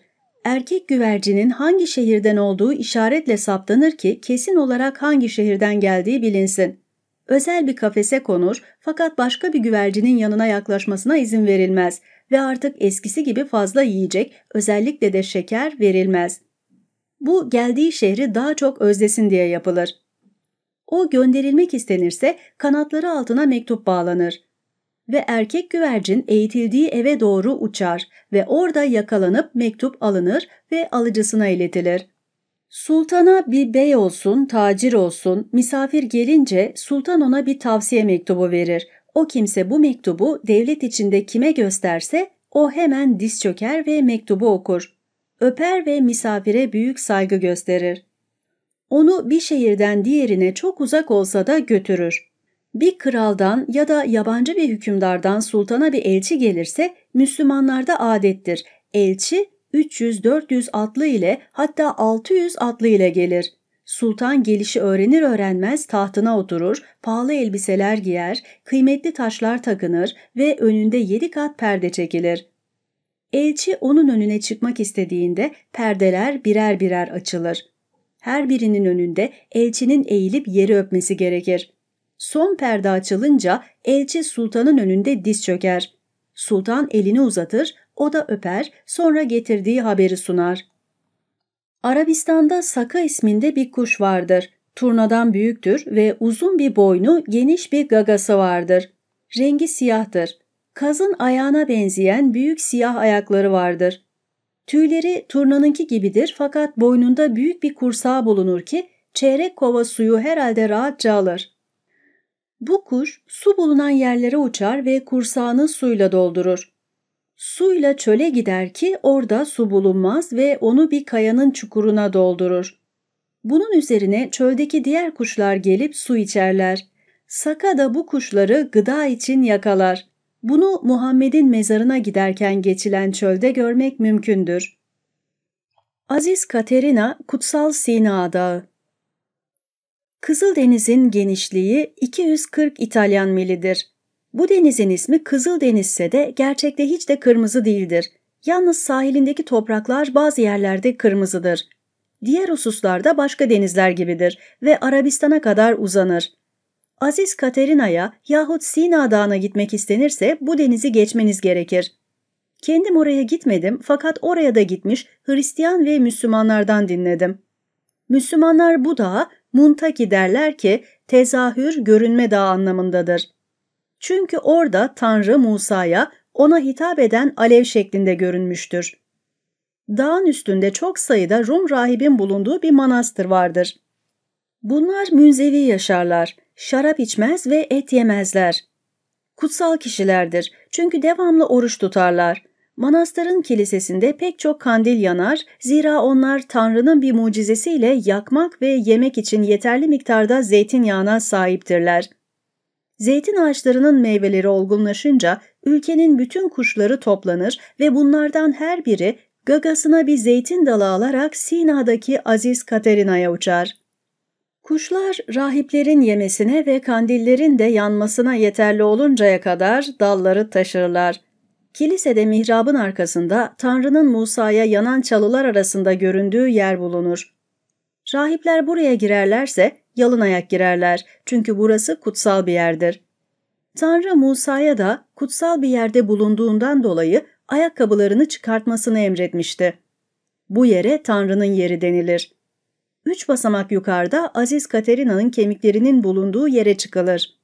erkek güvercinin hangi şehirden olduğu işaretle saptanır ki kesin olarak hangi şehirden geldiği bilinsin. Özel bir kafese konur fakat başka bir güvercinin yanına yaklaşmasına izin verilmez ve artık eskisi gibi fazla yiyecek özellikle de şeker verilmez. Bu geldiği şehri daha çok özlesin diye yapılır. O gönderilmek istenirse kanatları altına mektup bağlanır ve erkek güvercin eğitildiği eve doğru uçar ve orada yakalanıp mektup alınır ve alıcısına iletilir. Sultana bir bey olsun, tacir olsun, misafir gelince sultan ona bir tavsiye mektubu verir. O kimse bu mektubu devlet içinde kime gösterse o hemen diz çöker ve mektubu okur. Öper ve misafire büyük saygı gösterir. Onu bir şehirden diğerine çok uzak olsa da götürür bir kraldan ya da yabancı bir hükümdardan sultana bir elçi gelirse Müslümanlarda adettir. Elçi 300-400 atlı ile hatta 600 atlı ile gelir. Sultan gelişi öğrenir öğrenmez tahtına oturur, pahalı elbiseler giyer, kıymetli taşlar takınır ve önünde yedi kat perde çekilir. Elçi onun önüne çıkmak istediğinde perdeler birer birer açılır. Her birinin önünde elçinin eğilip yeri öpmesi gerekir. Son perde açılınca elçi sultanın önünde diz çöker. Sultan elini uzatır, o da öper, sonra getirdiği haberi sunar. Arabistan'da Saka isminde bir kuş vardır. Turnadan büyüktür ve uzun bir boynu, geniş bir gagası vardır. Rengi siyahtır. Kazın ayağına benzeyen büyük siyah ayakları vardır. Tüyleri turnanınki gibidir fakat boynunda büyük bir kursağı bulunur ki çeyrek kova suyu herhalde rahatça alır. Bu kuş su bulunan yerlere uçar ve kursağını suyla doldurur. Suyla çöle gider ki orada su bulunmaz ve onu bir kayanın çukuruna doldurur. Bunun üzerine çöldeki diğer kuşlar gelip su içerler. Saka da bu kuşları gıda için yakalar. Bunu Muhammed'in mezarına giderken geçilen çölde görmek mümkündür. Aziz Katerina Kutsal Sina Dağı Kızıldeniz'in genişliği 240 İtalyan milidir. Bu denizin ismi Kızıldeniz'se de gerçekte hiç de kırmızı değildir. Yalnız sahilindeki topraklar bazı yerlerde kırmızıdır. Diğer hususlarda başka denizler gibidir ve Arabistan'a kadar uzanır. Aziz Katerina'ya yahut Sina Dağı'na gitmek istenirse bu denizi geçmeniz gerekir. Kendim oraya gitmedim fakat oraya da gitmiş Hristiyan ve Müslümanlardan dinledim. Müslümanlar bu dağa muntaki derler ki tezahür görünme dağı anlamındadır. Çünkü orada Tanrı Musa'ya ona hitap eden alev şeklinde görünmüştür. Dağın üstünde çok sayıda Rum rahibin bulunduğu bir manastır vardır. Bunlar münzevi yaşarlar, şarap içmez ve et yemezler. Kutsal kişilerdir çünkü devamlı oruç tutarlar. Manastırın kilisesinde pek çok kandil yanar, zira onlar Tanrı'nın bir mucizesiyle yakmak ve yemek için yeterli miktarda zeytinyağına sahiptirler. Zeytin ağaçlarının meyveleri olgunlaşınca ülkenin bütün kuşları toplanır ve bunlardan her biri gagasına bir zeytin dalı alarak Sina'daki Aziz Katerina'ya uçar. Kuşlar rahiplerin yemesine ve kandillerin de yanmasına yeterli oluncaya kadar dalları taşırlar. Kilisede mihrabın arkasında Tanrı'nın Musa'ya yanan çalılar arasında göründüğü yer bulunur. Rahipler buraya girerlerse yalın ayak girerler çünkü burası kutsal bir yerdir. Tanrı Musa'ya da kutsal bir yerde bulunduğundan dolayı ayakkabılarını çıkartmasını emretmişti. Bu yere Tanrı'nın yeri denilir. Üç basamak yukarıda Aziz Katerina'nın kemiklerinin bulunduğu yere çıkılır.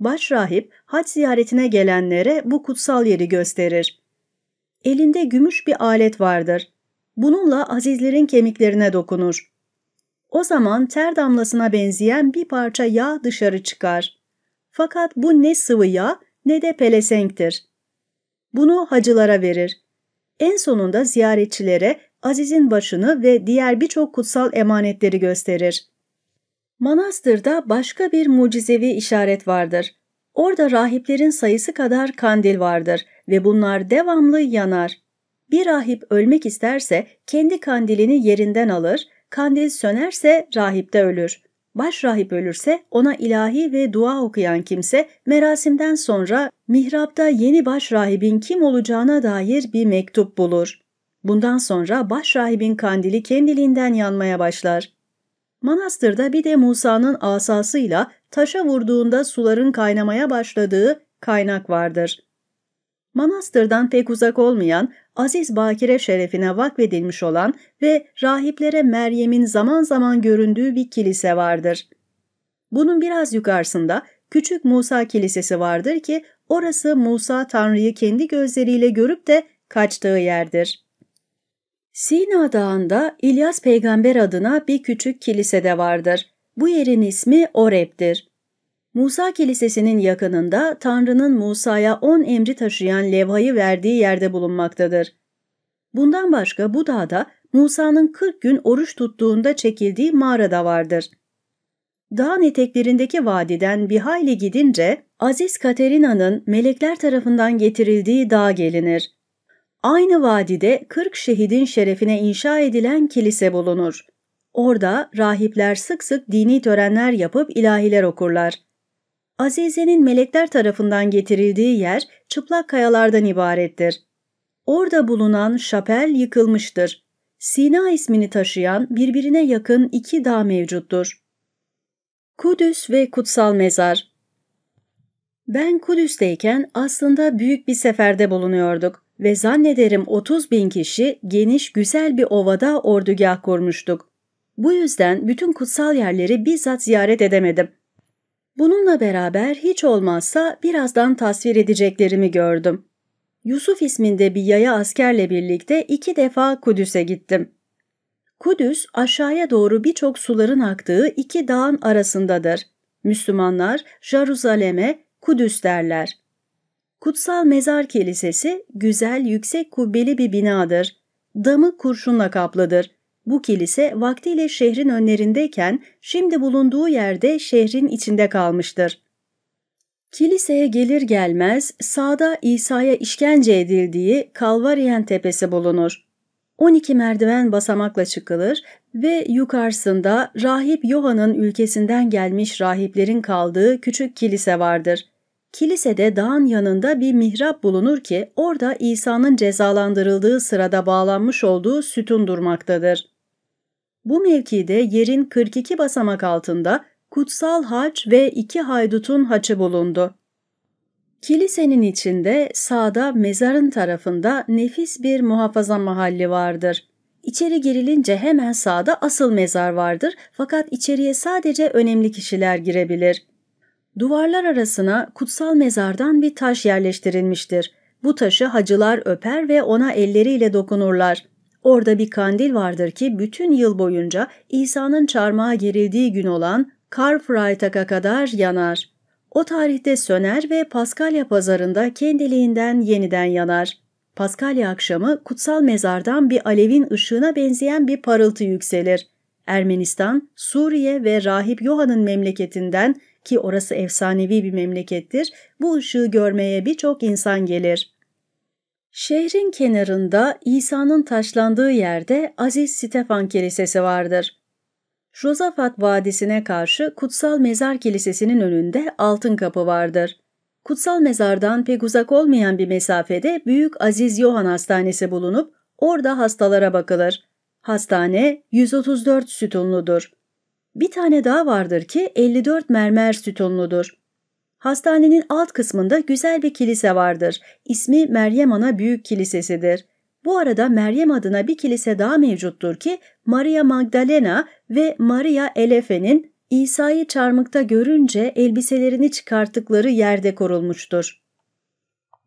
Başrahip hac ziyaretine gelenlere bu kutsal yeri gösterir. Elinde gümüş bir alet vardır. Bununla azizlerin kemiklerine dokunur. O zaman ter damlasına benzeyen bir parça yağ dışarı çıkar. Fakat bu ne sıvı yağ ne de pelesenktir. Bunu hacılara verir. En sonunda ziyaretçilere Aziz'in başını ve diğer birçok kutsal emanetleri gösterir. Manastırda başka bir mucizevi işaret vardır. Orada rahiplerin sayısı kadar kandil vardır ve bunlar devamlı yanar. Bir rahip ölmek isterse kendi kandilini yerinden alır, kandil sönerse rahip de ölür. Baş rahip ölürse ona ilahi ve dua okuyan kimse merasimden sonra mihrapta yeni baş rahibin kim olacağına dair bir mektup bulur. Bundan sonra baş rahibin kandili kendiliğinden yanmaya başlar. Manastırda bir de Musa'nın asasıyla taşa vurduğunda suların kaynamaya başladığı kaynak vardır. Manastırdan pek uzak olmayan, Aziz Bakire şerefine vakfedilmiş olan ve rahiplere Meryem'in zaman zaman göründüğü bir kilise vardır. Bunun biraz yukarısında Küçük Musa Kilisesi vardır ki orası Musa Tanrı'yı kendi gözleriyle görüp de kaçtığı yerdir. Sina Dağı'nda İlyas peygamber adına bir küçük kilise de vardır. Bu yerin ismi Oreb'dir. Musa Kilisesi'nin yakınında Tanrı'nın Musa'ya on emri taşıyan levhayı verdiği yerde bulunmaktadır. Bundan başka bu dağda Musa'nın 40 gün oruç tuttuğunda çekildiği mağara da vardır. Dağın eteklerindeki vadiden bir hayli gidince Aziz Katerina'nın melekler tarafından getirildiği dağ gelinir. Aynı vadide 40 şehidin şerefine inşa edilen kilise bulunur. Orada rahipler sık sık dini törenler yapıp ilahiler okurlar. Azize'nin melekler tarafından getirildiği yer çıplak kayalardan ibarettir. Orada bulunan şapel yıkılmıştır. Sina ismini taşıyan birbirine yakın iki dağ mevcuttur. Kudüs ve Kutsal Mezar Ben Kudüs'teyken aslında büyük bir seferde bulunuyorduk ve zannederim 30 bin kişi geniş güzel bir ovada ordugah kurmuştuk. Bu yüzden bütün kutsal yerleri bizzat ziyaret edemedim. Bununla beraber hiç olmazsa birazdan tasvir edeceklerimi gördüm. Yusuf isminde bir yaya askerle birlikte iki defa Kudüs'e gittim. Kudüs aşağıya doğru birçok suların aktığı iki dağın arasındadır. Müslümanlar Jaruzaleme Kudüs derler. Kutsal Mezar Kilisesi güzel yüksek kubbeli bir binadır. Damı kurşunla kaplıdır. Bu kilise vaktiyle şehrin önlerindeyken şimdi bulunduğu yerde şehrin içinde kalmıştır. Kiliseye gelir gelmez sağda İsa'ya işkence edildiği Kalvariyen tepesi bulunur. 12 merdiven basamakla çıkılır ve yukarısında rahip Yohan'ın ülkesinden gelmiş rahiplerin kaldığı küçük kilise vardır kilisede dağın yanında bir mihrap bulunur ki orada İsa'nın cezalandırıldığı sırada bağlanmış olduğu sütun durmaktadır. Bu mevkide yerin 42 basamak altında kutsal haç ve iki haydutun haçı bulundu. Kilisenin içinde sağda mezarın tarafında nefis bir muhafaza mahalli vardır. İçeri girilince hemen sağda asıl mezar vardır fakat içeriye sadece önemli kişiler girebilir.'' Duvarlar arasına kutsal mezardan bir taş yerleştirilmiştir. Bu taşı hacılar öper ve ona elleriyle dokunurlar. Orada bir kandil vardır ki bütün yıl boyunca İsa'nın çarmıha gerildiği gün olan Karfreitag'a kadar yanar. O tarihte söner ve Paskalya pazarında kendiliğinden yeniden yanar. Paskalya akşamı kutsal mezardan bir alevin ışığına benzeyen bir parıltı yükselir. Ermenistan, Suriye ve Rahip Yohan'ın memleketinden ki orası efsanevi bir memlekettir, bu ışığı görmeye birçok insan gelir. Şehrin kenarında İsa'nın taşlandığı yerde Aziz Stefan Kilisesi vardır. Rozafat Vadisi'ne karşı Kutsal Mezar Kilisesi'nin önünde altın kapı vardır. Kutsal mezardan pek uzak olmayan bir mesafede Büyük Aziz Yohan Hastanesi bulunup orada hastalara bakılır. Hastane 134 sütunludur. Bir tane daha vardır ki 54 mermer sütunludur. Hastanenin alt kısmında güzel bir kilise vardır. İsmi Meryem Ana Büyük Kilisesidir. Bu arada Meryem adına bir kilise daha mevcuttur ki Maria Magdalena ve Maria Elefe'nin İsa'yı çarmıkta görünce elbiselerini çıkarttıkları yerde korulmuştur.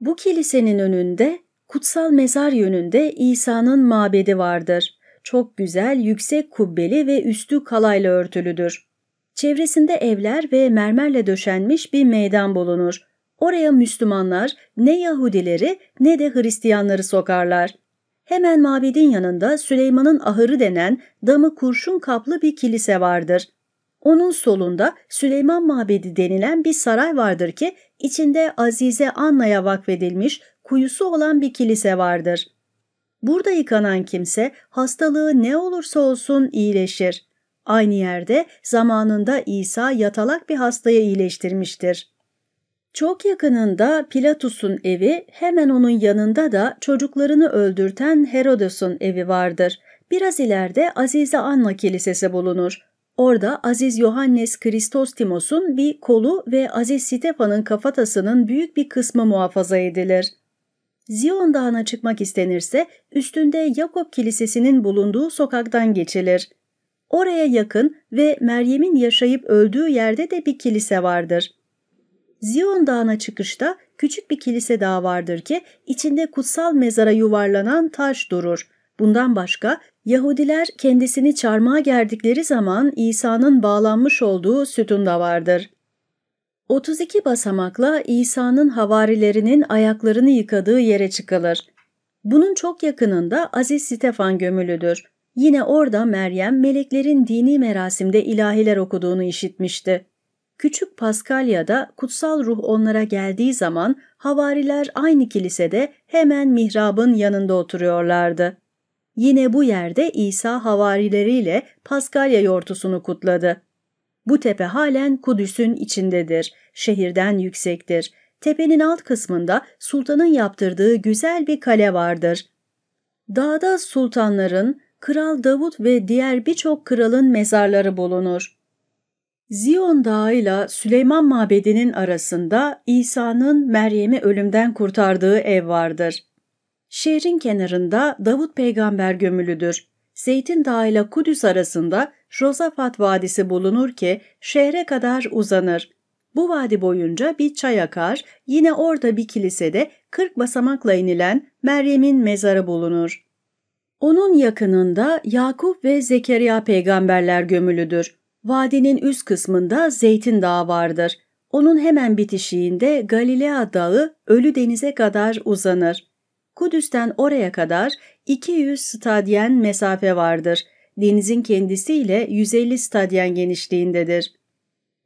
Bu kilisenin önünde kutsal mezar yönünde İsa'nın mabedi vardır çok güzel, yüksek kubbeli ve üstü kalayla örtülüdür. Çevresinde evler ve mermerle döşenmiş bir meydan bulunur. Oraya Müslümanlar ne Yahudileri ne de Hristiyanları sokarlar. Hemen mabedin yanında Süleyman'ın ahırı denen damı kurşun kaplı bir kilise vardır. Onun solunda Süleyman Mabedi denilen bir saray vardır ki içinde Azize Anna'ya vakfedilmiş kuyusu olan bir kilise vardır.'' Burada yıkanan kimse hastalığı ne olursa olsun iyileşir. Aynı yerde zamanında İsa yatalak bir hastayı iyileştirmiştir. Çok yakınında Pilatus'un evi, hemen onun yanında da çocuklarını öldürten Herodos'un evi vardır. Biraz ileride Azize Anna Kilisesi bulunur. Orada Aziz Yohannes Kristos Timos'un bir kolu ve Aziz Stefan'ın kafatasının büyük bir kısmı muhafaza edilir. Zion Dağı'na çıkmak istenirse üstünde Yakup Kilisesi'nin bulunduğu sokaktan geçilir. Oraya yakın ve Meryem'in yaşayıp öldüğü yerde de bir kilise vardır. Zion Dağı'na çıkışta küçük bir kilise daha vardır ki içinde kutsal mezara yuvarlanan taş durur. Bundan başka Yahudiler kendisini çarmıha gerdikleri zaman İsa'nın bağlanmış olduğu sütun da vardır.'' 32 basamakla İsa'nın havarilerinin ayaklarını yıkadığı yere çıkılır. Bunun çok yakınında Aziz Stefan gömülüdür. Yine orada Meryem meleklerin dini merasimde ilahiler okuduğunu işitmişti. Küçük Paskalya'da kutsal ruh onlara geldiği zaman havariler aynı kilisede hemen mihrabın yanında oturuyorlardı. Yine bu yerde İsa havarileriyle Paskalya yortusunu kutladı. Bu tepe halen Kudüs'ün içindedir, şehirden yüksektir. Tepenin alt kısmında sultanın yaptırdığı güzel bir kale vardır. Dağda sultanların, Kral Davut ve diğer birçok kralın mezarları bulunur. Zion Dağı ile Süleyman Mabedi'nin arasında İsa'nın Meryem'i ölümden kurtardığı ev vardır. Şehrin kenarında Davut peygamber gömülüdür. Zeytin Dağı ile Kudüs arasında Rozafat Vadisi bulunur ki şehre kadar uzanır. Bu vadi boyunca bir çay akar, yine orada bir kilisede 40 basamakla inilen Meryem'in mezarı bulunur. Onun yakınında Yakup ve Zekeriya peygamberler gömülüdür. Vadinin üst kısmında Zeytin Dağı vardır. Onun hemen bitişiğinde Galilea Dağı Ölü Denize kadar uzanır. Kudüs'ten oraya kadar 200 stadyen mesafe vardır. Denizin kendisiyle 150 stadyen genişliğindedir.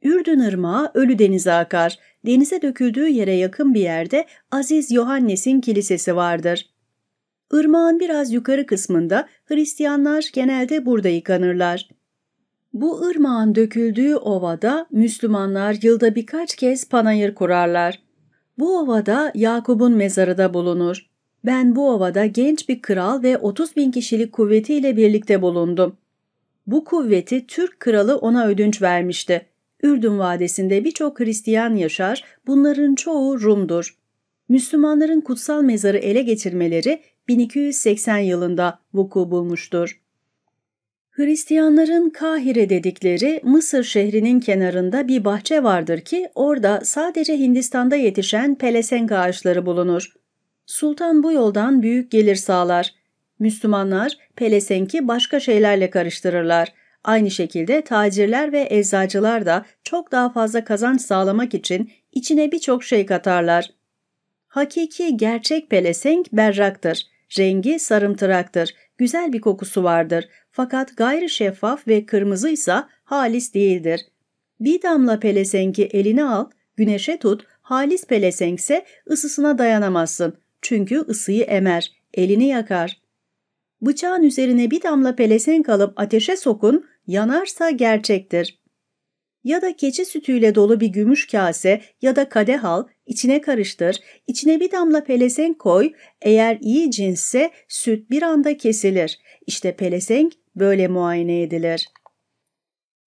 Ürdün ırmağı Ölü Deniz'e akar. Denize döküldüğü yere yakın bir yerde Aziz Yohannes'in kilisesi vardır. Irmağın biraz yukarı kısmında Hristiyanlar genelde burada yıkanırlar. Bu ırmağın döküldüğü ovada Müslümanlar yılda birkaç kez panayır kurarlar. Bu ovada Yakup'un mezarı da bulunur ben bu ovada genç bir kral ve 30 bin kişilik kuvvetiyle birlikte bulundum. Bu kuvveti Türk kralı ona ödünç vermişti. Ürdün Vadisi'nde birçok Hristiyan yaşar, bunların çoğu Rum'dur. Müslümanların kutsal mezarı ele geçirmeleri 1280 yılında vuku bulmuştur. Hristiyanların Kahire dedikleri Mısır şehrinin kenarında bir bahçe vardır ki orada sadece Hindistan'da yetişen pelesenk ağaçları bulunur. Sultan bu yoldan büyük gelir sağlar. Müslümanlar pelesenki başka şeylerle karıştırırlar. Aynı şekilde tacirler ve eczacılar da çok daha fazla kazanç sağlamak için içine birçok şey katarlar. Hakiki gerçek pelesenk berraktır. Rengi sarımtıraktır. Güzel bir kokusu vardır. Fakat gayri şeffaf ve kırmızıysa halis değildir. Bir damla pelesenki eline al, güneşe tut, halis pelesenkse ısısına dayanamazsın. Çünkü ısıyı emer, elini yakar. Bıçağın üzerine bir damla pelesenk alıp ateşe sokun, yanarsa gerçektir. Ya da keçi sütüyle dolu bir gümüş kase ya da kadeh al, içine karıştır, içine bir damla pelesenk koy, eğer iyi cinsse süt bir anda kesilir. İşte pelesenk böyle muayene edilir.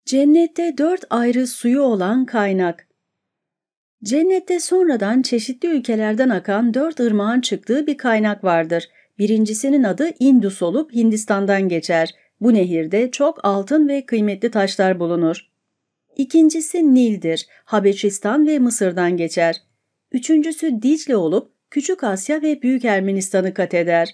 Cennette dört ayrı suyu olan kaynak. Cennette sonradan çeşitli ülkelerden akan dört ırmağın çıktığı bir kaynak vardır. Birincisinin adı Indus olup Hindistan'dan geçer. Bu nehirde çok altın ve kıymetli taşlar bulunur. İkincisi Nil'dir. Habeşistan ve Mısır'dan geçer. Üçüncüsü Dicle olup Küçük Asya ve Büyük Ermenistan'ı kat eder.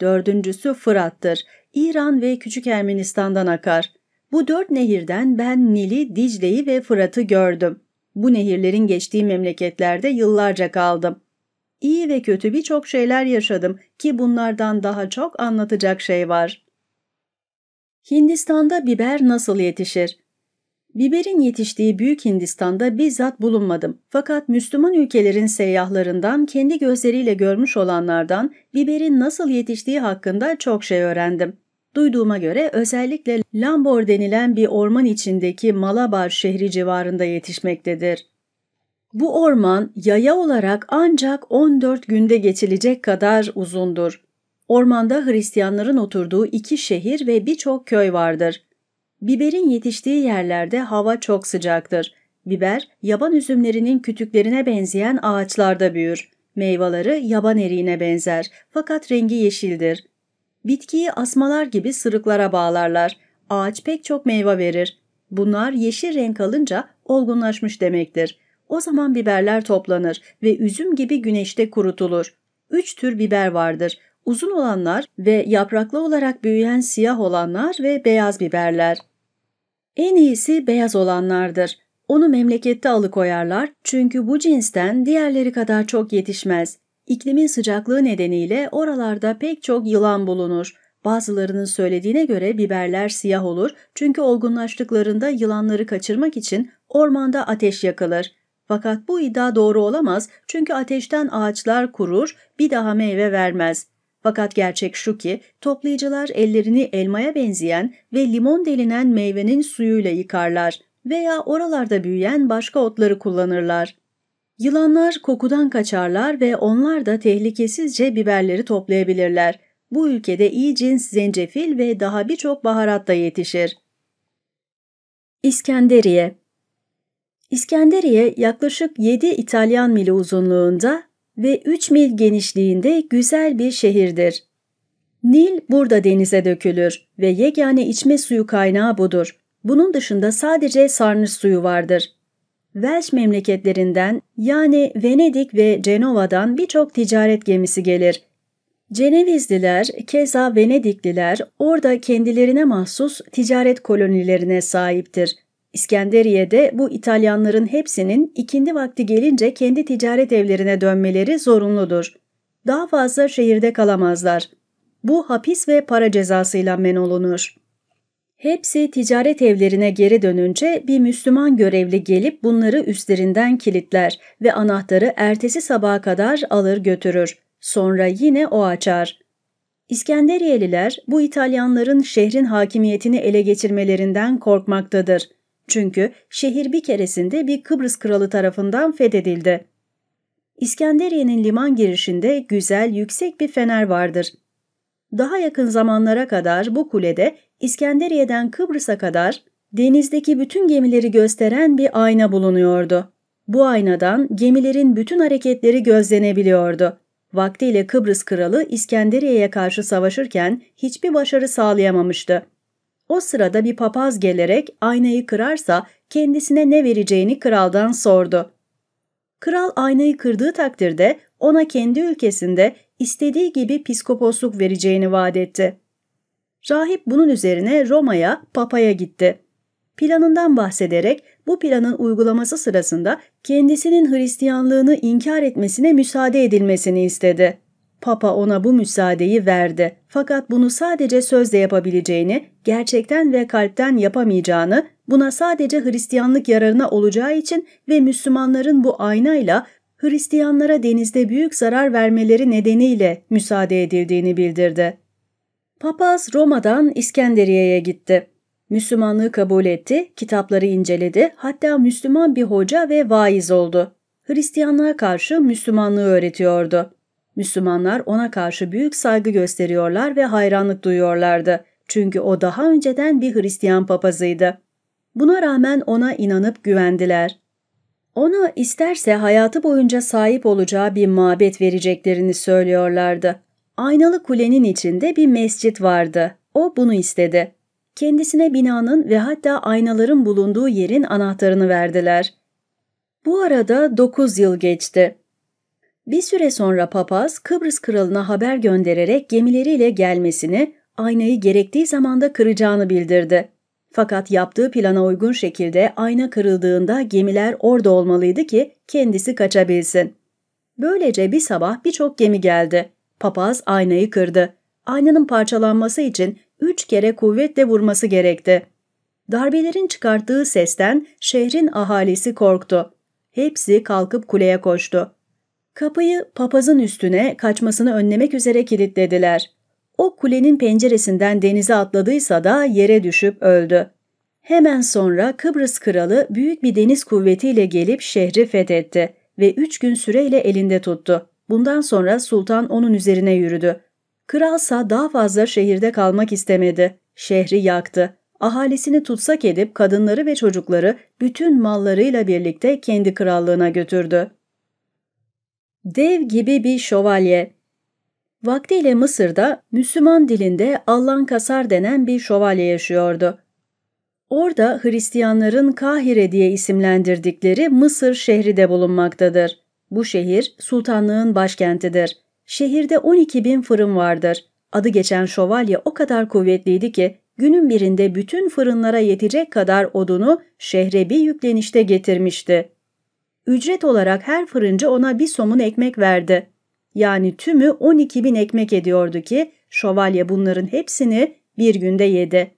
Dördüncüsü Fırat'tır. İran ve Küçük Ermenistan'dan akar. Bu dört nehirden ben Nil'i, Dicle'yi ve Fırat'ı gördüm bu nehirlerin geçtiği memleketlerde yıllarca kaldım. İyi ve kötü birçok şeyler yaşadım ki bunlardan daha çok anlatacak şey var. Hindistan'da biber nasıl yetişir? Biberin yetiştiği Büyük Hindistan'da bizzat bulunmadım. Fakat Müslüman ülkelerin seyyahlarından, kendi gözleriyle görmüş olanlardan biberin nasıl yetiştiği hakkında çok şey öğrendim. Duyduğuma göre özellikle Lambor denilen bir orman içindeki Malabar şehri civarında yetişmektedir. Bu orman yaya olarak ancak 14 günde geçilecek kadar uzundur. Ormanda Hristiyanların oturduğu iki şehir ve birçok köy vardır. Biberin yetiştiği yerlerde hava çok sıcaktır. Biber, yaban üzümlerinin kütüklerine benzeyen ağaçlarda büyür. Meyveleri yaban eriğine benzer fakat rengi yeşildir. Bitkiyi asmalar gibi sırıklara bağlarlar. Ağaç pek çok meyve verir. Bunlar yeşil renk alınca olgunlaşmış demektir. O zaman biberler toplanır ve üzüm gibi güneşte kurutulur. Üç tür biber vardır. Uzun olanlar ve yapraklı olarak büyüyen siyah olanlar ve beyaz biberler. En iyisi beyaz olanlardır. Onu memlekette alıkoyarlar çünkü bu cinsten diğerleri kadar çok yetişmez. İklimin sıcaklığı nedeniyle oralarda pek çok yılan bulunur. Bazılarının söylediğine göre biberler siyah olur çünkü olgunlaştıklarında yılanları kaçırmak için ormanda ateş yakılır. Fakat bu iddia doğru olamaz çünkü ateşten ağaçlar kurur, bir daha meyve vermez. Fakat gerçek şu ki toplayıcılar ellerini elmaya benzeyen ve limon delinen meyvenin suyuyla yıkarlar veya oralarda büyüyen başka otları kullanırlar. Yılanlar kokudan kaçarlar ve onlar da tehlikesizce biberleri toplayabilirler. Bu ülkede iyi cins zencefil ve daha birçok baharat da yetişir. İskenderiye İskenderiye yaklaşık 7 İtalyan mili uzunluğunda ve 3 mil genişliğinde güzel bir şehirdir. Nil burada denize dökülür ve yegane içme suyu kaynağı budur. Bunun dışında sadece sarnıç suyu vardır. Welsh memleketlerinden yani Venedik ve Cenova'dan birçok ticaret gemisi gelir. Cenevizliler, keza Venedikliler orada kendilerine mahsus ticaret kolonilerine sahiptir. İskenderiye'de bu İtalyanların hepsinin ikindi vakti gelince kendi ticaret evlerine dönmeleri zorunludur. Daha fazla şehirde kalamazlar. Bu hapis ve para cezasıyla men olunur. Hepsi ticaret evlerine geri dönünce bir Müslüman görevli gelip bunları üstlerinden kilitler ve anahtarı ertesi sabaha kadar alır götürür. Sonra yine o açar. İskenderiyeliler bu İtalyanların şehrin hakimiyetini ele geçirmelerinden korkmaktadır. Çünkü şehir bir keresinde bir Kıbrıs kralı tarafından fethedildi. İskenderiye'nin liman girişinde güzel yüksek bir fener vardır. Daha yakın zamanlara kadar bu kulede İskenderiye'den Kıbrıs'a kadar denizdeki bütün gemileri gösteren bir ayna bulunuyordu. Bu aynadan gemilerin bütün hareketleri gözlenebiliyordu. Vaktiyle Kıbrıs kralı İskenderiye'ye karşı savaşırken hiçbir başarı sağlayamamıştı. O sırada bir papaz gelerek aynayı kırarsa kendisine ne vereceğini kraldan sordu. Kral aynayı kırdığı takdirde ona kendi ülkesinde istediği gibi piskoposluk vereceğini vaat etti. Rahip bunun üzerine Roma'ya, Papa'ya gitti. Planından bahsederek bu planın uygulaması sırasında kendisinin Hristiyanlığını inkar etmesine müsaade edilmesini istedi. Papa ona bu müsaadeyi verdi fakat bunu sadece sözle yapabileceğini, gerçekten ve kalpten yapamayacağını, buna sadece Hristiyanlık yararına olacağı için ve Müslümanların bu aynayla Hristiyanlara denizde büyük zarar vermeleri nedeniyle müsaade edildiğini bildirdi. Papaz Roma'dan İskenderiye'ye gitti. Müslümanlığı kabul etti, kitapları inceledi, hatta Müslüman bir hoca ve vaiz oldu. Hristiyanlığa karşı Müslümanlığı öğretiyordu. Müslümanlar ona karşı büyük saygı gösteriyorlar ve hayranlık duyuyorlardı. Çünkü o daha önceden bir Hristiyan papazıydı. Buna rağmen ona inanıp güvendiler. Ona isterse hayatı boyunca sahip olacağı bir mabet vereceklerini söylüyorlardı. Aynalı kulenin içinde bir mescit vardı. O bunu istedi. Kendisine binanın ve hatta aynaların bulunduğu yerin anahtarını verdiler. Bu arada 9 yıl geçti. Bir süre sonra papaz Kıbrıs kralına haber göndererek gemileriyle gelmesini, aynayı gerektiği zamanda kıracağını bildirdi. Fakat yaptığı plana uygun şekilde ayna kırıldığında gemiler orada olmalıydı ki kendisi kaçabilsin. Böylece bir sabah birçok gemi geldi. Papaz aynayı kırdı. Aynanın parçalanması için üç kere kuvvetle vurması gerekti. Darbelerin çıkarttığı sesten şehrin ahalisi korktu. Hepsi kalkıp kuleye koştu. Kapıyı papazın üstüne kaçmasını önlemek üzere kilitlediler. O kulenin penceresinden denize atladıysa da yere düşüp öldü. Hemen sonra Kıbrıs kralı büyük bir deniz kuvvetiyle gelip şehri fethetti ve üç gün süreyle elinde tuttu. Bundan sonra sultan onun üzerine yürüdü. Kralsa daha fazla şehirde kalmak istemedi. Şehri yaktı. Ahalisini tutsak edip kadınları ve çocukları bütün mallarıyla birlikte kendi krallığına götürdü. Dev gibi bir şövalye Vaktiyle Mısır'da Müslüman dilinde Allan Kasar denen bir şövalye yaşıyordu. Orada Hristiyanların Kahire diye isimlendirdikleri Mısır şehri de bulunmaktadır. Bu şehir sultanlığın başkentidir. Şehirde 12 bin fırın vardır. Adı geçen şövalye o kadar kuvvetliydi ki günün birinde bütün fırınlara yetecek kadar odunu şehre bir yüklenişte getirmişti. Ücret olarak her fırıncı ona bir somun ekmek verdi yani tümü 12 bin ekmek ediyordu ki şövalye bunların hepsini bir günde yedi.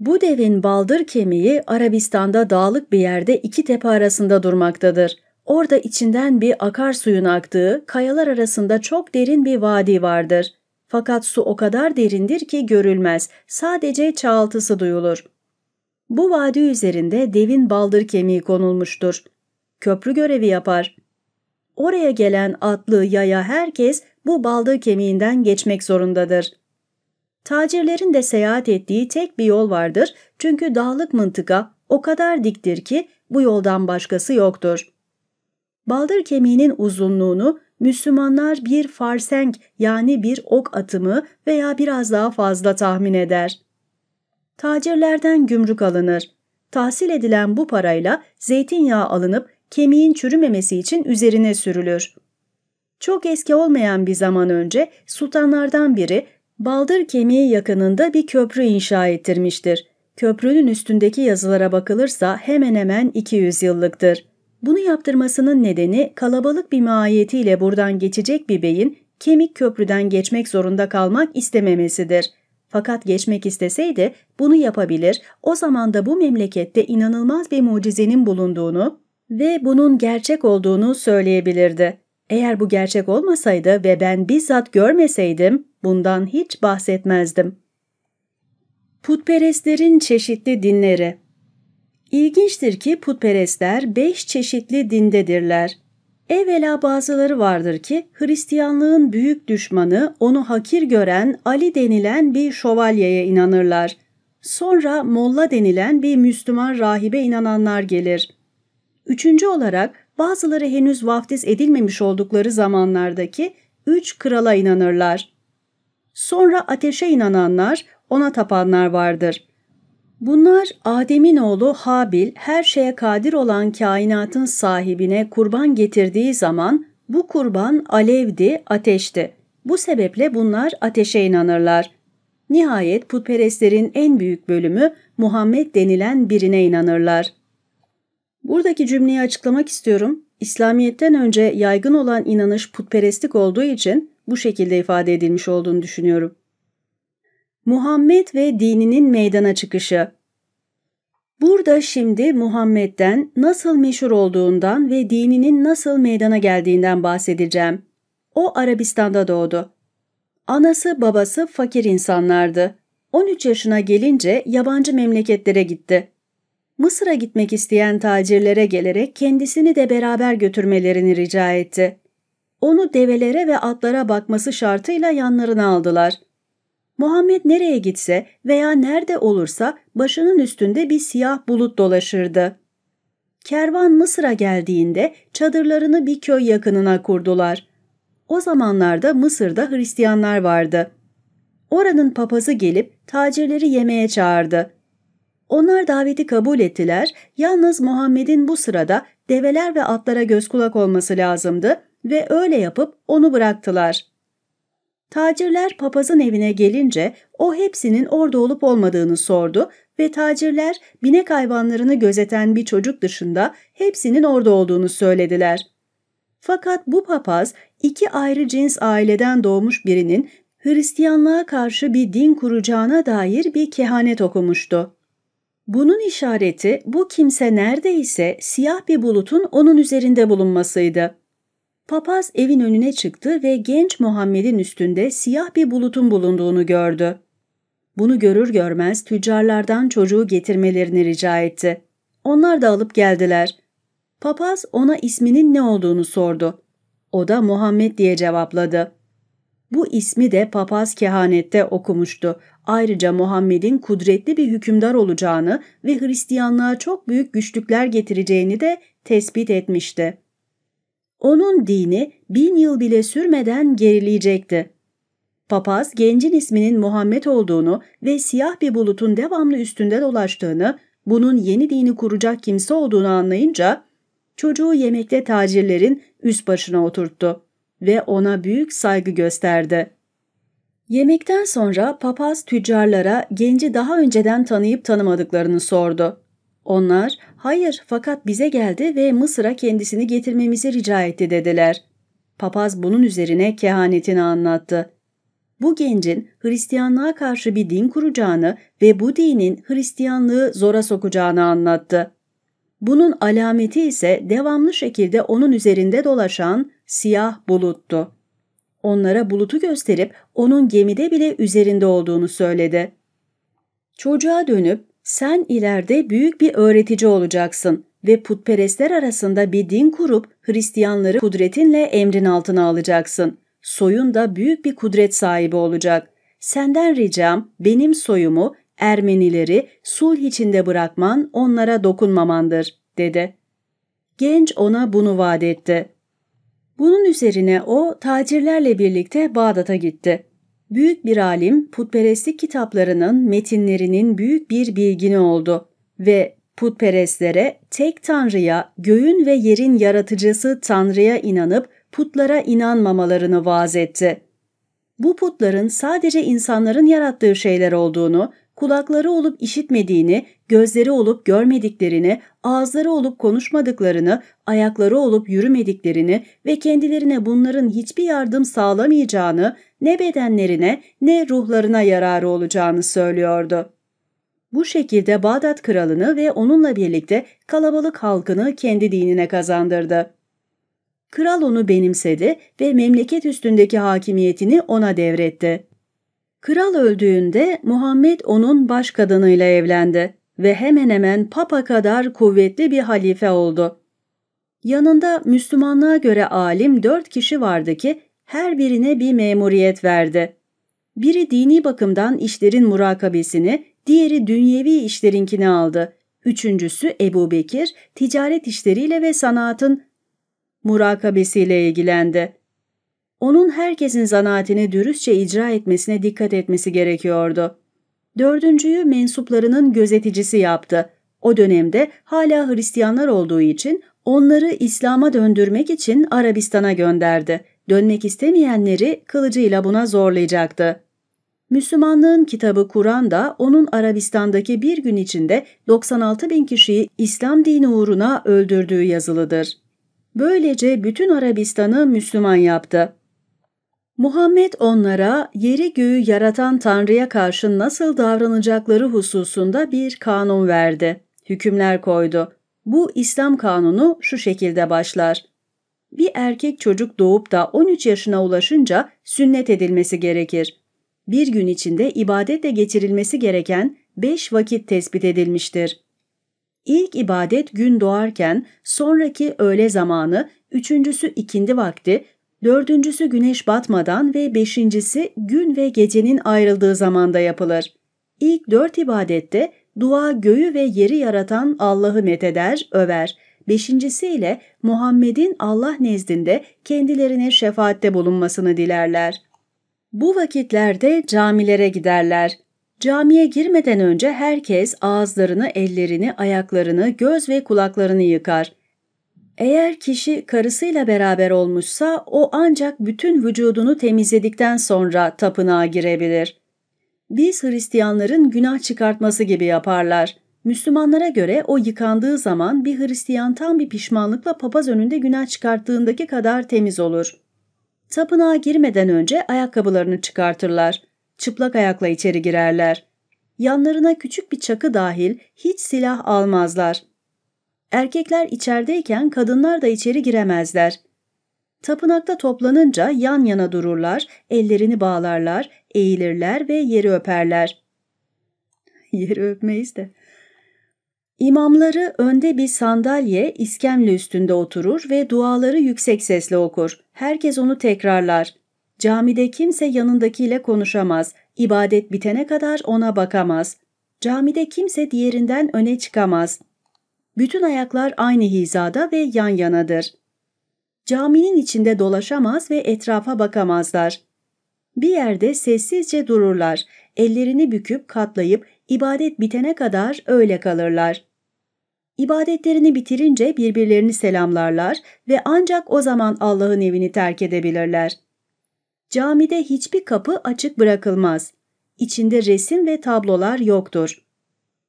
Bu devin baldır kemiği Arabistan'da dağlık bir yerde iki tepe arasında durmaktadır. Orada içinden bir akarsuyun aktığı kayalar arasında çok derin bir vadi vardır. Fakat su o kadar derindir ki görülmez, sadece çağaltısı duyulur. Bu vadi üzerinde devin baldır kemiği konulmuştur. Köprü görevi yapar oraya gelen atlı yaya herkes bu baldır kemiğinden geçmek zorundadır. Tacirlerin de seyahat ettiği tek bir yol vardır çünkü dağlık mıntıka o kadar diktir ki bu yoldan başkası yoktur. Baldır kemiğinin uzunluğunu Müslümanlar bir farsenk yani bir ok atımı veya biraz daha fazla tahmin eder. Tacirlerden gümrük alınır. Tahsil edilen bu parayla zeytinyağı alınıp kemiğin çürümemesi için üzerine sürülür. Çok eski olmayan bir zaman önce sultanlardan biri baldır kemiği yakınında bir köprü inşa ettirmiştir. Köprünün üstündeki yazılara bakılırsa hemen hemen 200 yıllıktır. Bunu yaptırmasının nedeni kalabalık bir mahiyetiyle buradan geçecek bir beyin kemik köprüden geçmek zorunda kalmak istememesidir. Fakat geçmek isteseydi bunu yapabilir, o zaman da bu memlekette inanılmaz bir mucizenin bulunduğunu, ve bunun gerçek olduğunu söyleyebilirdi. Eğer bu gerçek olmasaydı ve ben bizzat görmeseydim bundan hiç bahsetmezdim. Putperestlerin çeşitli dinleri İlginçtir ki putperestler beş çeşitli dindedirler. Evvela bazıları vardır ki Hristiyanlığın büyük düşmanı onu hakir gören Ali denilen bir şövalyeye inanırlar. Sonra Molla denilen bir Müslüman rahibe inananlar gelir. Üçüncü olarak bazıları henüz vaftiz edilmemiş oldukları zamanlardaki üç krala inanırlar. Sonra ateşe inananlar, ona tapanlar vardır. Bunlar Adem'in oğlu Habil her şeye kadir olan kainatın sahibine kurban getirdiği zaman bu kurban alevdi, ateşti. Bu sebeple bunlar ateşe inanırlar. Nihayet putperestlerin en büyük bölümü Muhammed denilen birine inanırlar. Buradaki cümleyi açıklamak istiyorum. İslamiyet'ten önce yaygın olan inanış putperestlik olduğu için bu şekilde ifade edilmiş olduğunu düşünüyorum. Muhammed ve dininin meydana çıkışı Burada şimdi Muhammed'den nasıl meşhur olduğundan ve dininin nasıl meydana geldiğinden bahsedeceğim. O Arabistan'da doğdu. Anası babası fakir insanlardı. 13 yaşına gelince yabancı memleketlere gitti. Mısır'a gitmek isteyen tacirlere gelerek kendisini de beraber götürmelerini rica etti. Onu develere ve atlara bakması şartıyla yanlarına aldılar. Muhammed nereye gitse veya nerede olursa başının üstünde bir siyah bulut dolaşırdı. Kervan Mısır'a geldiğinde çadırlarını bir köy yakınına kurdular. O zamanlarda Mısır'da Hristiyanlar vardı. Oranın papazı gelip tacirleri yemeğe çağırdı. Onlar daveti kabul ettiler, yalnız Muhammed'in bu sırada develer ve atlara göz kulak olması lazımdı ve öyle yapıp onu bıraktılar. Tacirler papazın evine gelince o hepsinin orada olup olmadığını sordu ve tacirler binek hayvanlarını gözeten bir çocuk dışında hepsinin orada olduğunu söylediler. Fakat bu papaz iki ayrı cins aileden doğmuş birinin Hristiyanlığa karşı bir din kuracağına dair bir kehanet okumuştu. Bunun işareti bu kimse neredeyse siyah bir bulutun onun üzerinde bulunmasıydı. Papaz evin önüne çıktı ve genç Muhammed'in üstünde siyah bir bulutun bulunduğunu gördü. Bunu görür görmez tüccarlardan çocuğu getirmelerini rica etti. Onlar da alıp geldiler. Papaz ona isminin ne olduğunu sordu. O da Muhammed diye cevapladı. Bu ismi de papaz kehanette okumuştu Ayrıca Muhammed'in kudretli bir hükümdar olacağını ve Hristiyanlığa çok büyük güçlükler getireceğini de tespit etmişti. Onun dini bin yıl bile sürmeden gerileyecekti. Papaz gencin isminin Muhammed olduğunu ve siyah bir bulutun devamlı üstünde dolaştığını, bunun yeni dini kuracak kimse olduğunu anlayınca çocuğu yemekte tacirlerin üst başına oturttu ve ona büyük saygı gösterdi. Yemekten sonra papaz tüccarlara genci daha önceden tanıyıp tanımadıklarını sordu. Onlar, hayır fakat bize geldi ve Mısır'a kendisini getirmemizi rica etti dediler. Papaz bunun üzerine kehanetini anlattı. Bu gencin Hristiyanlığa karşı bir din kuracağını ve bu dinin Hristiyanlığı zora sokacağını anlattı. Bunun alameti ise devamlı şekilde onun üzerinde dolaşan siyah buluttu. Onlara bulutu gösterip onun gemide bile üzerinde olduğunu söyledi. Çocuğa dönüp sen ileride büyük bir öğretici olacaksın ve putperestler arasında bir din kurup Hristiyanları kudretinle emrin altına alacaksın. Soyun da büyük bir kudret sahibi olacak. Senden ricam benim soyumu Ermenileri sulh içinde bırakman onlara dokunmamandır, dedi. Genç ona bunu vaat etti. Bunun üzerine o tacirlerle birlikte Bağdat'a gitti. Büyük bir alim putperestlik kitaplarının metinlerinin büyük bir bilgini oldu ve putperestlere tek tanrıya, göğün ve yerin yaratıcısı tanrıya inanıp putlara inanmamalarını vaaz etti. Bu putların sadece insanların yarattığı şeyler olduğunu kulakları olup işitmediğini, gözleri olup görmediklerini, ağızları olup konuşmadıklarını, ayakları olup yürümediklerini ve kendilerine bunların hiçbir yardım sağlamayacağını, ne bedenlerine ne ruhlarına yararı olacağını söylüyordu. Bu şekilde Bağdat kralını ve onunla birlikte kalabalık halkını kendi dinine kazandırdı. Kral onu benimsedi ve memleket üstündeki hakimiyetini ona devretti. Kral öldüğünde Muhammed onun baş kadınıyla evlendi ve hemen hemen papa kadar kuvvetli bir halife oldu. Yanında Müslümanlığa göre alim dört kişi vardı ki her birine bir memuriyet verdi. Biri dini bakımdan işlerin murakabesini, diğeri dünyevi işlerinkini aldı. Üçüncüsü Ebu Bekir, ticaret işleriyle ve sanatın murakabesiyle ilgilendi onun herkesin zanaatini dürüstçe icra etmesine dikkat etmesi gerekiyordu. Dördüncüyü mensuplarının gözeticisi yaptı. O dönemde hala Hristiyanlar olduğu için onları İslam'a döndürmek için Arabistan'a gönderdi. Dönmek istemeyenleri kılıcıyla buna zorlayacaktı. Müslümanlığın kitabı Kur'an da onun Arabistan'daki bir gün içinde 96 bin kişiyi İslam dini uğruna öldürdüğü yazılıdır. Böylece bütün Arabistan'ı Müslüman yaptı. Muhammed onlara yeri göğü yaratan Tanrı'ya karşı nasıl davranacakları hususunda bir kanun verdi, hükümler koydu. Bu İslam kanunu şu şekilde başlar. Bir erkek çocuk doğup da 13 yaşına ulaşınca sünnet edilmesi gerekir. Bir gün içinde ibadetle geçirilmesi gereken 5 vakit tespit edilmiştir. İlk ibadet gün doğarken, sonraki öğle zamanı, üçüncüsü ikindi vakti, dördüncüsü güneş batmadan ve beşincisi gün ve gecenin ayrıldığı zamanda yapılır. İlk dört ibadette dua göğü ve yeri yaratan Allah'ı Meteder, över. Beşincisi ile Muhammed'in Allah nezdinde kendilerine şefaatte bulunmasını dilerler. Bu vakitlerde camilere giderler. Camiye girmeden önce herkes ağızlarını, ellerini, ayaklarını, göz ve kulaklarını yıkar. Eğer kişi karısıyla beraber olmuşsa o ancak bütün vücudunu temizledikten sonra tapınağa girebilir. Biz Hristiyanların günah çıkartması gibi yaparlar. Müslümanlara göre o yıkandığı zaman bir Hristiyan tam bir pişmanlıkla papaz önünde günah çıkarttığındaki kadar temiz olur. Tapınağa girmeden önce ayakkabılarını çıkartırlar. Çıplak ayakla içeri girerler. Yanlarına küçük bir çakı dahil hiç silah almazlar. Erkekler içerideyken kadınlar da içeri giremezler. Tapınakta toplanınca yan yana dururlar, ellerini bağlarlar, eğilirler ve yeri öperler. <laughs> yeri öpmeyiz de. İmamları önde bir sandalye, iskemle üstünde oturur ve duaları yüksek sesle okur. Herkes onu tekrarlar. Camide kimse yanındakiyle konuşamaz. İbadet bitene kadar ona bakamaz. Camide kimse diğerinden öne çıkamaz. Bütün ayaklar aynı hizada ve yan yanadır. Caminin içinde dolaşamaz ve etrafa bakamazlar. Bir yerde sessizce dururlar, ellerini büküp katlayıp ibadet bitene kadar öyle kalırlar. İbadetlerini bitirince birbirlerini selamlarlar ve ancak o zaman Allah'ın evini terk edebilirler. Camide hiçbir kapı açık bırakılmaz. İçinde resim ve tablolar yoktur.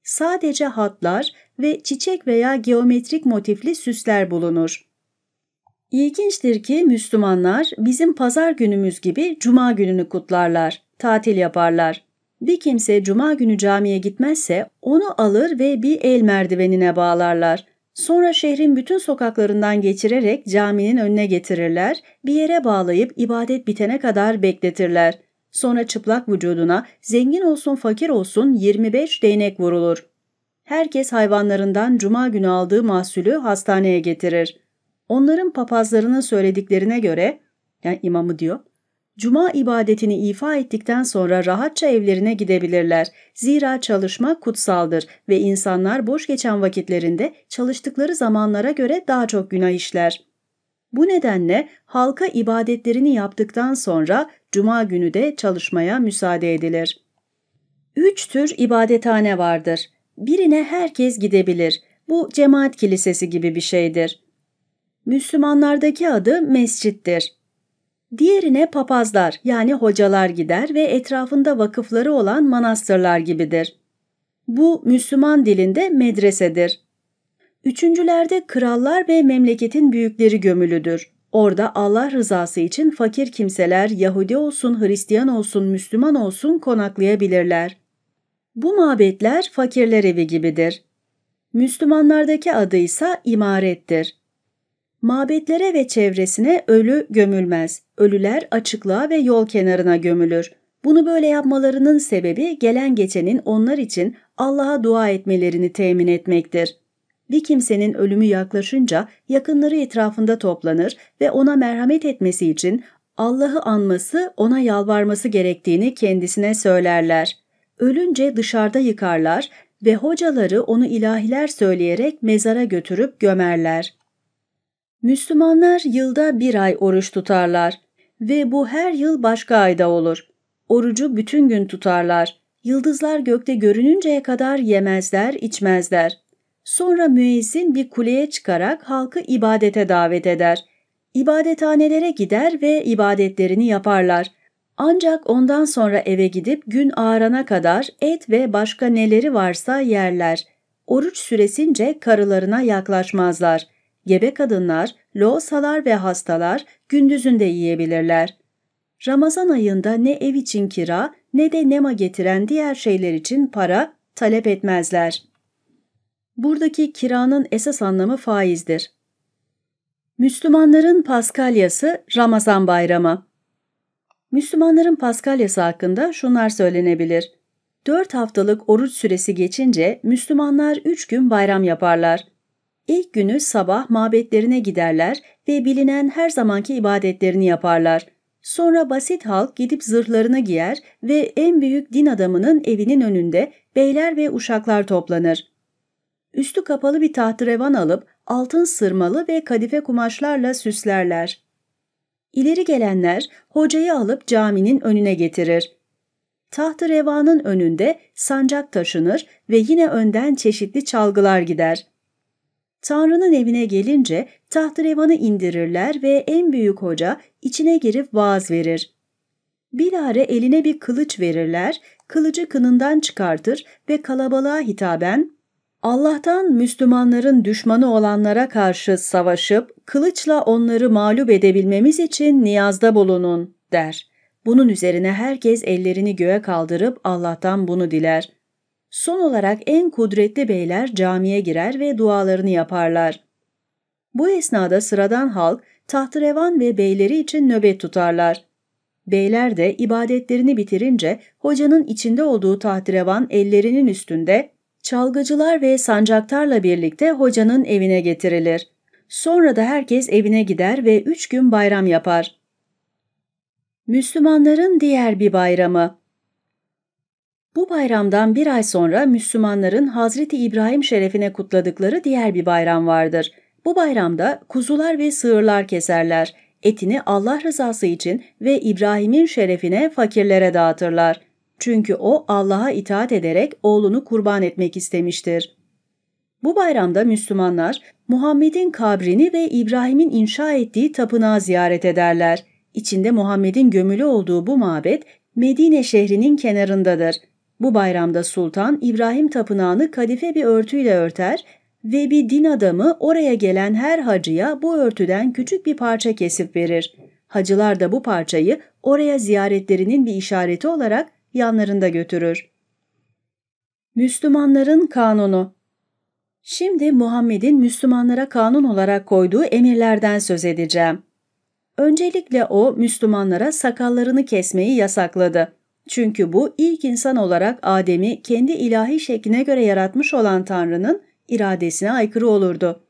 Sadece hatlar ve çiçek veya geometrik motifli süsler bulunur. İlginçtir ki Müslümanlar bizim pazar günümüz gibi cuma gününü kutlarlar, tatil yaparlar. Bir kimse cuma günü camiye gitmezse onu alır ve bir el merdivenine bağlarlar. Sonra şehrin bütün sokaklarından geçirerek caminin önüne getirirler, bir yere bağlayıp ibadet bitene kadar bekletirler. Sonra çıplak vücuduna zengin olsun fakir olsun 25 değnek vurulur herkes hayvanlarından cuma günü aldığı mahsulü hastaneye getirir. Onların papazlarının söylediklerine göre, yani imamı diyor, cuma ibadetini ifa ettikten sonra rahatça evlerine gidebilirler. Zira çalışma kutsaldır ve insanlar boş geçen vakitlerinde çalıştıkları zamanlara göre daha çok günah işler. Bu nedenle halka ibadetlerini yaptıktan sonra cuma günü de çalışmaya müsaade edilir. Üç tür ibadethane vardır. Birine herkes gidebilir. Bu cemaat kilisesi gibi bir şeydir. Müslümanlardaki adı mescittir. Diğerine papazlar yani hocalar gider ve etrafında vakıfları olan manastırlar gibidir. Bu Müslüman dilinde medresedir. Üçüncülerde krallar ve memleketin büyükleri gömülüdür. Orada Allah rızası için fakir kimseler Yahudi olsun, Hristiyan olsun, Müslüman olsun konaklayabilirler. Bu mabetler fakirler evi gibidir. Müslümanlardaki adı ise imarettir. Mabetlere ve çevresine ölü gömülmez. Ölüler açıklığa ve yol kenarına gömülür. Bunu böyle yapmalarının sebebi gelen geçenin onlar için Allah'a dua etmelerini temin etmektir. Bir kimsenin ölümü yaklaşınca yakınları etrafında toplanır ve ona merhamet etmesi için Allah'ı anması, ona yalvarması gerektiğini kendisine söylerler. Ölünce dışarıda yıkarlar ve hocaları onu ilahiler söyleyerek mezara götürüp gömerler. Müslümanlar yılda bir ay oruç tutarlar ve bu her yıl başka ayda olur. Orucu bütün gün tutarlar. Yıldızlar gökte görününceye kadar yemezler, içmezler. Sonra müezzin bir kuleye çıkarak halkı ibadete davet eder. İbadethanelere gider ve ibadetlerini yaparlar. Ancak ondan sonra eve gidip gün ağarana kadar et ve başka neleri varsa yerler. Oruç süresince karılarına yaklaşmazlar. Gebe kadınlar, loğusalar ve hastalar gündüzünde yiyebilirler. Ramazan ayında ne ev için kira ne de nema getiren diğer şeyler için para talep etmezler. Buradaki kiranın esas anlamı faizdir. Müslümanların Paskalyası Ramazan Bayramı. Müslümanların Paskalyası hakkında şunlar söylenebilir. 4 haftalık oruç süresi geçince Müslümanlar 3 gün bayram yaparlar. İlk günü sabah mabetlerine giderler ve bilinen her zamanki ibadetlerini yaparlar. Sonra basit halk gidip zırhlarını giyer ve en büyük din adamının evinin önünde beyler ve uşaklar toplanır. Üstü kapalı bir tahtrevan alıp altın sırmalı ve kadife kumaşlarla süslerler. İleri gelenler hocayı alıp caminin önüne getirir. Tahtı revanın önünde sancak taşınır ve yine önden çeşitli çalgılar gider. Tanrı'nın evine gelince tahtı revanı indirirler ve en büyük hoca içine girip vaaz verir. Bilare eline bir kılıç verirler, kılıcı kınından çıkartır ve kalabalığa hitaben Allah'tan Müslümanların düşmanı olanlara karşı savaşıp kılıçla onları mağlup edebilmemiz için niyazda bulunun der. Bunun üzerine herkes ellerini göğe kaldırıp Allah'tan bunu diler. Son olarak en kudretli beyler camiye girer ve dualarını yaparlar. Bu esnada sıradan halk tahtrevan ve beyleri için nöbet tutarlar. Beyler de ibadetlerini bitirince hocanın içinde olduğu tahtrevan ellerinin üstünde Çalgıcılar ve sancaktarla birlikte hocanın evine getirilir. Sonra da herkes evine gider ve üç gün bayram yapar. Müslümanların diğer bir bayramı Bu bayramdan bir ay sonra Müslümanların Hazreti İbrahim şerefine kutladıkları diğer bir bayram vardır. Bu bayramda kuzular ve sığırlar keserler, etini Allah rızası için ve İbrahim'in şerefine fakirlere dağıtırlar.'' Çünkü o Allah'a itaat ederek oğlunu kurban etmek istemiştir. Bu bayramda Müslümanlar Muhammed'in kabrini ve İbrahim'in inşa ettiği tapınağı ziyaret ederler. İçinde Muhammed'in gömülü olduğu bu mabet Medine şehrinin kenarındadır. Bu bayramda sultan İbrahim tapınağını kadife bir örtüyle örter ve bir din adamı oraya gelen her hacıya bu örtüden küçük bir parça kesip verir. Hacılar da bu parçayı oraya ziyaretlerinin bir işareti olarak yanlarında götürür. Müslümanların kanunu Şimdi Muhammed'in Müslümanlara kanun olarak koyduğu emirlerden söz edeceğim. Öncelikle o Müslümanlara sakallarını kesmeyi yasakladı. Çünkü bu ilk insan olarak Adem'i kendi ilahi şekline göre yaratmış olan Tanrı'nın iradesine aykırı olurdu.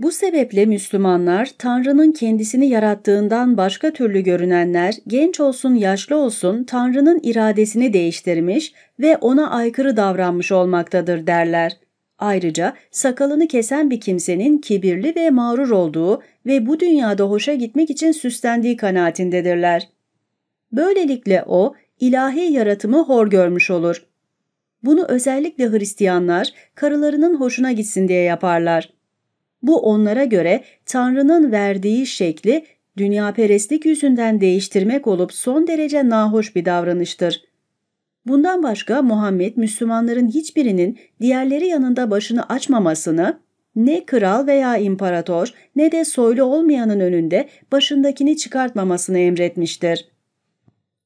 Bu sebeple Müslümanlar Tanrı'nın kendisini yarattığından başka türlü görünenler genç olsun yaşlı olsun Tanrı'nın iradesini değiştirmiş ve ona aykırı davranmış olmaktadır derler. Ayrıca sakalını kesen bir kimsenin kibirli ve mağrur olduğu ve bu dünyada hoşa gitmek için süslendiği kanaatindedirler. Böylelikle o ilahi yaratımı hor görmüş olur. Bunu özellikle Hristiyanlar karılarının hoşuna gitsin diye yaparlar. Bu onlara göre Tanrı'nın verdiği şekli Dünya dünyaperestlik yüzünden değiştirmek olup son derece nahoş bir davranıştır. Bundan başka Muhammed Müslümanların hiçbirinin diğerleri yanında başını açmamasını, ne kral veya imparator ne de soylu olmayanın önünde başındakini çıkartmamasını emretmiştir.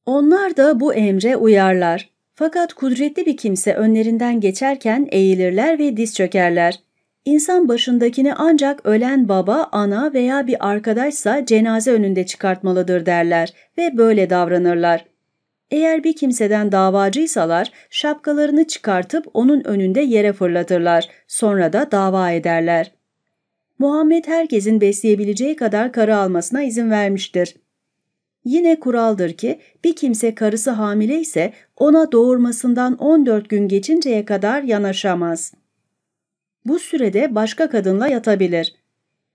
Onlar da bu emre uyarlar. Fakat kudretli bir kimse önlerinden geçerken eğilirler ve diz çökerler. İnsan başındakini ancak ölen baba, ana veya bir arkadaşsa cenaze önünde çıkartmalıdır derler ve böyle davranırlar. Eğer bir kimseden davacıysalar şapkalarını çıkartıp onun önünde yere fırlatırlar, sonra da dava ederler. Muhammed herkesin besleyebileceği kadar karı almasına izin vermiştir. Yine kuraldır ki bir kimse karısı hamile ise ona doğurmasından 14 gün geçinceye kadar yanaşamaz.'' Bu sürede başka kadınla yatabilir.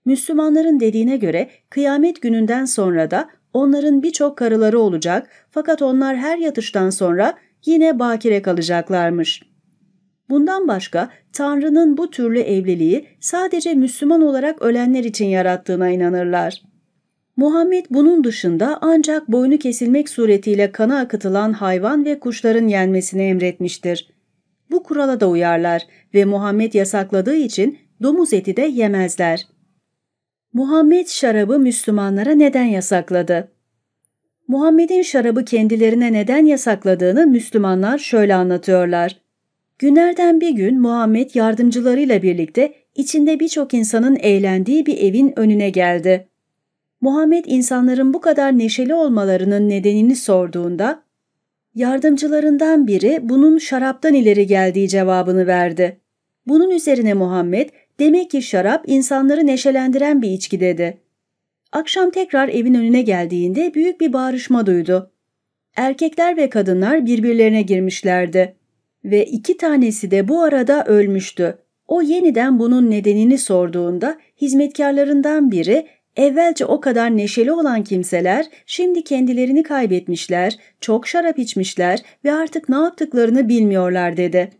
Müslümanların dediğine göre kıyamet gününden sonra da onların birçok karıları olacak fakat onlar her yatıştan sonra yine bakire kalacaklarmış. Bundan başka Tanrı'nın bu türlü evliliği sadece Müslüman olarak ölenler için yarattığına inanırlar. Muhammed bunun dışında ancak boynu kesilmek suretiyle kana akıtılan hayvan ve kuşların yenmesini emretmiştir bu kurala da uyarlar ve Muhammed yasakladığı için domuz eti de yemezler. Muhammed şarabı Müslümanlara neden yasakladı? Muhammed'in şarabı kendilerine neden yasakladığını Müslümanlar şöyle anlatıyorlar. Günlerden bir gün Muhammed yardımcılarıyla birlikte içinde birçok insanın eğlendiği bir evin önüne geldi. Muhammed insanların bu kadar neşeli olmalarının nedenini sorduğunda Yardımcılarından biri bunun şaraptan ileri geldiği cevabını verdi. Bunun üzerine Muhammed, demek ki şarap insanları neşelendiren bir içki dedi. Akşam tekrar evin önüne geldiğinde büyük bir bağrışma duydu. Erkekler ve kadınlar birbirlerine girmişlerdi. Ve iki tanesi de bu arada ölmüştü. O yeniden bunun nedenini sorduğunda hizmetkarlarından biri Evvelce o kadar neşeli olan kimseler şimdi kendilerini kaybetmişler, çok şarap içmişler ve artık ne yaptıklarını bilmiyorlar dedi.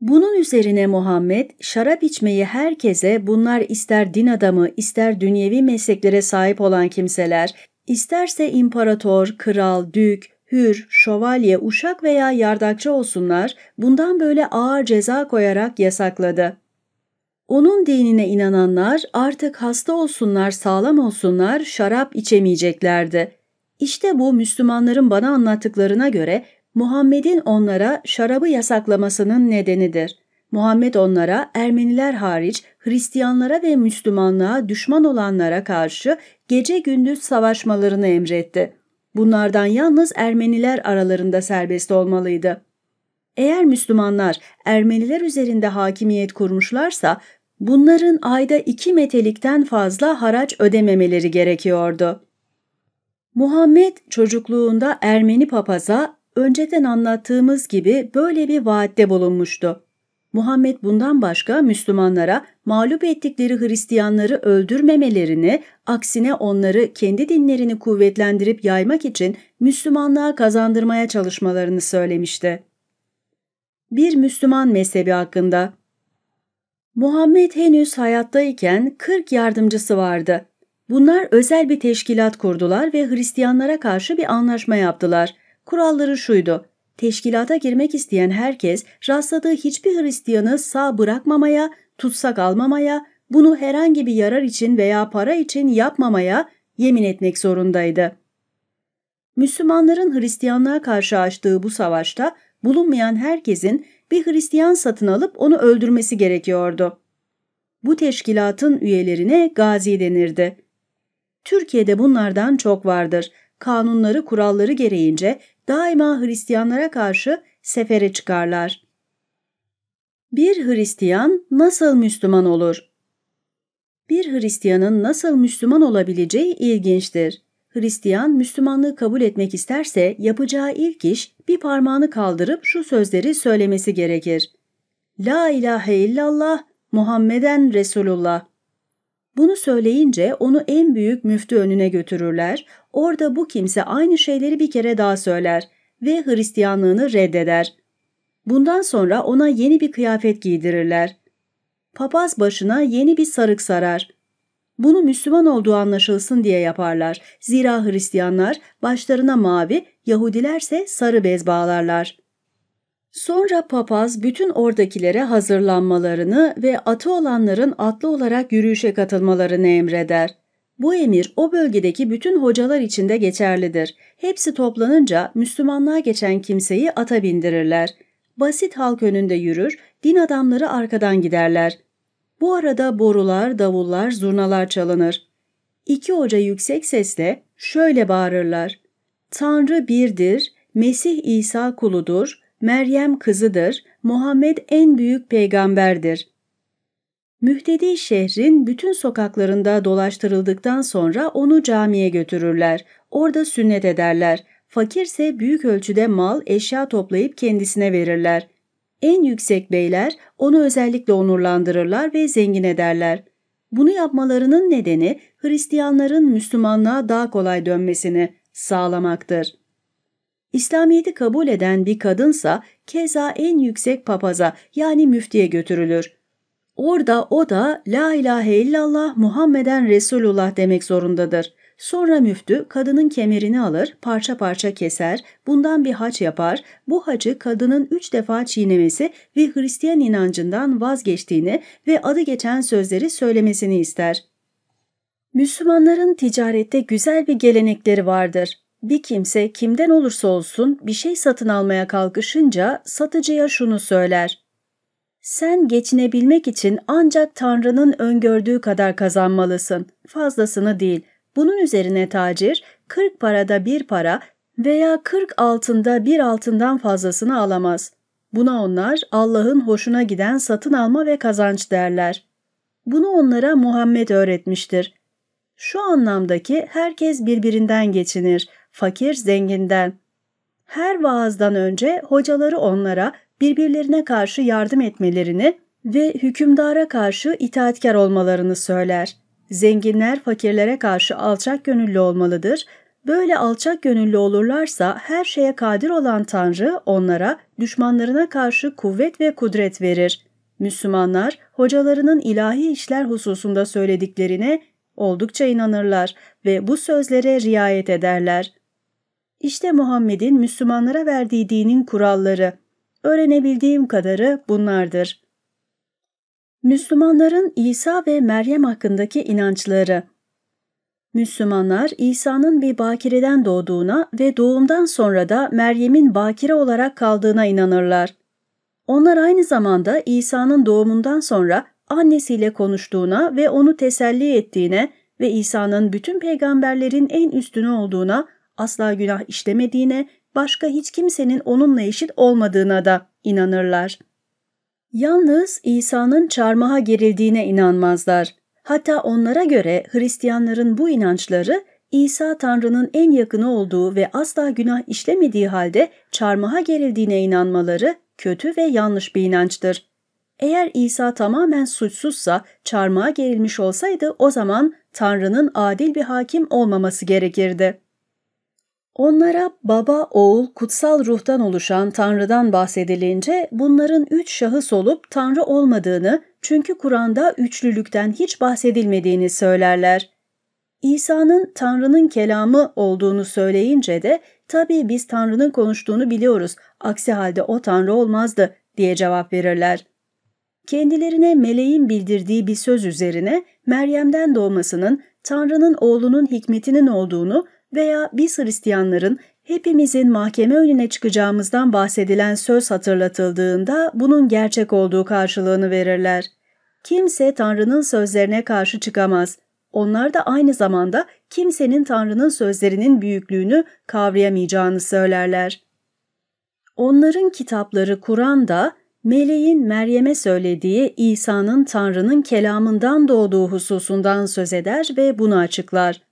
Bunun üzerine Muhammed şarap içmeyi herkese bunlar ister din adamı ister dünyevi mesleklere sahip olan kimseler, isterse imparator, kral, dük, hür, şövalye, uşak veya yardakçı olsunlar bundan böyle ağır ceza koyarak yasakladı. Onun dinine inananlar artık hasta olsunlar, sağlam olsunlar şarap içemeyeceklerdi. İşte bu Müslümanların bana anlattıklarına göre Muhammed'in onlara şarabı yasaklamasının nedenidir. Muhammed onlara Ermeniler hariç Hristiyanlara ve Müslümanlığa düşman olanlara karşı gece gündüz savaşmalarını emretti. Bunlardan yalnız Ermeniler aralarında serbest olmalıydı. Eğer Müslümanlar Ermeniler üzerinde hakimiyet kurmuşlarsa bunların ayda iki metelikten fazla haraç ödememeleri gerekiyordu. Muhammed çocukluğunda Ermeni papaza önceden anlattığımız gibi böyle bir vaatte bulunmuştu. Muhammed bundan başka Müslümanlara mağlup ettikleri Hristiyanları öldürmemelerini, aksine onları kendi dinlerini kuvvetlendirip yaymak için Müslümanlığa kazandırmaya çalışmalarını söylemişti. Bir Müslüman mezhebi hakkında Muhammed henüz hayattayken 40 yardımcısı vardı. Bunlar özel bir teşkilat kurdular ve Hristiyanlara karşı bir anlaşma yaptılar. Kuralları şuydu. Teşkilata girmek isteyen herkes rastladığı hiçbir Hristiyanı sağ bırakmamaya, tutsak almamaya, bunu herhangi bir yarar için veya para için yapmamaya yemin etmek zorundaydı. Müslümanların Hristiyanlığa karşı açtığı bu savaşta bulunmayan herkesin bir Hristiyan satın alıp onu öldürmesi gerekiyordu. Bu teşkilatın üyelerine gazi denirdi. Türkiye'de bunlardan çok vardır. Kanunları, kuralları gereğince daima Hristiyanlara karşı sefere çıkarlar. Bir Hristiyan nasıl Müslüman olur? Bir Hristiyanın nasıl Müslüman olabileceği ilginçtir. Hristiyan Müslümanlığı kabul etmek isterse yapacağı ilk iş bir parmağını kaldırıp şu sözleri söylemesi gerekir. La ilahe illallah Muhammeden Resulullah. Bunu söyleyince onu en büyük müftü önüne götürürler. Orada bu kimse aynı şeyleri bir kere daha söyler ve Hristiyanlığını reddeder. Bundan sonra ona yeni bir kıyafet giydirirler. Papaz başına yeni bir sarık sarar. Bunu Müslüman olduğu anlaşılsın diye yaparlar. Zira Hristiyanlar başlarına mavi, Yahudilerse sarı bez bağlarlar. Sonra papaz bütün oradakilere hazırlanmalarını ve atı olanların atlı olarak yürüyüşe katılmalarını emreder. Bu emir o bölgedeki bütün hocalar için de geçerlidir. Hepsi toplanınca Müslümanlığa geçen kimseyi ata bindirirler. Basit halk önünde yürür, din adamları arkadan giderler.'' Bu arada borular, davullar, zurnalar çalınır. İki hoca yüksek sesle şöyle bağırırlar. Tanrı birdir, Mesih İsa kuludur, Meryem kızıdır, Muhammed en büyük peygamberdir. Mühtedi şehrin bütün sokaklarında dolaştırıldıktan sonra onu camiye götürürler. Orada sünnet ederler. Fakirse büyük ölçüde mal, eşya toplayıp kendisine verirler. En yüksek beyler onu özellikle onurlandırırlar ve zengin ederler. Bunu yapmalarının nedeni Hristiyanların Müslümanlığa daha kolay dönmesini sağlamaktır. İslamiyet'i kabul eden bir kadınsa keza en yüksek papaza yani müftiye götürülür. Orada o da La ilahe illallah Muhammeden Resulullah demek zorundadır. Sonra müftü kadının kemerini alır, parça parça keser, bundan bir haç yapar, bu haçı kadının üç defa çiğnemesi ve Hristiyan inancından vazgeçtiğini ve adı geçen sözleri söylemesini ister. Müslümanların ticarette güzel bir gelenekleri vardır. Bir kimse kimden olursa olsun bir şey satın almaya kalkışınca satıcıya şunu söyler. Sen geçinebilmek için ancak Tanrı'nın öngördüğü kadar kazanmalısın, fazlasını değil.'' Bunun üzerine tacir 40 parada bir para veya 40 altında bir altından fazlasını alamaz. Buna onlar Allah'ın hoşuna giden satın alma ve kazanç derler. Bunu onlara Muhammed öğretmiştir. Şu anlamdaki herkes birbirinden geçinir, fakir zenginden. Her vaazdan önce hocaları onlara birbirlerine karşı yardım etmelerini ve hükümdara karşı itaatkar olmalarını söyler.'' Zenginler fakirlere karşı alçak gönüllü olmalıdır. Böyle alçak gönüllü olurlarsa her şeye kadir olan Tanrı onlara düşmanlarına karşı kuvvet ve kudret verir. Müslümanlar hocalarının ilahi işler hususunda söylediklerine oldukça inanırlar ve bu sözlere riayet ederler. İşte Muhammed'in Müslümanlara verdiği dinin kuralları. Öğrenebildiğim kadarı bunlardır. Müslümanların İsa ve Meryem hakkındaki inançları Müslümanlar İsa'nın bir bakireden doğduğuna ve doğumdan sonra da Meryem'in bakire olarak kaldığına inanırlar. Onlar aynı zamanda İsa'nın doğumundan sonra annesiyle konuştuğuna ve onu teselli ettiğine ve İsa'nın bütün peygamberlerin en üstüne olduğuna, asla günah işlemediğine, başka hiç kimsenin onunla eşit olmadığına da inanırlar. Yalnız İsa'nın çarmıha gerildiğine inanmazlar. Hatta onlara göre Hristiyanların bu inançları İsa Tanrı'nın en yakını olduğu ve asla günah işlemediği halde çarmıha gerildiğine inanmaları kötü ve yanlış bir inançtır. Eğer İsa tamamen suçsuzsa, çarmıha gerilmiş olsaydı o zaman Tanrı'nın adil bir hakim olmaması gerekirdi. Onlara baba, oğul, kutsal ruhtan oluşan Tanrı'dan bahsedilince bunların üç şahıs olup Tanrı olmadığını çünkü Kur'an'da üçlülükten hiç bahsedilmediğini söylerler. İsa'nın Tanrı'nın kelamı olduğunu söyleyince de tabii biz Tanrı'nın konuştuğunu biliyoruz aksi halde o Tanrı olmazdı diye cevap verirler. Kendilerine meleğin bildirdiği bir söz üzerine Meryem'den doğmasının Tanrı'nın oğlunun hikmetinin olduğunu veya biz Hristiyanların hepimizin mahkeme önüne çıkacağımızdan bahsedilen söz hatırlatıldığında bunun gerçek olduğu karşılığını verirler. Kimse Tanrı'nın sözlerine karşı çıkamaz. Onlar da aynı zamanda kimsenin Tanrı'nın sözlerinin büyüklüğünü kavrayamayacağını söylerler. Onların kitapları Kur'an'da meleğin Meryem'e söylediği İsa'nın Tanrı'nın kelamından doğduğu hususundan söz eder ve bunu açıklar.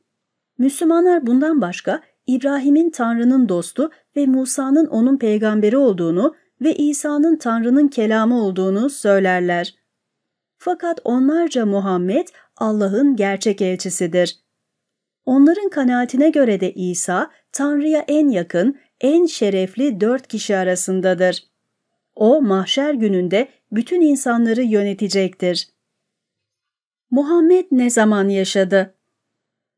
Müslümanlar bundan başka İbrahim'in Tanrı'nın dostu ve Musa'nın onun peygamberi olduğunu ve İsa'nın Tanrı'nın kelamı olduğunu söylerler. Fakat onlarca Muhammed Allah'ın gerçek elçisidir. Onların kanaatine göre de İsa Tanrı'ya en yakın, en şerefli dört kişi arasındadır. O mahşer gününde bütün insanları yönetecektir. Muhammed ne zaman yaşadı?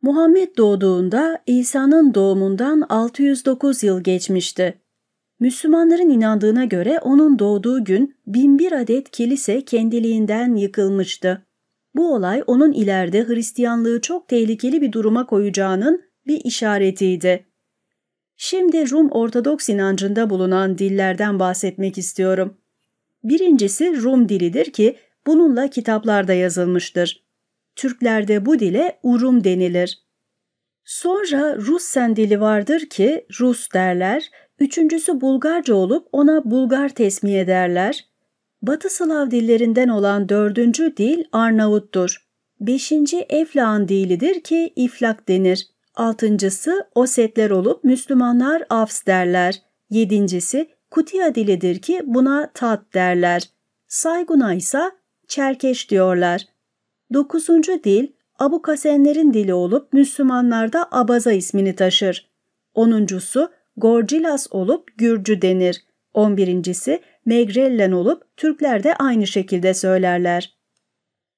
Muhammed doğduğunda İsa'nın doğumundan 609 yıl geçmişti. Müslümanların inandığına göre onun doğduğu gün 1001 adet kilise kendiliğinden yıkılmıştı. Bu olay onun ileride Hristiyanlığı çok tehlikeli bir duruma koyacağının bir işaretiydi. Şimdi Rum Ortodoks inancında bulunan dillerden bahsetmek istiyorum. Birincisi Rum dilidir ki bununla kitaplarda yazılmıştır. Türklerde bu dile Urum denilir. Sonra Rus dili vardır ki Rus derler, üçüncüsü Bulgarca olup ona Bulgar tesmiye derler. Batı Slav dillerinden olan dördüncü dil Arnavuttur. Beşinci Eflağan dilidir ki İflak denir. Altıncısı Osetler olup Müslümanlar Afs derler. Yedincisi Kutiya dilidir ki buna Tat derler. Sayguna ise Çerkeş diyorlar. Dokuzuncu dil Abukasenlerin dili olup Müslümanlarda Abaza ismini taşır. Onuncusu Gorgilas olup Gürcü denir. On birincisi Megrellen olup Türkler de aynı şekilde söylerler.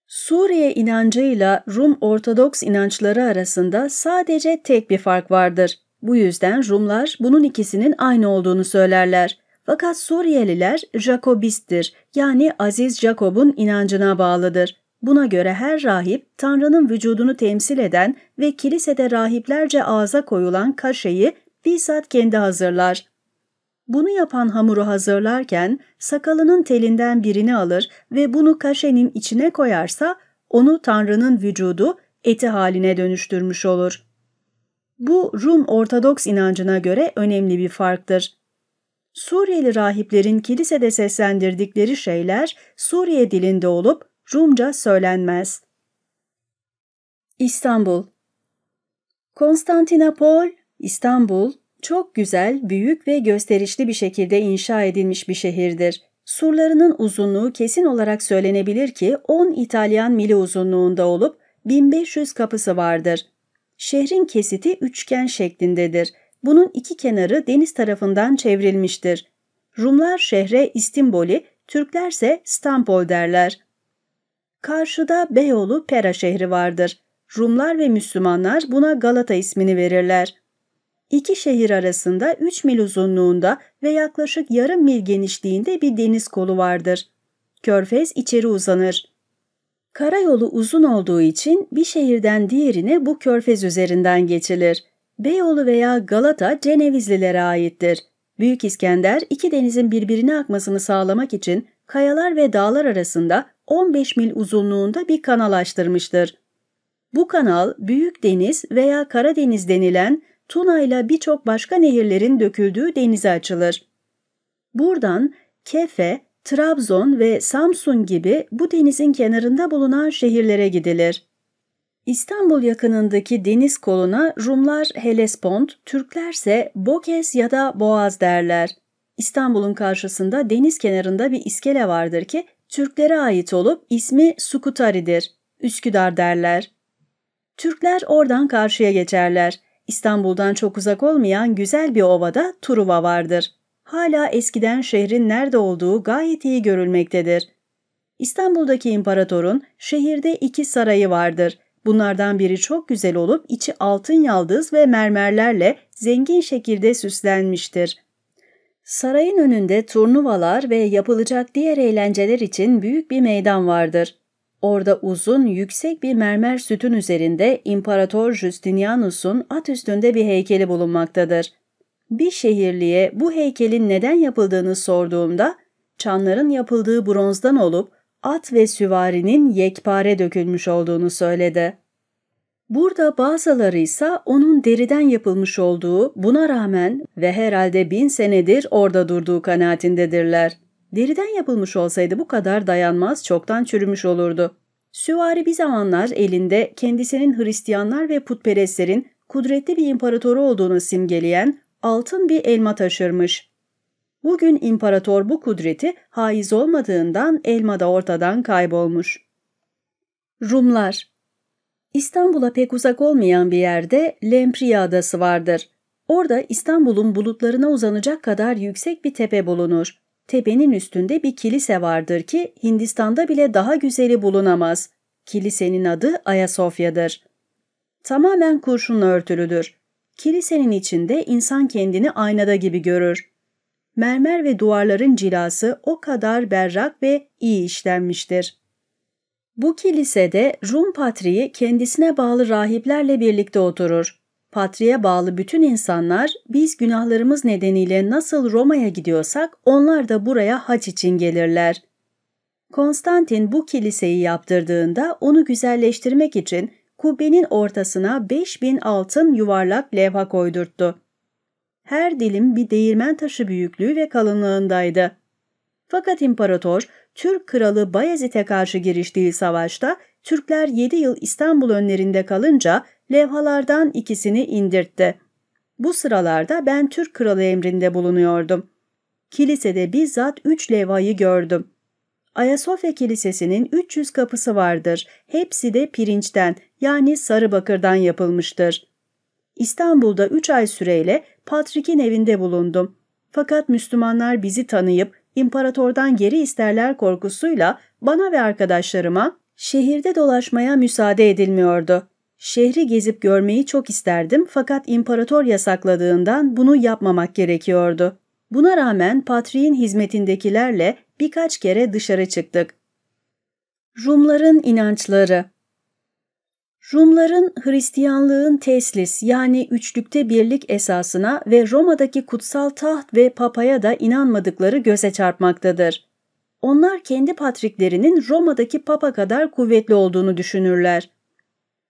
Suriye inancıyla Rum Ortodoks inançları arasında sadece tek bir fark vardır. Bu yüzden Rumlar bunun ikisinin aynı olduğunu söylerler. Fakat Suriyeliler Jakobist'tir yani Aziz Jakob'un inancına bağlıdır. Buna göre her rahip, Tanrı'nın vücudunu temsil eden ve kilisede rahiplerce ağza koyulan kaşeyi bizzat kendi hazırlar. Bunu yapan hamuru hazırlarken sakalının telinden birini alır ve bunu kaşenin içine koyarsa onu Tanrı'nın vücudu eti haline dönüştürmüş olur. Bu Rum Ortodoks inancına göre önemli bir farktır. Suriyeli rahiplerin kilisede seslendirdikleri şeyler Suriye dilinde olup Rumca söylenmez. İstanbul Konstantinopol, İstanbul, çok güzel, büyük ve gösterişli bir şekilde inşa edilmiş bir şehirdir. Surlarının uzunluğu kesin olarak söylenebilir ki 10 İtalyan mili uzunluğunda olup 1500 kapısı vardır. Şehrin kesiti üçgen şeklindedir. Bunun iki kenarı deniz tarafından çevrilmiştir. Rumlar şehre İstimboli, Türklerse Stampol derler. Karşıda Beyoğlu Pera şehri vardır. Rumlar ve Müslümanlar buna Galata ismini verirler. İki şehir arasında 3 mil uzunluğunda ve yaklaşık yarım mil genişliğinde bir deniz kolu vardır. Körfez içeri uzanır. Karayolu uzun olduğu için bir şehirden diğerine bu körfez üzerinden geçilir. Beyoğlu veya Galata Cenevizlilere aittir. Büyük İskender iki denizin birbirine akmasını sağlamak için kayalar ve dağlar arasında 15 mil uzunluğunda bir kanal açtırmıştır. Bu kanal Büyük Deniz veya Karadeniz denilen Tuna ile birçok başka nehirlerin döküldüğü denize açılır. Buradan Kefe, Trabzon ve Samsun gibi bu denizin kenarında bulunan şehirlere gidilir. İstanbul yakınındaki deniz koluna Rumlar Helespont, Türklerse Bokes ya da Boğaz derler. İstanbul'un karşısında deniz kenarında bir iskele vardır ki Türklere ait olup ismi Sukutari'dir. Üsküdar derler. Türkler oradan karşıya geçerler. İstanbul'dan çok uzak olmayan güzel bir ovada Truva vardır. Hala eskiden şehrin nerede olduğu gayet iyi görülmektedir. İstanbul'daki imparatorun şehirde iki sarayı vardır. Bunlardan biri çok güzel olup içi altın yaldız ve mermerlerle zengin şekilde süslenmiştir. Sarayın önünde turnuvalar ve yapılacak diğer eğlenceler için büyük bir meydan vardır. Orada uzun, yüksek bir mermer sütun üzerinde İmparator Justinianus'un at üstünde bir heykeli bulunmaktadır. Bir şehirliye bu heykelin neden yapıldığını sorduğumda, çanların yapıldığı bronzdan olup at ve süvarinin yekpare dökülmüş olduğunu söyledi. Burada bazıları ise onun deriden yapılmış olduğu buna rağmen ve herhalde bin senedir orada durduğu kanaatindedirler. Deriden yapılmış olsaydı bu kadar dayanmaz çoktan çürümüş olurdu. Süvari bir zamanlar elinde kendisinin Hristiyanlar ve putperestlerin kudretli bir imparatoru olduğunu simgeleyen altın bir elma taşırmış. Bugün imparator bu kudreti haiz olmadığından elma da ortadan kaybolmuş. Rumlar İstanbul'a pek uzak olmayan bir yerde Lempriye Adası vardır. Orada İstanbul'un bulutlarına uzanacak kadar yüksek bir tepe bulunur. Tepenin üstünde bir kilise vardır ki Hindistan'da bile daha güzeli bulunamaz. Kilisenin adı Ayasofya'dır. Tamamen kurşunla örtülüdür. Kilisenin içinde insan kendini aynada gibi görür. Mermer ve duvarların cilası o kadar berrak ve iyi işlenmiştir. Bu kilisede Rum patriği kendisine bağlı rahiplerle birlikte oturur. Patriğe bağlı bütün insanlar biz günahlarımız nedeniyle nasıl Roma'ya gidiyorsak onlar da buraya haç için gelirler. Konstantin bu kiliseyi yaptırdığında onu güzelleştirmek için kubbenin ortasına 5000 altın yuvarlak levha koydurttu. Her dilim bir değirmen taşı büyüklüğü ve kalınlığındaydı. Fakat imparator Türk kralı Bayezid'e karşı giriştiği savaşta Türkler 7 yıl İstanbul önlerinde kalınca levhalardan ikisini indirtti. Bu sıralarda ben Türk kralı emrinde bulunuyordum. Kilisede bizzat 3 levhayı gördüm. Ayasofya Kilisesi'nin 300 kapısı vardır. Hepsi de pirinçten yani sarı bakırdan yapılmıştır. İstanbul'da 3 ay süreyle Patrik'in evinde bulundum. Fakat Müslümanlar bizi tanıyıp imparatordan geri isterler korkusuyla bana ve arkadaşlarıma şehirde dolaşmaya müsaade edilmiyordu. Şehri gezip görmeyi çok isterdim fakat imparator yasakladığından bunu yapmamak gerekiyordu. Buna rağmen patriğin hizmetindekilerle birkaç kere dışarı çıktık. Rumların inançları Rumların Hristiyanlığın teslis yani üçlükte birlik esasına ve Roma'daki kutsal taht ve papaya da inanmadıkları göze çarpmaktadır. Onlar kendi patriklerinin Roma'daki papa kadar kuvvetli olduğunu düşünürler.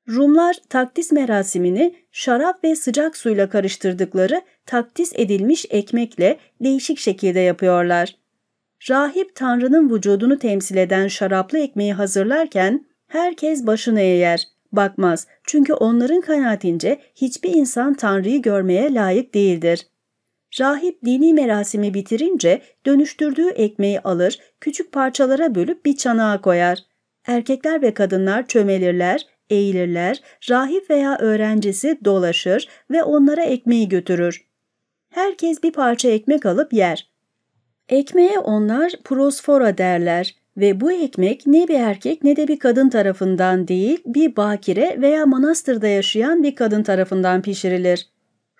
Rumlar takdis merasimini şarap ve sıcak suyla karıştırdıkları takdis edilmiş ekmekle değişik şekilde yapıyorlar. Rahip Tanrı'nın vücudunu temsil eden şaraplı ekmeği hazırlarken herkes başını eğer bakmaz. Çünkü onların kanaatince hiçbir insan Tanrı'yı görmeye layık değildir. Rahip dini merasimi bitirince dönüştürdüğü ekmeği alır, küçük parçalara bölüp bir çanağa koyar. Erkekler ve kadınlar çömelirler, eğilirler, rahip veya öğrencisi dolaşır ve onlara ekmeği götürür. Herkes bir parça ekmek alıp yer. Ekmeğe onlar prosfora derler. Ve bu ekmek ne bir erkek ne de bir kadın tarafından değil, bir bakire veya manastırda yaşayan bir kadın tarafından pişirilir.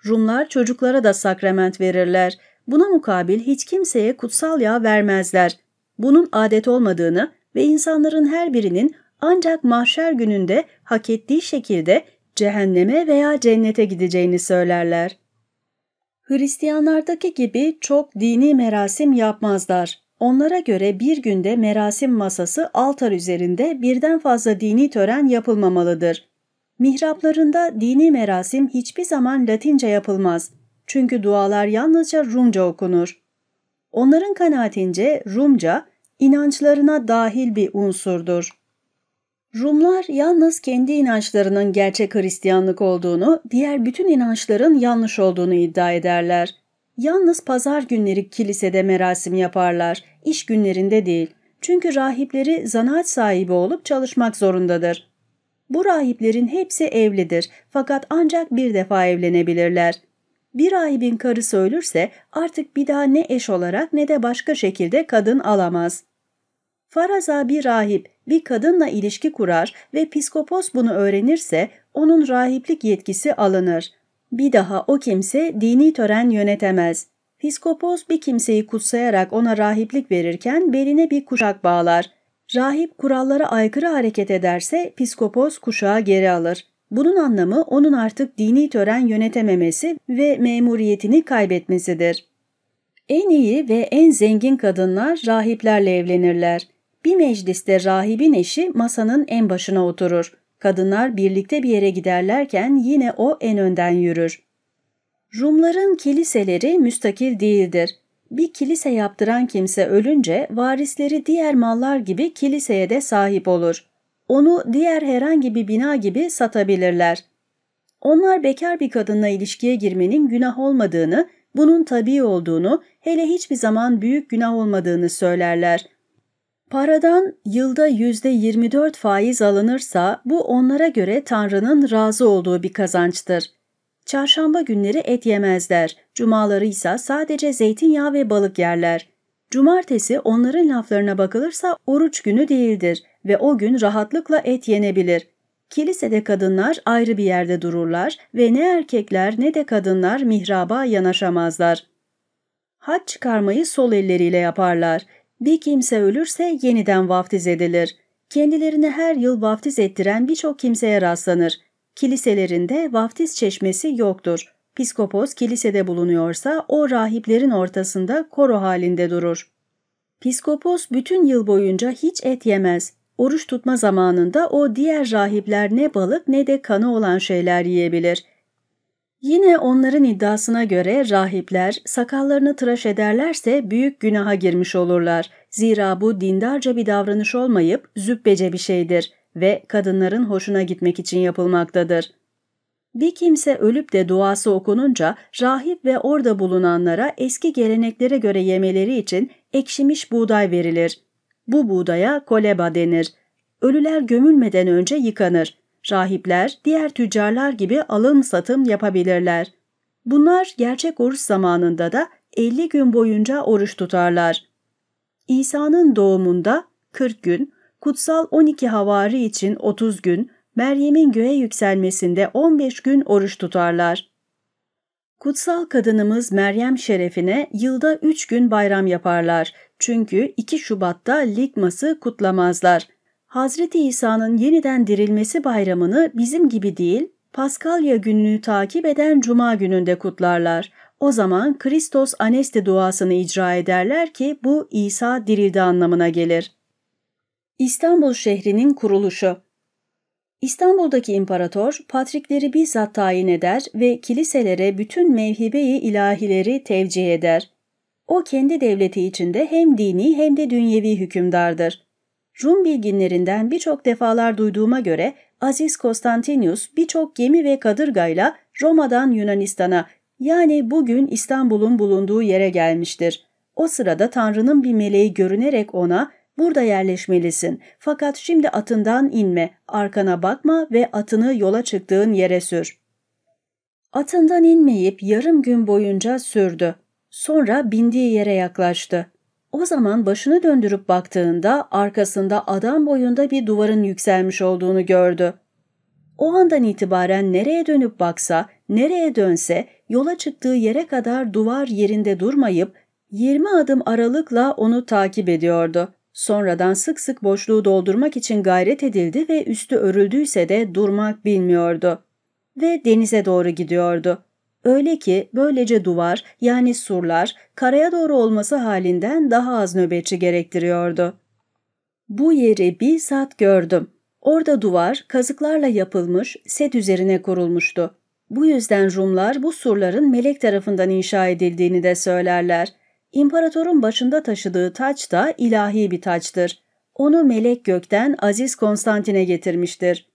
Rumlar çocuklara da sakrament verirler. Buna mukabil hiç kimseye kutsal yağ vermezler. Bunun adet olmadığını ve insanların her birinin ancak mahşer gününde hak ettiği şekilde cehenneme veya cennete gideceğini söylerler. Hristiyanlardaki gibi çok dini merasim yapmazlar. Onlara göre bir günde merasim masası altar üzerinde birden fazla dini tören yapılmamalıdır. Mihraplarında dini merasim hiçbir zaman Latince yapılmaz. Çünkü dualar yalnızca Rumca okunur. Onların kanaatince Rumca inançlarına dahil bir unsurdur. Rumlar yalnız kendi inançlarının gerçek Hristiyanlık olduğunu, diğer bütün inançların yanlış olduğunu iddia ederler. Yalnız pazar günleri kilisede merasim yaparlar, iş günlerinde değil. Çünkü rahipleri zanaat sahibi olup çalışmak zorundadır. Bu rahiplerin hepsi evlidir fakat ancak bir defa evlenebilirler. Bir rahibin karısı ölürse artık bir daha ne eş olarak ne de başka şekilde kadın alamaz. Faraza bir rahip bir kadınla ilişki kurar ve piskopos bunu öğrenirse onun rahiplik yetkisi alınır.'' Bir daha o kimse dini tören yönetemez. Fiskopos bir kimseyi kutsayarak ona rahiplik verirken beline bir kuşak bağlar. Rahip kurallara aykırı hareket ederse piskopos kuşağı geri alır. Bunun anlamı onun artık dini tören yönetememesi ve memuriyetini kaybetmesidir. En iyi ve en zengin kadınlar rahiplerle evlenirler. Bir mecliste rahibin eşi masanın en başına oturur. Kadınlar birlikte bir yere giderlerken yine o en önden yürür. Rumların kiliseleri müstakil değildir. Bir kilise yaptıran kimse ölünce varisleri diğer mallar gibi kiliseye de sahip olur. Onu diğer herhangi bir bina gibi satabilirler. Onlar bekar bir kadınla ilişkiye girmenin günah olmadığını, bunun tabii olduğunu, hele hiçbir zaman büyük günah olmadığını söylerler. Paradan yılda %24 faiz alınırsa bu onlara göre Tanrı'nın razı olduğu bir kazançtır. Çarşamba günleri et yemezler, cumaları ise sadece zeytinyağı ve balık yerler. Cumartesi onların laflarına bakılırsa oruç günü değildir ve o gün rahatlıkla et yenebilir. Kilisede kadınlar ayrı bir yerde dururlar ve ne erkekler ne de kadınlar mihraba yanaşamazlar. Haç çıkarmayı sol elleriyle yaparlar. Bir kimse ölürse yeniden vaftiz edilir. Kendilerini her yıl vaftiz ettiren birçok kimseye rastlanır. Kiliselerinde vaftiz çeşmesi yoktur. Piskopos kilisede bulunuyorsa o rahiplerin ortasında koro halinde durur. Piskopos bütün yıl boyunca hiç et yemez. Oruç tutma zamanında o diğer rahipler ne balık ne de kanı olan şeyler yiyebilir. Yine onların iddiasına göre rahipler sakallarını tıraş ederlerse büyük günaha girmiş olurlar. Zira bu dindarca bir davranış olmayıp züppece bir şeydir ve kadınların hoşuna gitmek için yapılmaktadır. Bir kimse ölüp de duası okununca rahip ve orada bulunanlara eski geleneklere göre yemeleri için ekşimiş buğday verilir. Bu buğdaya koleba denir. Ölüler gömülmeden önce yıkanır. Rahipler diğer tüccarlar gibi alım satım yapabilirler. Bunlar gerçek oruç zamanında da 50 gün boyunca oruç tutarlar. İsa'nın doğumunda 40 gün, kutsal 12 havari için 30 gün, Meryem'in göğe yükselmesinde 15 gün oruç tutarlar. Kutsal kadınımız Meryem şerefine yılda 3 gün bayram yaparlar. Çünkü 2 Şubat'ta Ligmas'ı kutlamazlar. Hazreti İsa'nın yeniden dirilmesi bayramını bizim gibi değil, Paskalya gününü takip eden Cuma gününde kutlarlar. O zaman Kristos Aneste duasını icra ederler ki bu İsa dirildi anlamına gelir. İstanbul şehrinin kuruluşu İstanbul'daki imparator patrikleri bizzat tayin eder ve kiliselere bütün mevhibeyi ilahileri tevcih eder. O kendi devleti içinde hem dini hem de dünyevi hükümdardır. Rum bilginlerinden birçok defalar duyduğuma göre Aziz Konstantinius birçok gemi ve kadırgayla Roma'dan Yunanistan'a yani bugün İstanbul'un bulunduğu yere gelmiştir. O sırada Tanrı'nın bir meleği görünerek ona burada yerleşmelisin fakat şimdi atından inme, arkana bakma ve atını yola çıktığın yere sür. Atından inmeyip yarım gün boyunca sürdü. Sonra bindiği yere yaklaştı. O zaman başını döndürüp baktığında arkasında adam boyunda bir duvarın yükselmiş olduğunu gördü. O andan itibaren nereye dönüp baksa, nereye dönse yola çıktığı yere kadar duvar yerinde durmayıp 20 adım aralıkla onu takip ediyordu. Sonradan sık sık boşluğu doldurmak için gayret edildi ve üstü örüldüyse de durmak bilmiyordu. Ve denize doğru gidiyordu. Öyle ki böylece duvar yani surlar karaya doğru olması halinden daha az nöbetçi gerektiriyordu. Bu yeri bir saat gördüm. Orada duvar kazıklarla yapılmış set üzerine kurulmuştu. Bu yüzden Rumlar bu surların melek tarafından inşa edildiğini de söylerler. İmparatorun başında taşıdığı taç da ilahi bir taçtır. Onu melek gökten Aziz Konstantin'e getirmiştir.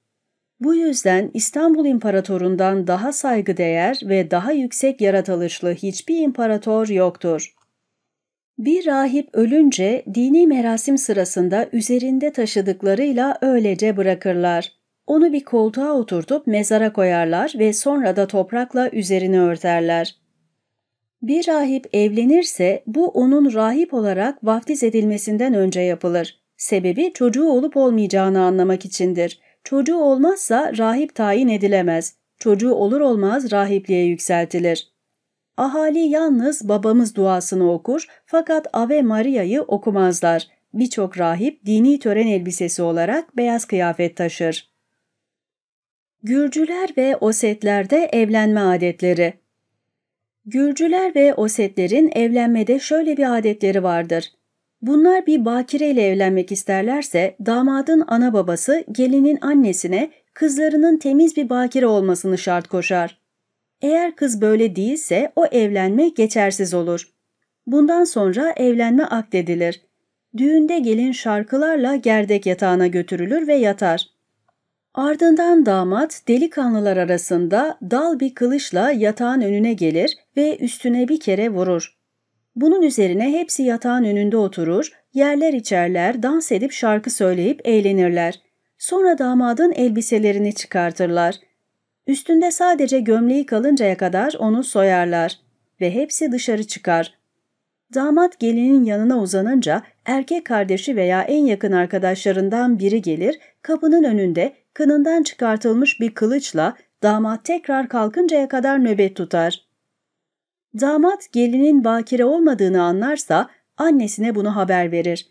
Bu yüzden İstanbul İmparatorundan daha saygıdeğer ve daha yüksek yaratılışlı hiçbir imparator yoktur. Bir rahip ölünce dini merasim sırasında üzerinde taşıdıklarıyla öylece bırakırlar. Onu bir koltuğa oturtup mezara koyarlar ve sonra da toprakla üzerini örterler. Bir rahip evlenirse bu onun rahip olarak vaftiz edilmesinden önce yapılır. Sebebi çocuğu olup olmayacağını anlamak içindir. Çocuğu olmazsa rahip tayin edilemez. Çocuğu olur olmaz rahipliğe yükseltilir. Ahali yalnız babamız duasını okur fakat Ave Maria'yı okumazlar. Birçok rahip dini tören elbisesi olarak beyaz kıyafet taşır. Gürcüler ve Osetlerde evlenme adetleri Gürcüler ve Osetlerin evlenmede şöyle bir adetleri vardır. Bunlar bir bakireyle evlenmek isterlerse damadın ana babası gelinin annesine kızlarının temiz bir bakire olmasını şart koşar. Eğer kız böyle değilse o evlenme geçersiz olur. Bundan sonra evlenme akdedilir. Düğünde gelin şarkılarla gerdek yatağına götürülür ve yatar. Ardından damat delikanlılar arasında dal bir kılıçla yatağın önüne gelir ve üstüne bir kere vurur. Bunun üzerine hepsi yatağın önünde oturur, yerler içerler, dans edip şarkı söyleyip eğlenirler. Sonra damadın elbiselerini çıkartırlar. Üstünde sadece gömleği kalıncaya kadar onu soyarlar ve hepsi dışarı çıkar. Damat gelinin yanına uzanınca erkek kardeşi veya en yakın arkadaşlarından biri gelir, kapının önünde kınından çıkartılmış bir kılıçla damat tekrar kalkıncaya kadar nöbet tutar. Damat gelinin bakire olmadığını anlarsa annesine bunu haber verir.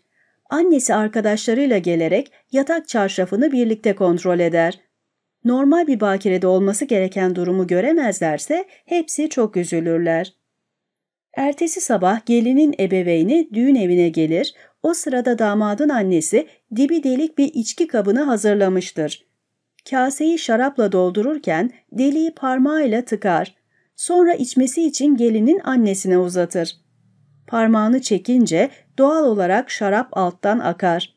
Annesi arkadaşlarıyla gelerek yatak çarşafını birlikte kontrol eder. Normal bir bakirede olması gereken durumu göremezlerse hepsi çok üzülürler. Ertesi sabah gelinin ebeveyni düğün evine gelir, o sırada damadın annesi dibi delik bir içki kabını hazırlamıştır. Kaseyi şarapla doldururken deliği parmağıyla tıkar sonra içmesi için gelinin annesine uzatır. Parmağını çekince doğal olarak şarap alttan akar.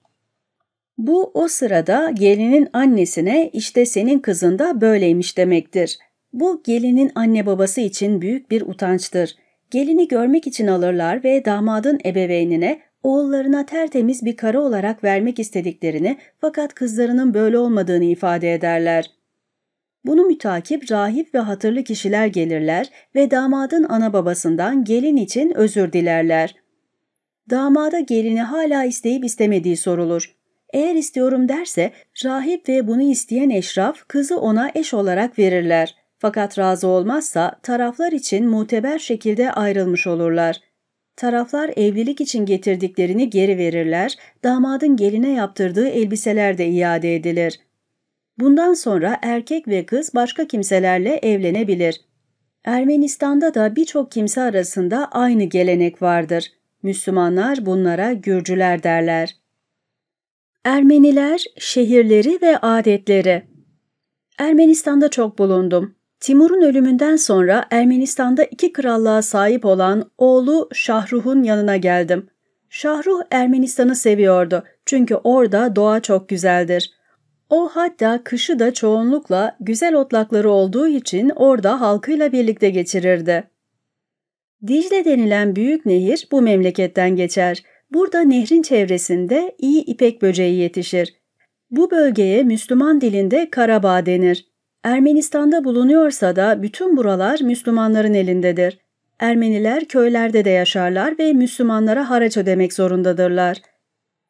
Bu o sırada gelinin annesine işte senin kızın da böyleymiş demektir. Bu gelinin anne babası için büyük bir utançtır. Gelini görmek için alırlar ve damadın ebeveynine oğullarına tertemiz bir karı olarak vermek istediklerini fakat kızlarının böyle olmadığını ifade ederler. Bunu mütakip rahip ve hatırlı kişiler gelirler ve damadın ana babasından gelin için özür dilerler. Damada gelini hala isteyip istemediği sorulur. Eğer istiyorum derse rahip ve bunu isteyen eşraf kızı ona eş olarak verirler. Fakat razı olmazsa taraflar için muteber şekilde ayrılmış olurlar. Taraflar evlilik için getirdiklerini geri verirler, damadın geline yaptırdığı elbiseler de iade edilir.'' Bundan sonra erkek ve kız başka kimselerle evlenebilir. Ermenistan'da da birçok kimse arasında aynı gelenek vardır. Müslümanlar bunlara Gürcüler derler. Ermeniler, şehirleri ve adetleri Ermenistan'da çok bulundum. Timur'un ölümünden sonra Ermenistan'da iki krallığa sahip olan oğlu Şahruh'un yanına geldim. Şahruh Ermenistan'ı seviyordu çünkü orada doğa çok güzeldir. O hatta kışı da çoğunlukla güzel otlakları olduğu için orada halkıyla birlikte geçirirdi. Dicle denilen büyük nehir bu memleketten geçer. Burada nehrin çevresinde iyi ipek böceği yetişir. Bu bölgeye Müslüman dilinde Karabağ denir. Ermenistan'da bulunuyorsa da bütün buralar Müslümanların elindedir. Ermeniler köylerde de yaşarlar ve Müslümanlara haraç ödemek zorundadırlar.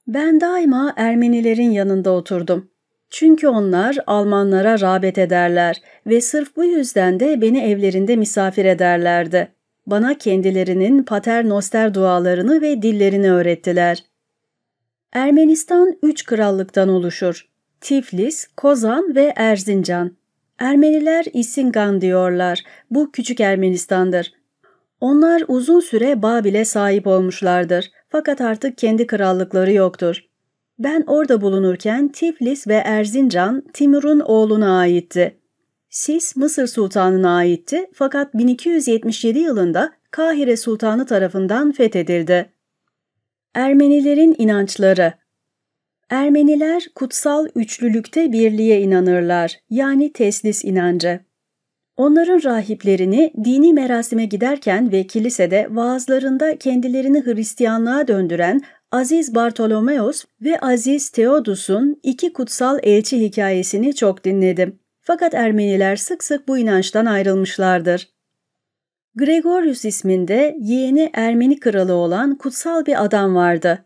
Ben daima Ermenilerin yanında oturdum. Çünkü onlar Almanlara rağbet ederler ve sırf bu yüzden de beni evlerinde misafir ederlerdi. Bana kendilerinin paternoster dualarını ve dillerini öğrettiler. Ermenistan üç krallıktan oluşur. Tiflis, Kozan ve Erzincan. Ermeniler Isingan diyorlar. Bu küçük Ermenistan'dır. Onlar uzun süre Babil'e sahip olmuşlardır. Fakat artık kendi krallıkları yoktur. Ben orada bulunurken Tiflis ve Erzincan Timur'un oğluna aitti. Sis Mısır Sultanı'na aitti fakat 1277 yılında Kahire Sultanı tarafından fethedildi. Ermenilerin inançları Ermeniler kutsal üçlülükte birliğe inanırlar, yani teslis inancı. Onların rahiplerini dini merasime giderken ve kilisede vaazlarında kendilerini Hristiyanlığa döndüren Aziz Bartolomeos ve Aziz Theodos'un iki kutsal elçi hikayesini çok dinledim. Fakat Ermeniler sık sık bu inançtan ayrılmışlardır. Gregorius isminde yeğeni Ermeni kralı olan kutsal bir adam vardı.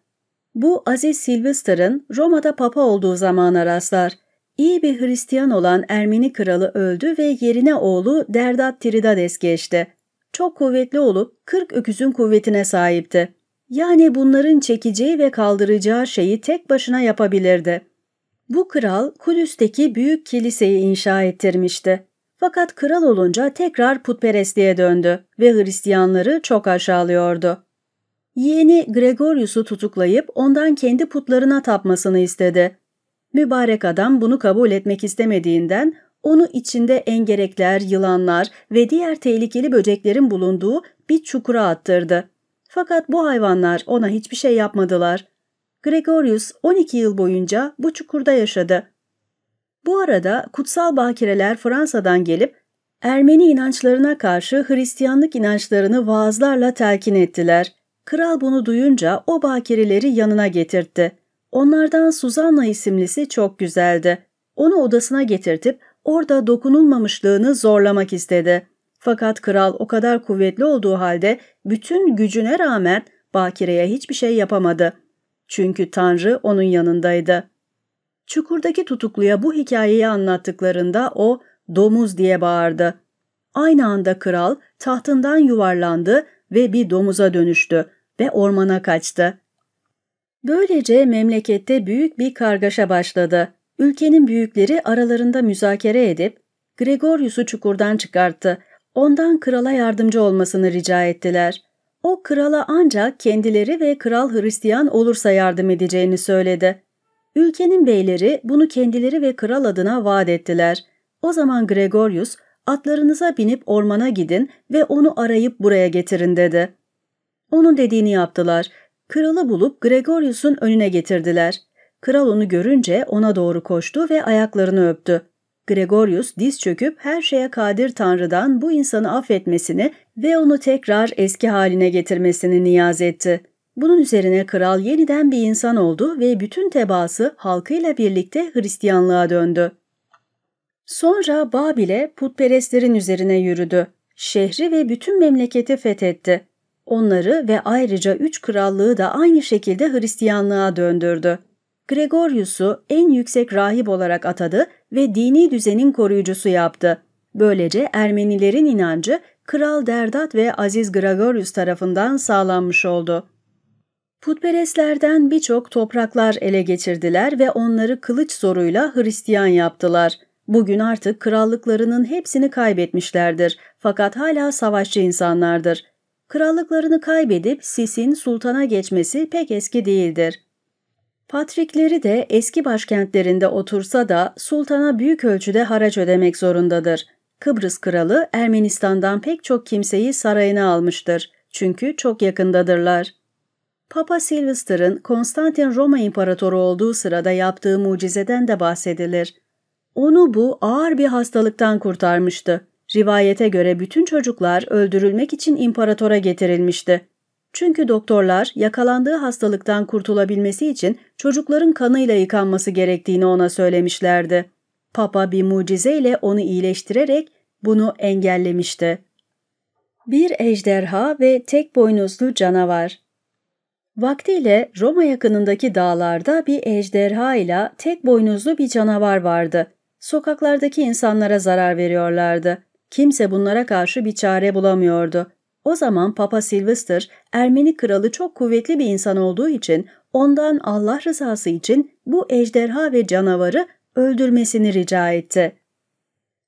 Bu Aziz Sylvester'ın Roma'da papa olduğu zamana rastlar. İyi bir Hristiyan olan Ermeni kralı öldü ve yerine oğlu Derdat Tiridades geçti. Çok kuvvetli olup 40 öküzün kuvvetine sahipti. Yani bunların çekeceği ve kaldıracağı şeyi tek başına yapabilirdi. Bu kral Kudüs'teki büyük kiliseyi inşa ettirmişti. Fakat kral olunca tekrar putperestliğe döndü ve Hristiyanları çok aşağılıyordu. Yeğeni Gregorius'u tutuklayıp ondan kendi putlarına tapmasını istedi. Mübarek adam bunu kabul etmek istemediğinden onu içinde engerekler, yılanlar ve diğer tehlikeli böceklerin bulunduğu bir çukura attırdı. Fakat bu hayvanlar ona hiçbir şey yapmadılar. Gregorius 12 yıl boyunca bu çukurda yaşadı. Bu arada kutsal bakireler Fransa'dan gelip Ermeni inançlarına karşı Hristiyanlık inançlarını vaazlarla telkin ettiler. Kral bunu duyunca o bakireleri yanına getirtti. Onlardan Suzanna isimlisi çok güzeldi. Onu odasına getirtip orada dokunulmamışlığını zorlamak istedi. Fakat kral o kadar kuvvetli olduğu halde bütün gücüne rağmen Bakire'ye hiçbir şey yapamadı. Çünkü Tanrı onun yanındaydı. Çukurdaki tutukluya bu hikayeyi anlattıklarında o domuz diye bağırdı. Aynı anda kral tahtından yuvarlandı ve bir domuza dönüştü ve ormana kaçtı. Böylece memlekette büyük bir kargaşa başladı. Ülkenin büyükleri aralarında müzakere edip Gregorius'u çukurdan çıkarttı Ondan krala yardımcı olmasını rica ettiler. O krala ancak kendileri ve kral Hristiyan olursa yardım edeceğini söyledi. Ülkenin beyleri bunu kendileri ve kral adına vaat ettiler. O zaman Gregorius, atlarınıza binip ormana gidin ve onu arayıp buraya getirin dedi. Onun dediğini yaptılar. Kralı bulup Gregorius'un önüne getirdiler. Kral onu görünce ona doğru koştu ve ayaklarını öptü. Gregorius diz çöküp her şeye kadir Tanrı'dan bu insanı affetmesini ve onu tekrar eski haline getirmesini niyaz etti. Bunun üzerine kral yeniden bir insan oldu ve bütün tebası halkıyla birlikte Hristiyanlığa döndü. Sonra Babil'e putperestlerin üzerine yürüdü. Şehri ve bütün memleketi fethetti. Onları ve ayrıca üç krallığı da aynı şekilde Hristiyanlığa döndürdü. Gregorius'u en yüksek rahip olarak atadı ve dini düzenin koruyucusu yaptı. Böylece Ermenilerin inancı Kral Derdat ve Aziz Gregorius tarafından sağlanmış oldu. Putperestlerden birçok topraklar ele geçirdiler ve onları kılıç zoruyla Hristiyan yaptılar. Bugün artık krallıklarının hepsini kaybetmişlerdir fakat hala savaşçı insanlardır. Krallıklarını kaybedip Sis'in sultana geçmesi pek eski değildir. Patrikleri de eski başkentlerinde otursa da sultana büyük ölçüde haraç ödemek zorundadır. Kıbrıs kralı Ermenistan'dan pek çok kimseyi sarayına almıştır. Çünkü çok yakındadırlar. Papa Sylvester'ın Konstantin Roma İmparatoru olduğu sırada yaptığı mucizeden de bahsedilir. Onu bu ağır bir hastalıktan kurtarmıştı. Rivayete göre bütün çocuklar öldürülmek için imparatora getirilmişti. Çünkü doktorlar yakalandığı hastalıktan kurtulabilmesi için çocukların kanıyla yıkanması gerektiğini ona söylemişlerdi. Papa bir mucizeyle onu iyileştirerek bunu engellemişti. Bir ejderha ve tek boynuzlu canavar Vaktiyle Roma yakınındaki dağlarda bir ejderha ile tek boynuzlu bir canavar vardı. Sokaklardaki insanlara zarar veriyorlardı. Kimse bunlara karşı bir çare bulamıyordu. O zaman Papa Sylvester Ermeni kralı çok kuvvetli bir insan olduğu için ondan Allah rızası için bu ejderha ve canavarı öldürmesini rica etti.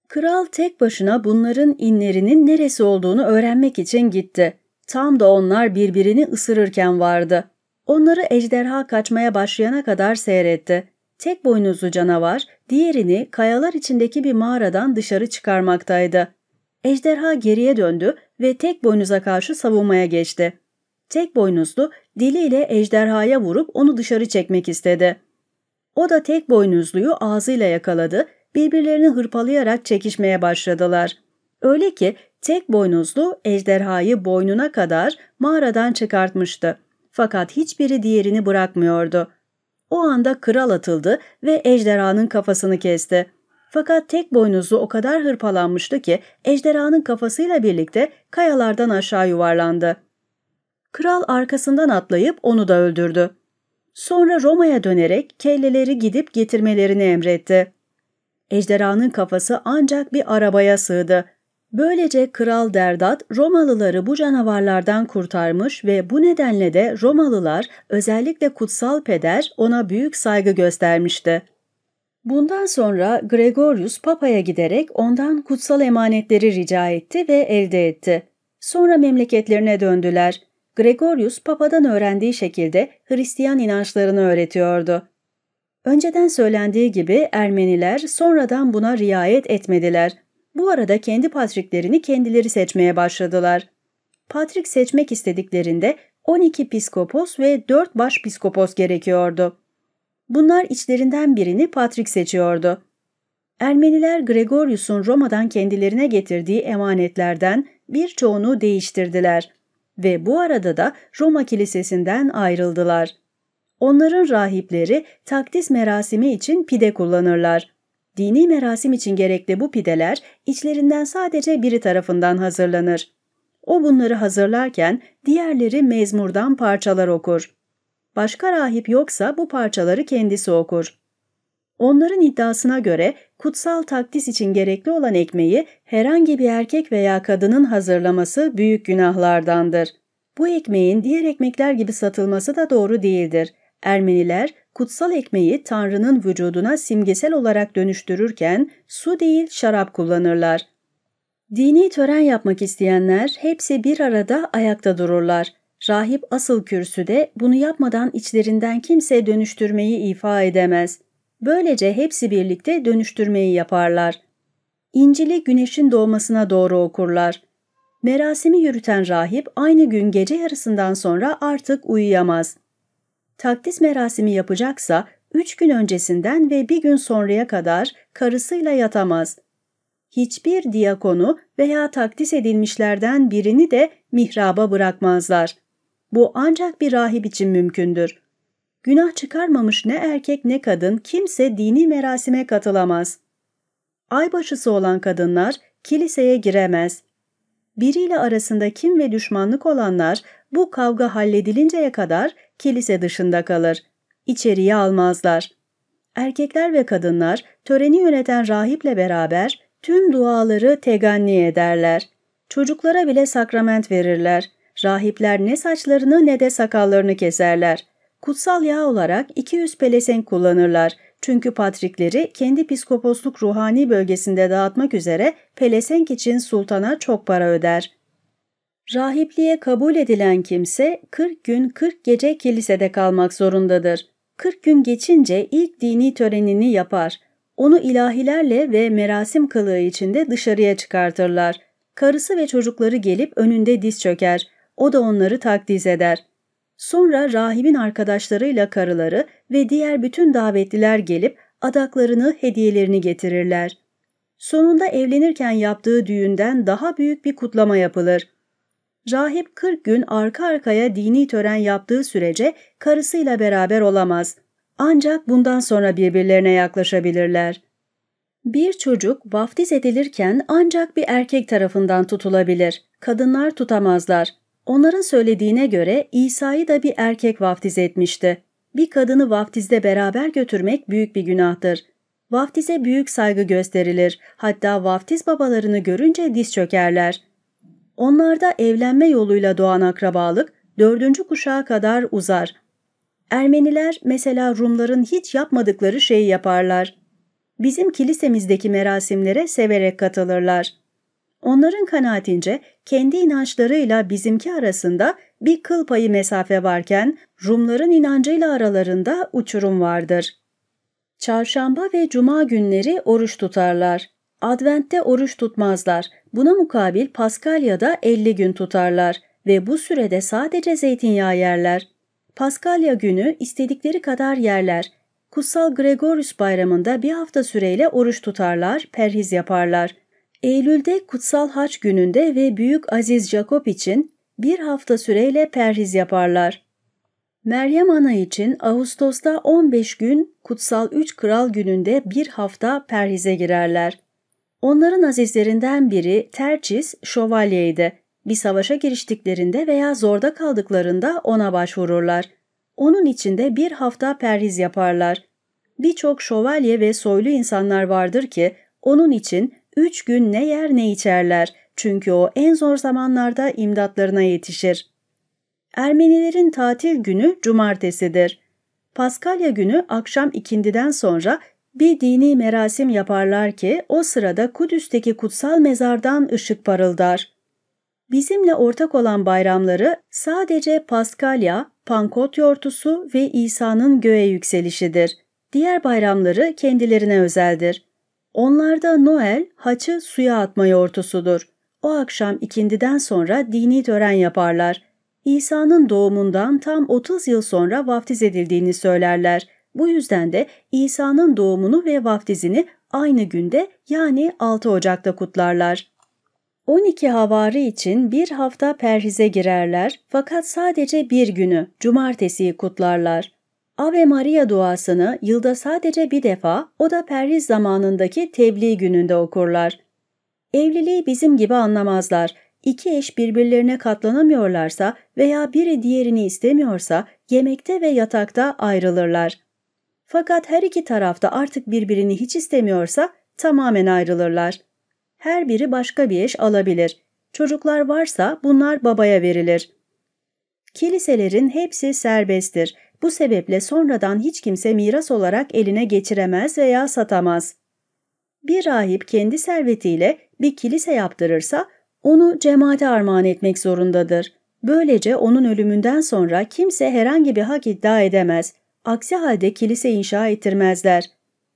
Kral tek başına bunların inlerinin neresi olduğunu öğrenmek için gitti. Tam da onlar birbirini ısırırken vardı. Onları ejderha kaçmaya başlayana kadar seyretti. Tek boynuzlu canavar diğerini kayalar içindeki bir mağaradan dışarı çıkarmaktaydı. Ejderha geriye döndü ve tek boynuza karşı savunmaya geçti. Tek boynuzlu diliyle ejderhaya vurup onu dışarı çekmek istedi. O da tek boynuzluyu ağzıyla yakaladı, birbirlerini hırpalayarak çekişmeye başladılar. Öyle ki tek boynuzlu ejderhayı boynuna kadar mağaradan çıkartmıştı. Fakat hiçbiri diğerini bırakmıyordu. O anda kral atıldı ve ejderhanın kafasını kesti. Fakat tek boynuzu o kadar hırpalanmıştı ki ejderhanın kafasıyla birlikte kayalardan aşağı yuvarlandı. Kral arkasından atlayıp onu da öldürdü. Sonra Roma'ya dönerek kelleleri gidip getirmelerini emretti. Ejderhanın kafası ancak bir arabaya sığdı. Böylece Kral Derdat Romalıları bu canavarlardan kurtarmış ve bu nedenle de Romalılar özellikle kutsal peder ona büyük saygı göstermişti. Bundan sonra Gregorius Papa'ya giderek ondan kutsal emanetleri rica etti ve elde etti. Sonra memleketlerine döndüler. Gregorius Papa'dan öğrendiği şekilde Hristiyan inançlarını öğretiyordu. Önceden söylendiği gibi Ermeniler sonradan buna riayet etmediler. Bu arada kendi patriklerini kendileri seçmeye başladılar. Patrik seçmek istediklerinde 12 piskopos ve 4 başpiskopos gerekiyordu. Bunlar içlerinden birini Patrick seçiyordu. Ermeniler Gregorius'un Roma'dan kendilerine getirdiği emanetlerden birçoğunu değiştirdiler ve bu arada da Roma kilisesinden ayrıldılar. Onların rahipleri takdis merasimi için pide kullanırlar. Dini merasim için gerekli bu pideler içlerinden sadece biri tarafından hazırlanır. O bunları hazırlarken diğerleri mezmurdan parçalar okur. Başka rahip yoksa bu parçaları kendisi okur. Onların iddiasına göre kutsal takdis için gerekli olan ekmeği herhangi bir erkek veya kadının hazırlaması büyük günahlardandır. Bu ekmeğin diğer ekmekler gibi satılması da doğru değildir. Ermeniler kutsal ekmeği Tanrı'nın vücuduna simgesel olarak dönüştürürken su değil şarap kullanırlar. Dini tören yapmak isteyenler hepsi bir arada ayakta dururlar. Rahip asıl kürsüde bunu yapmadan içlerinden kimse dönüştürmeyi ifa edemez. Böylece hepsi birlikte dönüştürmeyi yaparlar. İncil'i güneşin doğmasına doğru okurlar. Merasimi yürüten rahip aynı gün gece yarısından sonra artık uyuyamaz. Takdis merasimi yapacaksa üç gün öncesinden ve bir gün sonraya kadar karısıyla yatamaz. Hiçbir diyakonu veya takdis edilmişlerden birini de mihraba bırakmazlar. Bu ancak bir rahip için mümkündür. Günah çıkarmamış ne erkek ne kadın kimse dini merasime katılamaz. Aybaşısı olan kadınlar kiliseye giremez. Biriyle arasında kim ve düşmanlık olanlar bu kavga halledilinceye kadar kilise dışında kalır. İçeriye almazlar. Erkekler ve kadınlar töreni yöneten rahiple beraber tüm duaları teganni ederler. Çocuklara bile sakrament verirler. Rahipler ne saçlarını ne de sakallarını keserler. Kutsal yağ olarak 200 pelesenk kullanırlar. Çünkü patrikleri kendi piskoposluk ruhani bölgesinde dağıtmak üzere pelesenk için sultana çok para öder. Rahipliğe kabul edilen kimse 40 gün 40 gece kilisede kalmak zorundadır. 40 gün geçince ilk dini törenini yapar. Onu ilahilerle ve merasim kılığı içinde dışarıya çıkartırlar. Karısı ve çocukları gelip önünde diz çöker. O da onları takdiz eder. Sonra rahibin arkadaşlarıyla karıları ve diğer bütün davetliler gelip adaklarını, hediyelerini getirirler. Sonunda evlenirken yaptığı düğünden daha büyük bir kutlama yapılır. Rahip 40 gün arka arkaya dini tören yaptığı sürece karısıyla beraber olamaz. Ancak bundan sonra birbirlerine yaklaşabilirler. Bir çocuk vaftiz edilirken ancak bir erkek tarafından tutulabilir. Kadınlar tutamazlar. Onların söylediğine göre İsa'yı da bir erkek vaftiz etmişti. Bir kadını vaftizde beraber götürmek büyük bir günahtır. Vaftize büyük saygı gösterilir. Hatta vaftiz babalarını görünce diz çökerler. Onlarda evlenme yoluyla doğan akrabalık dördüncü kuşağa kadar uzar. Ermeniler mesela Rumların hiç yapmadıkları şeyi yaparlar. Bizim kilisemizdeki merasimlere severek katılırlar.'' Onların kanaatince kendi inançlarıyla bizimki arasında bir kıl payı mesafe varken Rumların inancıyla aralarında uçurum vardır. Çarşamba ve cuma günleri oruç tutarlar. Advent'te oruç tutmazlar. Buna mukabil Paskalya'da 50 gün tutarlar ve bu sürede sadece zeytinyağı yerler. Paskalya günü istedikleri kadar yerler. Kutsal Gregorius bayramında bir hafta süreyle oruç tutarlar, perhiz yaparlar. Eylül'de Kutsal Haç gününde ve Büyük Aziz Jakob için bir hafta süreyle perhiz yaparlar. Meryem Ana için Ağustos'ta 15 gün Kutsal 3 Kral gününde bir hafta perhize girerler. Onların azizlerinden biri Terçis şövalyeydi. Bir savaşa giriştiklerinde veya zorda kaldıklarında ona başvururlar. Onun için de bir hafta perhiz yaparlar. Birçok şövalye ve soylu insanlar vardır ki onun için üç gün ne yer ne içerler çünkü o en zor zamanlarda imdatlarına yetişir. Ermenilerin tatil günü cumartesidir. Paskalya günü akşam ikindiden sonra bir dini merasim yaparlar ki o sırada Kudüs'teki kutsal mezardan ışık parıldar. Bizimle ortak olan bayramları sadece Paskalya, Pankot yortusu ve İsa'nın göğe yükselişidir. Diğer bayramları kendilerine özeldir. Onlarda Noel, haçı suya atma yortusudur. O akşam ikindiden sonra dini tören yaparlar. İsa'nın doğumundan tam 30 yıl sonra vaftiz edildiğini söylerler. Bu yüzden de İsa'nın doğumunu ve vaftizini aynı günde yani 6 Ocak'ta kutlarlar. 12 havarı için bir hafta perhize girerler fakat sadece bir günü, cumartesiyi kutlarlar. Ave Maria duasını yılda sadece bir defa, o da perhiz zamanındaki tebliğ gününde okurlar. Evliliği bizim gibi anlamazlar. İki eş birbirlerine katlanamıyorlarsa veya biri diğerini istemiyorsa yemekte ve yatakta ayrılırlar. Fakat her iki tarafta artık birbirini hiç istemiyorsa tamamen ayrılırlar. Her biri başka bir eş alabilir. Çocuklar varsa bunlar babaya verilir. Kiliselerin hepsi serbesttir bu sebeple sonradan hiç kimse miras olarak eline geçiremez veya satamaz. Bir rahip kendi servetiyle bir kilise yaptırırsa onu cemaate armağan etmek zorundadır. Böylece onun ölümünden sonra kimse herhangi bir hak iddia edemez. Aksi halde kilise inşa ettirmezler.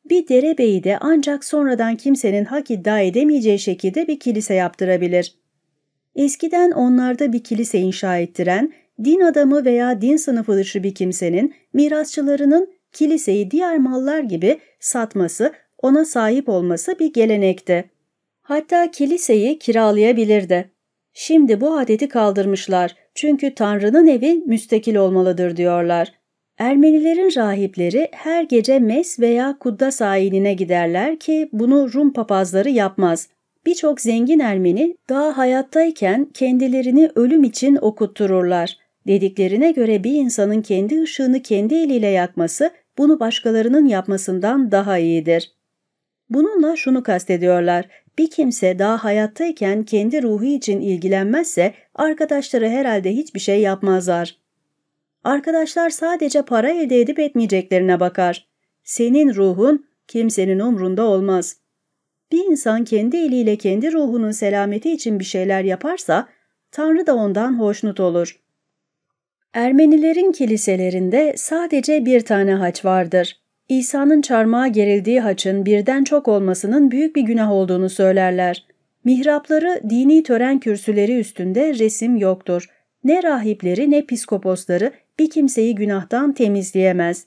Bir derebeyi de ancak sonradan kimsenin hak iddia edemeyeceği şekilde bir kilise yaptırabilir. Eskiden onlarda bir kilise inşa ettiren, din adamı veya din sınıfı dışı bir kimsenin mirasçılarının kiliseyi diğer mallar gibi satması, ona sahip olması bir gelenekti. Hatta kiliseyi kiralayabilirdi. Şimdi bu adeti kaldırmışlar çünkü Tanrı'nın evi müstakil olmalıdır diyorlar. Ermenilerin rahipleri her gece Mes veya Kuddas sahiline giderler ki bunu Rum papazları yapmaz. Birçok zengin Ermeni daha hayattayken kendilerini ölüm için okuttururlar. Dediklerine göre bir insanın kendi ışığını kendi eliyle yakması bunu başkalarının yapmasından daha iyidir. Bununla şunu kastediyorlar. Bir kimse daha hayattayken kendi ruhu için ilgilenmezse arkadaşları herhalde hiçbir şey yapmazlar. Arkadaşlar sadece para elde edip etmeyeceklerine bakar. Senin ruhun kimsenin umrunda olmaz. Bir insan kendi eliyle kendi ruhunun selameti için bir şeyler yaparsa Tanrı da ondan hoşnut olur. Ermenilerin kiliselerinde sadece bir tane haç vardır. İsa'nın çarmıha gerildiği haçın birden çok olmasının büyük bir günah olduğunu söylerler. Mihrapları dini tören kürsüleri üstünde resim yoktur. Ne rahipleri ne piskoposları bir kimseyi günahtan temizleyemez.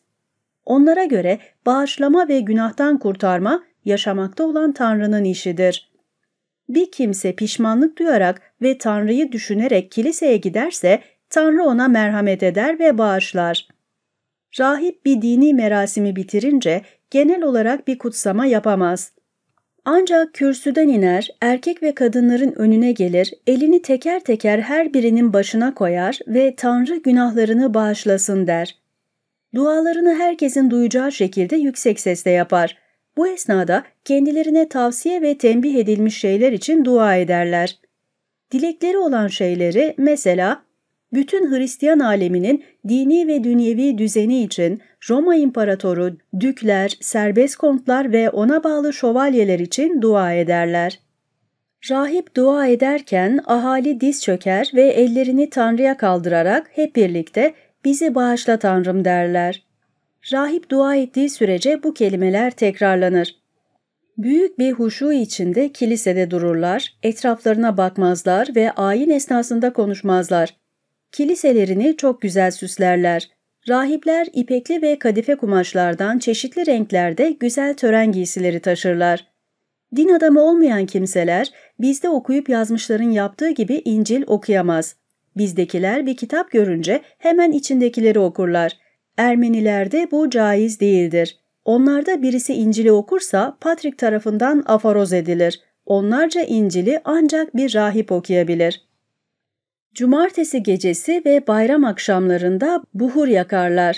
Onlara göre bağışlama ve günahtan kurtarma yaşamakta olan Tanrı'nın işidir. Bir kimse pişmanlık duyarak ve Tanrı'yı düşünerek kiliseye giderse Tanrı ona merhamet eder ve bağışlar. Rahip bir dini merasimi bitirince genel olarak bir kutsama yapamaz. Ancak kürsüden iner, erkek ve kadınların önüne gelir, elini teker teker her birinin başına koyar ve Tanrı günahlarını bağışlasın der. Dualarını herkesin duyacağı şekilde yüksek sesle yapar. Bu esnada kendilerine tavsiye ve tembih edilmiş şeyler için dua ederler. Dilekleri olan şeyleri mesela bütün Hristiyan aleminin dini ve dünyevi düzeni için Roma İmparatoru, dükler, serbest kontlar ve ona bağlı şövalyeler için dua ederler. Rahip dua ederken ahali diz çöker ve ellerini Tanrı'ya kaldırarak hep birlikte bizi bağışla Tanrım derler. Rahip dua ettiği sürece bu kelimeler tekrarlanır. Büyük bir huşu içinde kilisede dururlar, etraflarına bakmazlar ve ayin esnasında konuşmazlar. Kiliselerini çok güzel süslerler. Rahipler ipekli ve kadife kumaşlardan çeşitli renklerde güzel tören giysileri taşırlar. Din adamı olmayan kimseler bizde okuyup yazmışların yaptığı gibi İncil okuyamaz. Bizdekiler bir kitap görünce hemen içindekileri okurlar. Ermenilerde bu caiz değildir. Onlarda birisi İncil'i okursa Patrick tarafından afaroz edilir. Onlarca İncil'i ancak bir rahip okuyabilir.'' Cumartesi gecesi ve bayram akşamlarında buhur yakarlar.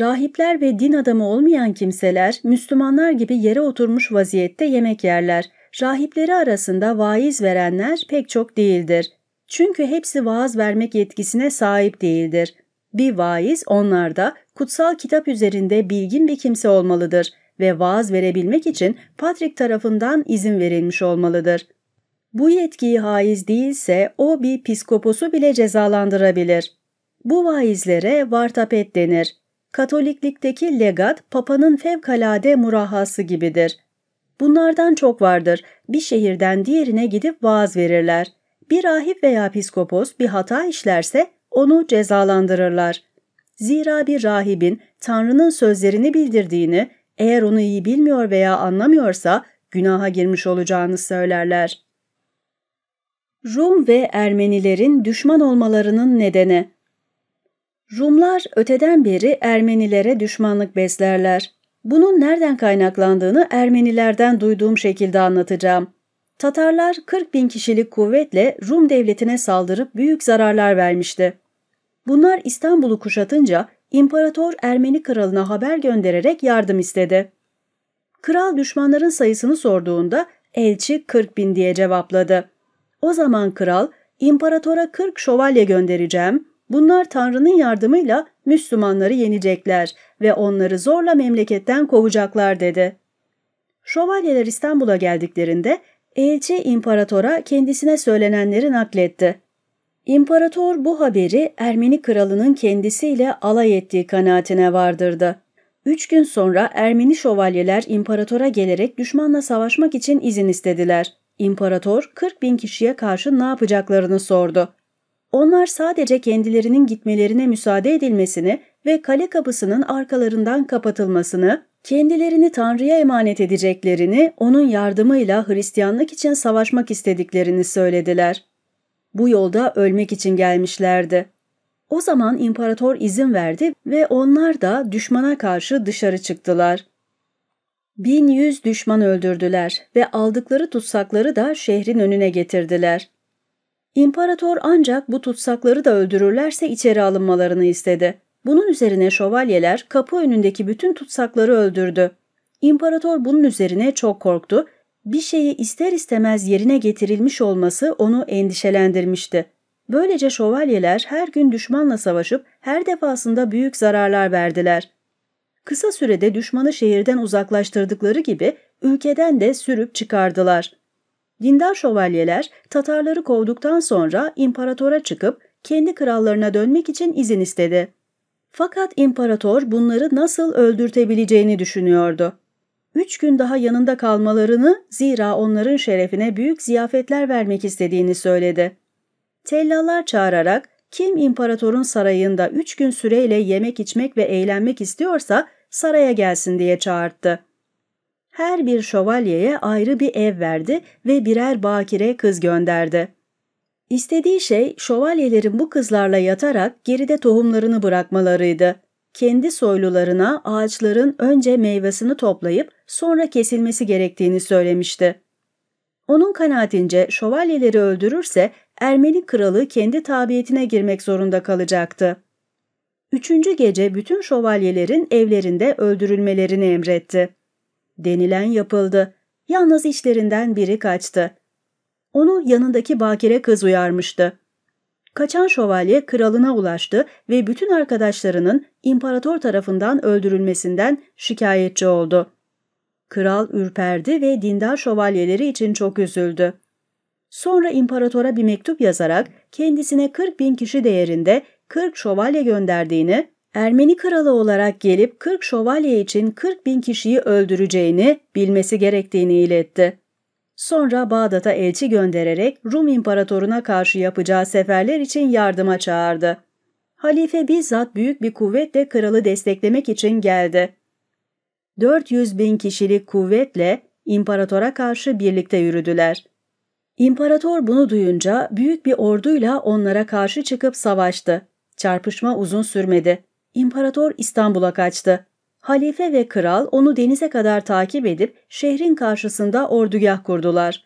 Rahipler ve din adamı olmayan kimseler Müslümanlar gibi yere oturmuş vaziyette yemek yerler. Rahipleri arasında vaiz verenler pek çok değildir. Çünkü hepsi vaaz vermek yetkisine sahip değildir. Bir vaiz onlarda kutsal kitap üzerinde bilgin bir kimse olmalıdır ve vaaz verebilmek için patrik tarafından izin verilmiş olmalıdır. Bu yetkiyi haiz değilse o bir piskoposu bile cezalandırabilir. Bu vaizlere vartapet denir. Katoliklikteki legat papanın fevkalade murahası gibidir. Bunlardan çok vardır. Bir şehirden diğerine gidip vaaz verirler. Bir rahip veya piskopos bir hata işlerse onu cezalandırırlar. Zira bir rahibin Tanrı'nın sözlerini bildirdiğini, eğer onu iyi bilmiyor veya anlamıyorsa günaha girmiş olacağını söylerler. Rum ve Ermenilerin düşman olmalarının nedeni Rumlar öteden beri Ermenilere düşmanlık beslerler. Bunun nereden kaynaklandığını Ermenilerden duyduğum şekilde anlatacağım. Tatarlar 40 bin kişilik kuvvetle Rum devletine saldırıp büyük zararlar vermişti. Bunlar İstanbul'u kuşatınca İmparator Ermeni kralına haber göndererek yardım istedi. Kral düşmanların sayısını sorduğunda elçi 40 bin diye cevapladı. O zaman kral, imparatora kırk şövalye göndereceğim. Bunlar Tanrı'nın yardımıyla Müslümanları yenecekler ve onları zorla memleketten kovacaklar dedi. Şövalyeler İstanbul'a geldiklerinde elçi imparatora kendisine söylenenleri nakletti. İmparator bu haberi Ermeni kralının kendisiyle alay ettiği kanaatine vardırdı. Üç gün sonra Ermeni şövalyeler imparatora gelerek düşmanla savaşmak için izin istediler. İmparator 40 bin kişiye karşı ne yapacaklarını sordu. Onlar sadece kendilerinin gitmelerine müsaade edilmesini ve kale kapısının arkalarından kapatılmasını, kendilerini Tanrı'ya emanet edeceklerini, onun yardımıyla Hristiyanlık için savaşmak istediklerini söylediler. Bu yolda ölmek için gelmişlerdi. O zaman imparator izin verdi ve onlar da düşmana karşı dışarı çıktılar. 1100 düşman öldürdüler ve aldıkları tutsakları da şehrin önüne getirdiler. İmparator ancak bu tutsakları da öldürürlerse içeri alınmalarını istedi. Bunun üzerine şövalyeler kapı önündeki bütün tutsakları öldürdü. İmparator bunun üzerine çok korktu. Bir şeyi ister istemez yerine getirilmiş olması onu endişelendirmişti. Böylece şövalyeler her gün düşmanla savaşıp her defasında büyük zararlar verdiler kısa sürede düşmanı şehirden uzaklaştırdıkları gibi ülkeden de sürüp çıkardılar. Dindar şövalyeler Tatarları kovduktan sonra imparatora çıkıp kendi krallarına dönmek için izin istedi. Fakat imparator bunları nasıl öldürtebileceğini düşünüyordu. Üç gün daha yanında kalmalarını zira onların şerefine büyük ziyafetler vermek istediğini söyledi. Tellallar çağırarak kim imparatorun sarayında üç gün süreyle yemek içmek ve eğlenmek istiyorsa saraya gelsin diye çağırdı. Her bir şövalyeye ayrı bir ev verdi ve birer bakire kız gönderdi. İstediği şey şövalyelerin bu kızlarla yatarak geride tohumlarını bırakmalarıydı. Kendi soylularına ağaçların önce meyvesini toplayıp sonra kesilmesi gerektiğini söylemişti. Onun kanaatince şövalyeleri öldürürse Ermeni kralı kendi tabiyetine girmek zorunda kalacaktı üçüncü gece bütün şövalyelerin evlerinde öldürülmelerini emretti. Denilen yapıldı. Yalnız işlerinden biri kaçtı. Onu yanındaki bakire kız uyarmıştı. Kaçan şövalye kralına ulaştı ve bütün arkadaşlarının imparator tarafından öldürülmesinden şikayetçi oldu. Kral ürperdi ve dindar şövalyeleri için çok üzüldü. Sonra imparatora bir mektup yazarak kendisine 40 bin kişi değerinde 40 şövalye gönderdiğini, Ermeni kralı olarak gelip 40 şövalye için 40 bin kişiyi öldüreceğini bilmesi gerektiğini iletti. Sonra Bağdat'a elçi göndererek Rum imparatoruna karşı yapacağı seferler için yardıma çağırdı. Halife bizzat büyük bir kuvvetle kralı desteklemek için geldi. 400 bin kişilik kuvvetle imparatora karşı birlikte yürüdüler. İmparator bunu duyunca büyük bir orduyla onlara karşı çıkıp savaştı. Çarpışma uzun sürmedi. İmparator İstanbul'a kaçtı. Halife ve kral onu denize kadar takip edip şehrin karşısında ordugah kurdular.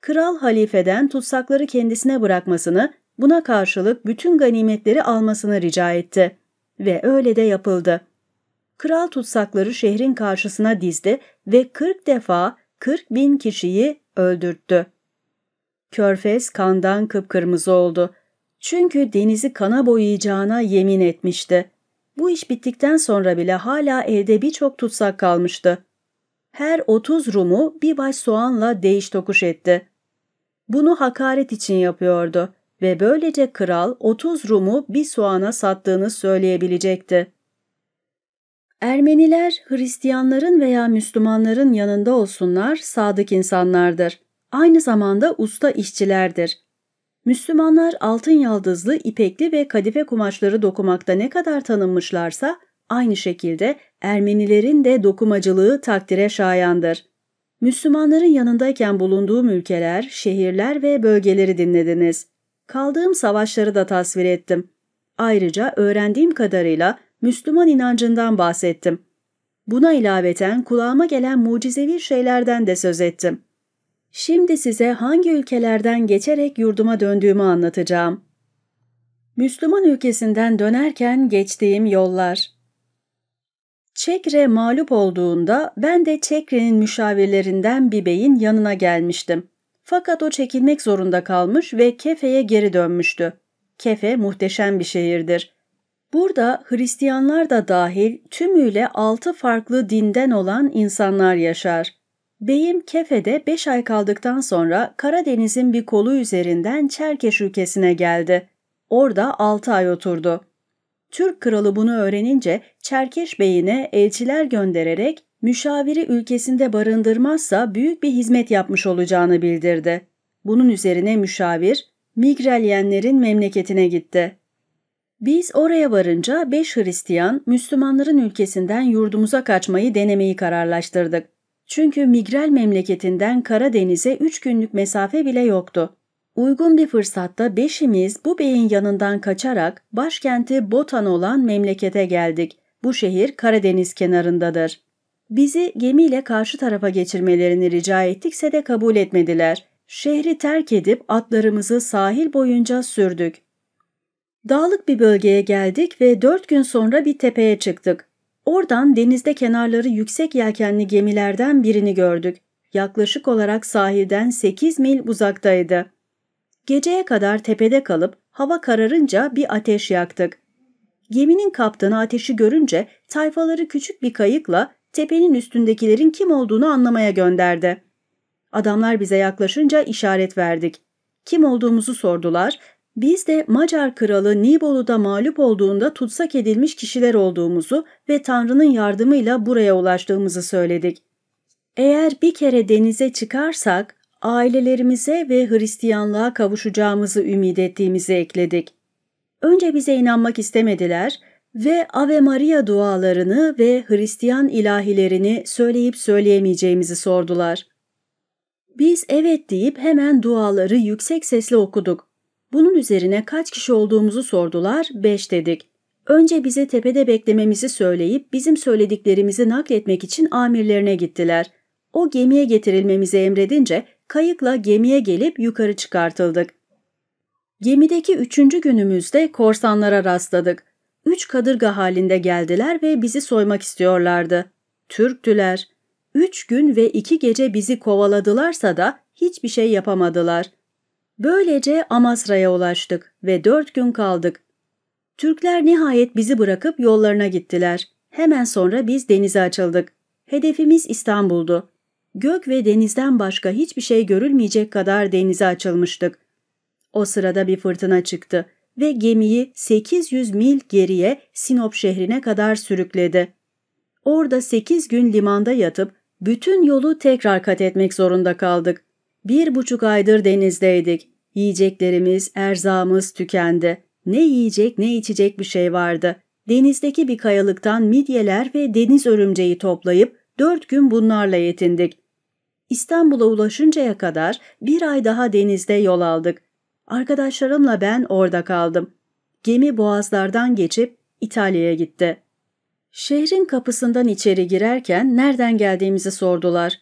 Kral halifeden tutsakları kendisine bırakmasını, buna karşılık bütün ganimetleri almasını rica etti. Ve öyle de yapıldı. Kral tutsakları şehrin karşısına dizdi ve 40 defa 40 bin kişiyi öldürttü. Körfez kandan kıpkırmızı oldu. Çünkü denizi kana boyayacağına yemin etmişti. Bu iş bittikten sonra bile hala elde birçok tutsak kalmıştı. Her 30 Rum'u bir baş soğanla değiş tokuş etti. Bunu hakaret için yapıyordu ve böylece kral 30 Rum'u bir soğana sattığını söyleyebilecekti. Ermeniler Hristiyanların veya Müslümanların yanında olsunlar sadık insanlardır. Aynı zamanda usta işçilerdir. Müslümanlar altın yaldızlı, ipekli ve kadife kumaşları dokumakta ne kadar tanınmışlarsa aynı şekilde Ermenilerin de dokumacılığı takdire şayandır. Müslümanların yanındayken bulunduğum ülkeler, şehirler ve bölgeleri dinlediniz. Kaldığım savaşları da tasvir ettim. Ayrıca öğrendiğim kadarıyla Müslüman inancından bahsettim. Buna ilaveten kulağıma gelen mucizevi şeylerden de söz ettim. Şimdi size hangi ülkelerden geçerek yurduma döndüğümü anlatacağım. Müslüman ülkesinden dönerken geçtiğim yollar. Çekre mağlup olduğunda ben de Çekre'nin müşavirlerinden bir beyin yanına gelmiştim. Fakat o çekilmek zorunda kalmış ve Kefe'ye geri dönmüştü. Kefe muhteşem bir şehirdir. Burada Hristiyanlar da dahil tümüyle altı farklı dinden olan insanlar yaşar. Beyim Kefe'de beş ay kaldıktan sonra Karadeniz'in bir kolu üzerinden Çerkeş ülkesine geldi. Orada altı ay oturdu. Türk kralı bunu öğrenince Çerkeş beyine elçiler göndererek müşaviri ülkesinde barındırmazsa büyük bir hizmet yapmış olacağını bildirdi. Bunun üzerine müşavir Migrelyenlerin memleketine gitti. Biz oraya varınca beş Hristiyan Müslümanların ülkesinden yurdumuza kaçmayı denemeyi kararlaştırdık. Çünkü Migrel memleketinden Karadeniz'e üç günlük mesafe bile yoktu. Uygun bir fırsatta beşimiz bu beyin yanından kaçarak başkenti Botan olan memlekete geldik. Bu şehir Karadeniz kenarındadır. Bizi gemiyle karşı tarafa geçirmelerini rica ettikse de kabul etmediler. Şehri terk edip atlarımızı sahil boyunca sürdük. Dağlık bir bölgeye geldik ve dört gün sonra bir tepeye çıktık. Oradan denizde kenarları yüksek yelkenli gemilerden birini gördük. Yaklaşık olarak sahilden 8 mil uzaktaydı. Geceye kadar tepede kalıp hava kararınca bir ateş yaktık. Geminin kaptanı ateşi görünce tayfaları küçük bir kayıkla tepenin üstündekilerin kim olduğunu anlamaya gönderdi. Adamlar bize yaklaşınca işaret verdik. Kim olduğumuzu sordular biz de Macar kralı Nibolu'da mağlup olduğunda tutsak edilmiş kişiler olduğumuzu ve Tanrı'nın yardımıyla buraya ulaştığımızı söyledik. Eğer bir kere denize çıkarsak ailelerimize ve Hristiyanlığa kavuşacağımızı ümit ettiğimizi ekledik. Önce bize inanmak istemediler ve Ave Maria dualarını ve Hristiyan ilahilerini söyleyip söyleyemeyeceğimizi sordular. Biz evet deyip hemen duaları yüksek sesle okuduk. Bunun üzerine kaç kişi olduğumuzu sordular, beş dedik. Önce bize tepede beklememizi söyleyip bizim söylediklerimizi nakletmek için amirlerine gittiler. O gemiye getirilmemizi emredince kayıkla gemiye gelip yukarı çıkartıldık. Gemideki üçüncü günümüzde korsanlara rastladık. Üç kadırga halinde geldiler ve bizi soymak istiyorlardı. Türktüler. Üç gün ve iki gece bizi kovaladılarsa da hiçbir şey yapamadılar. Böylece Amasra'ya ulaştık ve dört gün kaldık. Türkler nihayet bizi bırakıp yollarına gittiler. Hemen sonra biz denize açıldık. Hedefimiz İstanbul'du. Gök ve denizden başka hiçbir şey görülmeyecek kadar denize açılmıştık. O sırada bir fırtına çıktı ve gemiyi 800 mil geriye Sinop şehrine kadar sürükledi. Orada 8 gün limanda yatıp bütün yolu tekrar kat etmek zorunda kaldık. Bir buçuk aydır denizdeydik. Yiyeceklerimiz, erzağımız tükendi. Ne yiyecek ne içecek bir şey vardı. Denizdeki bir kayalıktan midyeler ve deniz örümceği toplayıp dört gün bunlarla yetindik. İstanbul'a ulaşıncaya kadar bir ay daha denizde yol aldık. Arkadaşlarımla ben orada kaldım. Gemi boğazlardan geçip İtalya'ya gitti. Şehrin kapısından içeri girerken nereden geldiğimizi sordular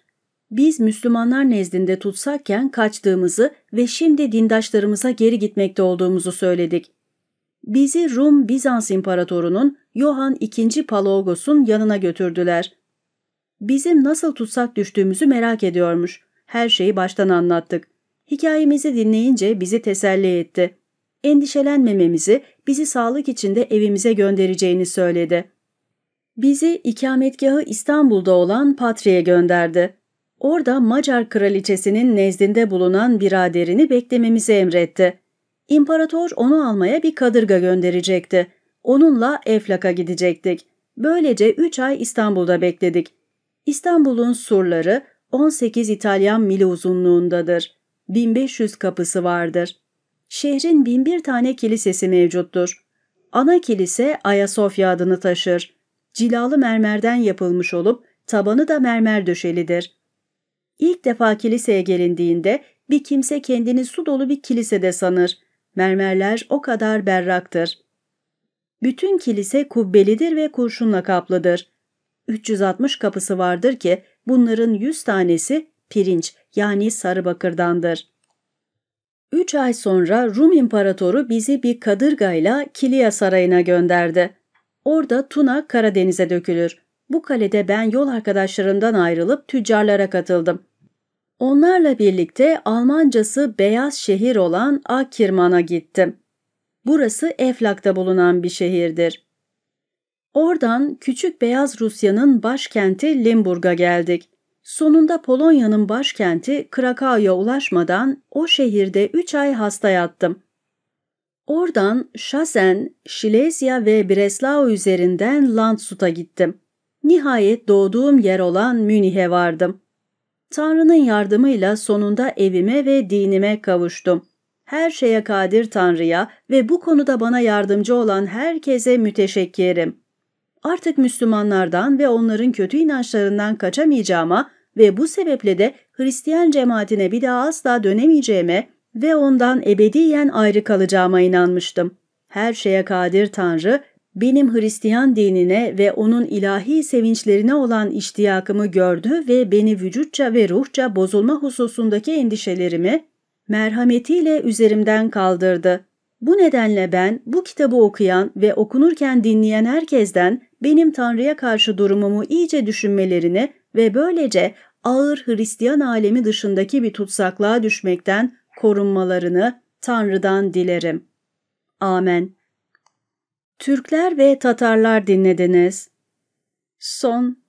biz Müslümanlar nezdinde tutsakken kaçtığımızı ve şimdi dindaşlarımıza geri gitmekte olduğumuzu söyledik. Bizi Rum Bizans İmparatoru'nun Yohan II. Palogos'un yanına götürdüler. Bizim nasıl tutsak düştüğümüzü merak ediyormuş. Her şeyi baştan anlattık. Hikayemizi dinleyince bizi teselli etti. Endişelenmememizi, bizi sağlık içinde evimize göndereceğini söyledi. Bizi ikametgahı İstanbul'da olan Patri'ye gönderdi. Orada Macar kraliçesinin nezdinde bulunan biraderini beklememizi emretti. İmparator onu almaya bir kadırga gönderecekti. Onunla Eflak'a gidecektik. Böylece 3 ay İstanbul'da bekledik. İstanbul'un surları 18 İtalyan mili uzunluğundadır. 1500 kapısı vardır. Şehrin 1001 tane kilisesi mevcuttur. Ana kilise Ayasofya adını taşır. Cilalı mermerden yapılmış olup tabanı da mermer döşelidir. İlk defa kiliseye gelindiğinde bir kimse kendini su dolu bir kilisede sanır. Mermerler o kadar berraktır. Bütün kilise kubbelidir ve kurşunla kaplıdır. 360 kapısı vardır ki bunların 100 tanesi pirinç yani sarı bakırdandır. Üç ay sonra Rum imparatoru bizi bir kadırgayla Kilia Sarayı'na gönderdi. Orada tuna Karadeniz'e dökülür. Bu kalede ben yol arkadaşlarımdan ayrılıp tüccarlara katıldım. Onlarla birlikte Almancası beyaz şehir olan Akirman'a gittim. Burası Eflak'ta bulunan bir şehirdir. Oradan küçük beyaz Rusya'nın başkenti Limburg'a geldik. Sonunda Polonya'nın başkenti Krakow'a ulaşmadan o şehirde 3 ay hasta yattım. Oradan Şasen, Şilezya ve Breslau üzerinden Landshut'a gittim. Nihayet doğduğum yer olan Münih'e vardım. Tanrı'nın yardımıyla sonunda evime ve dinime kavuştum. Her şeye kadir Tanrı'ya ve bu konuda bana yardımcı olan herkese müteşekkirim. Artık Müslümanlardan ve onların kötü inançlarından kaçamayacağıma ve bu sebeple de Hristiyan cemaatine bir daha asla dönemeyeceğime ve ondan ebediyen ayrı kalacağıma inanmıştım. Her şeye kadir Tanrı benim Hristiyan dinine ve onun ilahi sevinçlerine olan iştiyakımı gördü ve beni vücutça ve ruhça bozulma hususundaki endişelerimi merhametiyle üzerimden kaldırdı. Bu nedenle ben bu kitabı okuyan ve okunurken dinleyen herkesten benim Tanrı'ya karşı durumumu iyice düşünmelerini ve böylece ağır Hristiyan alemi dışındaki bir tutsaklığa düşmekten korunmalarını Tanrı'dan dilerim. Amen. Türkler ve Tatarlar dinlediniz. Son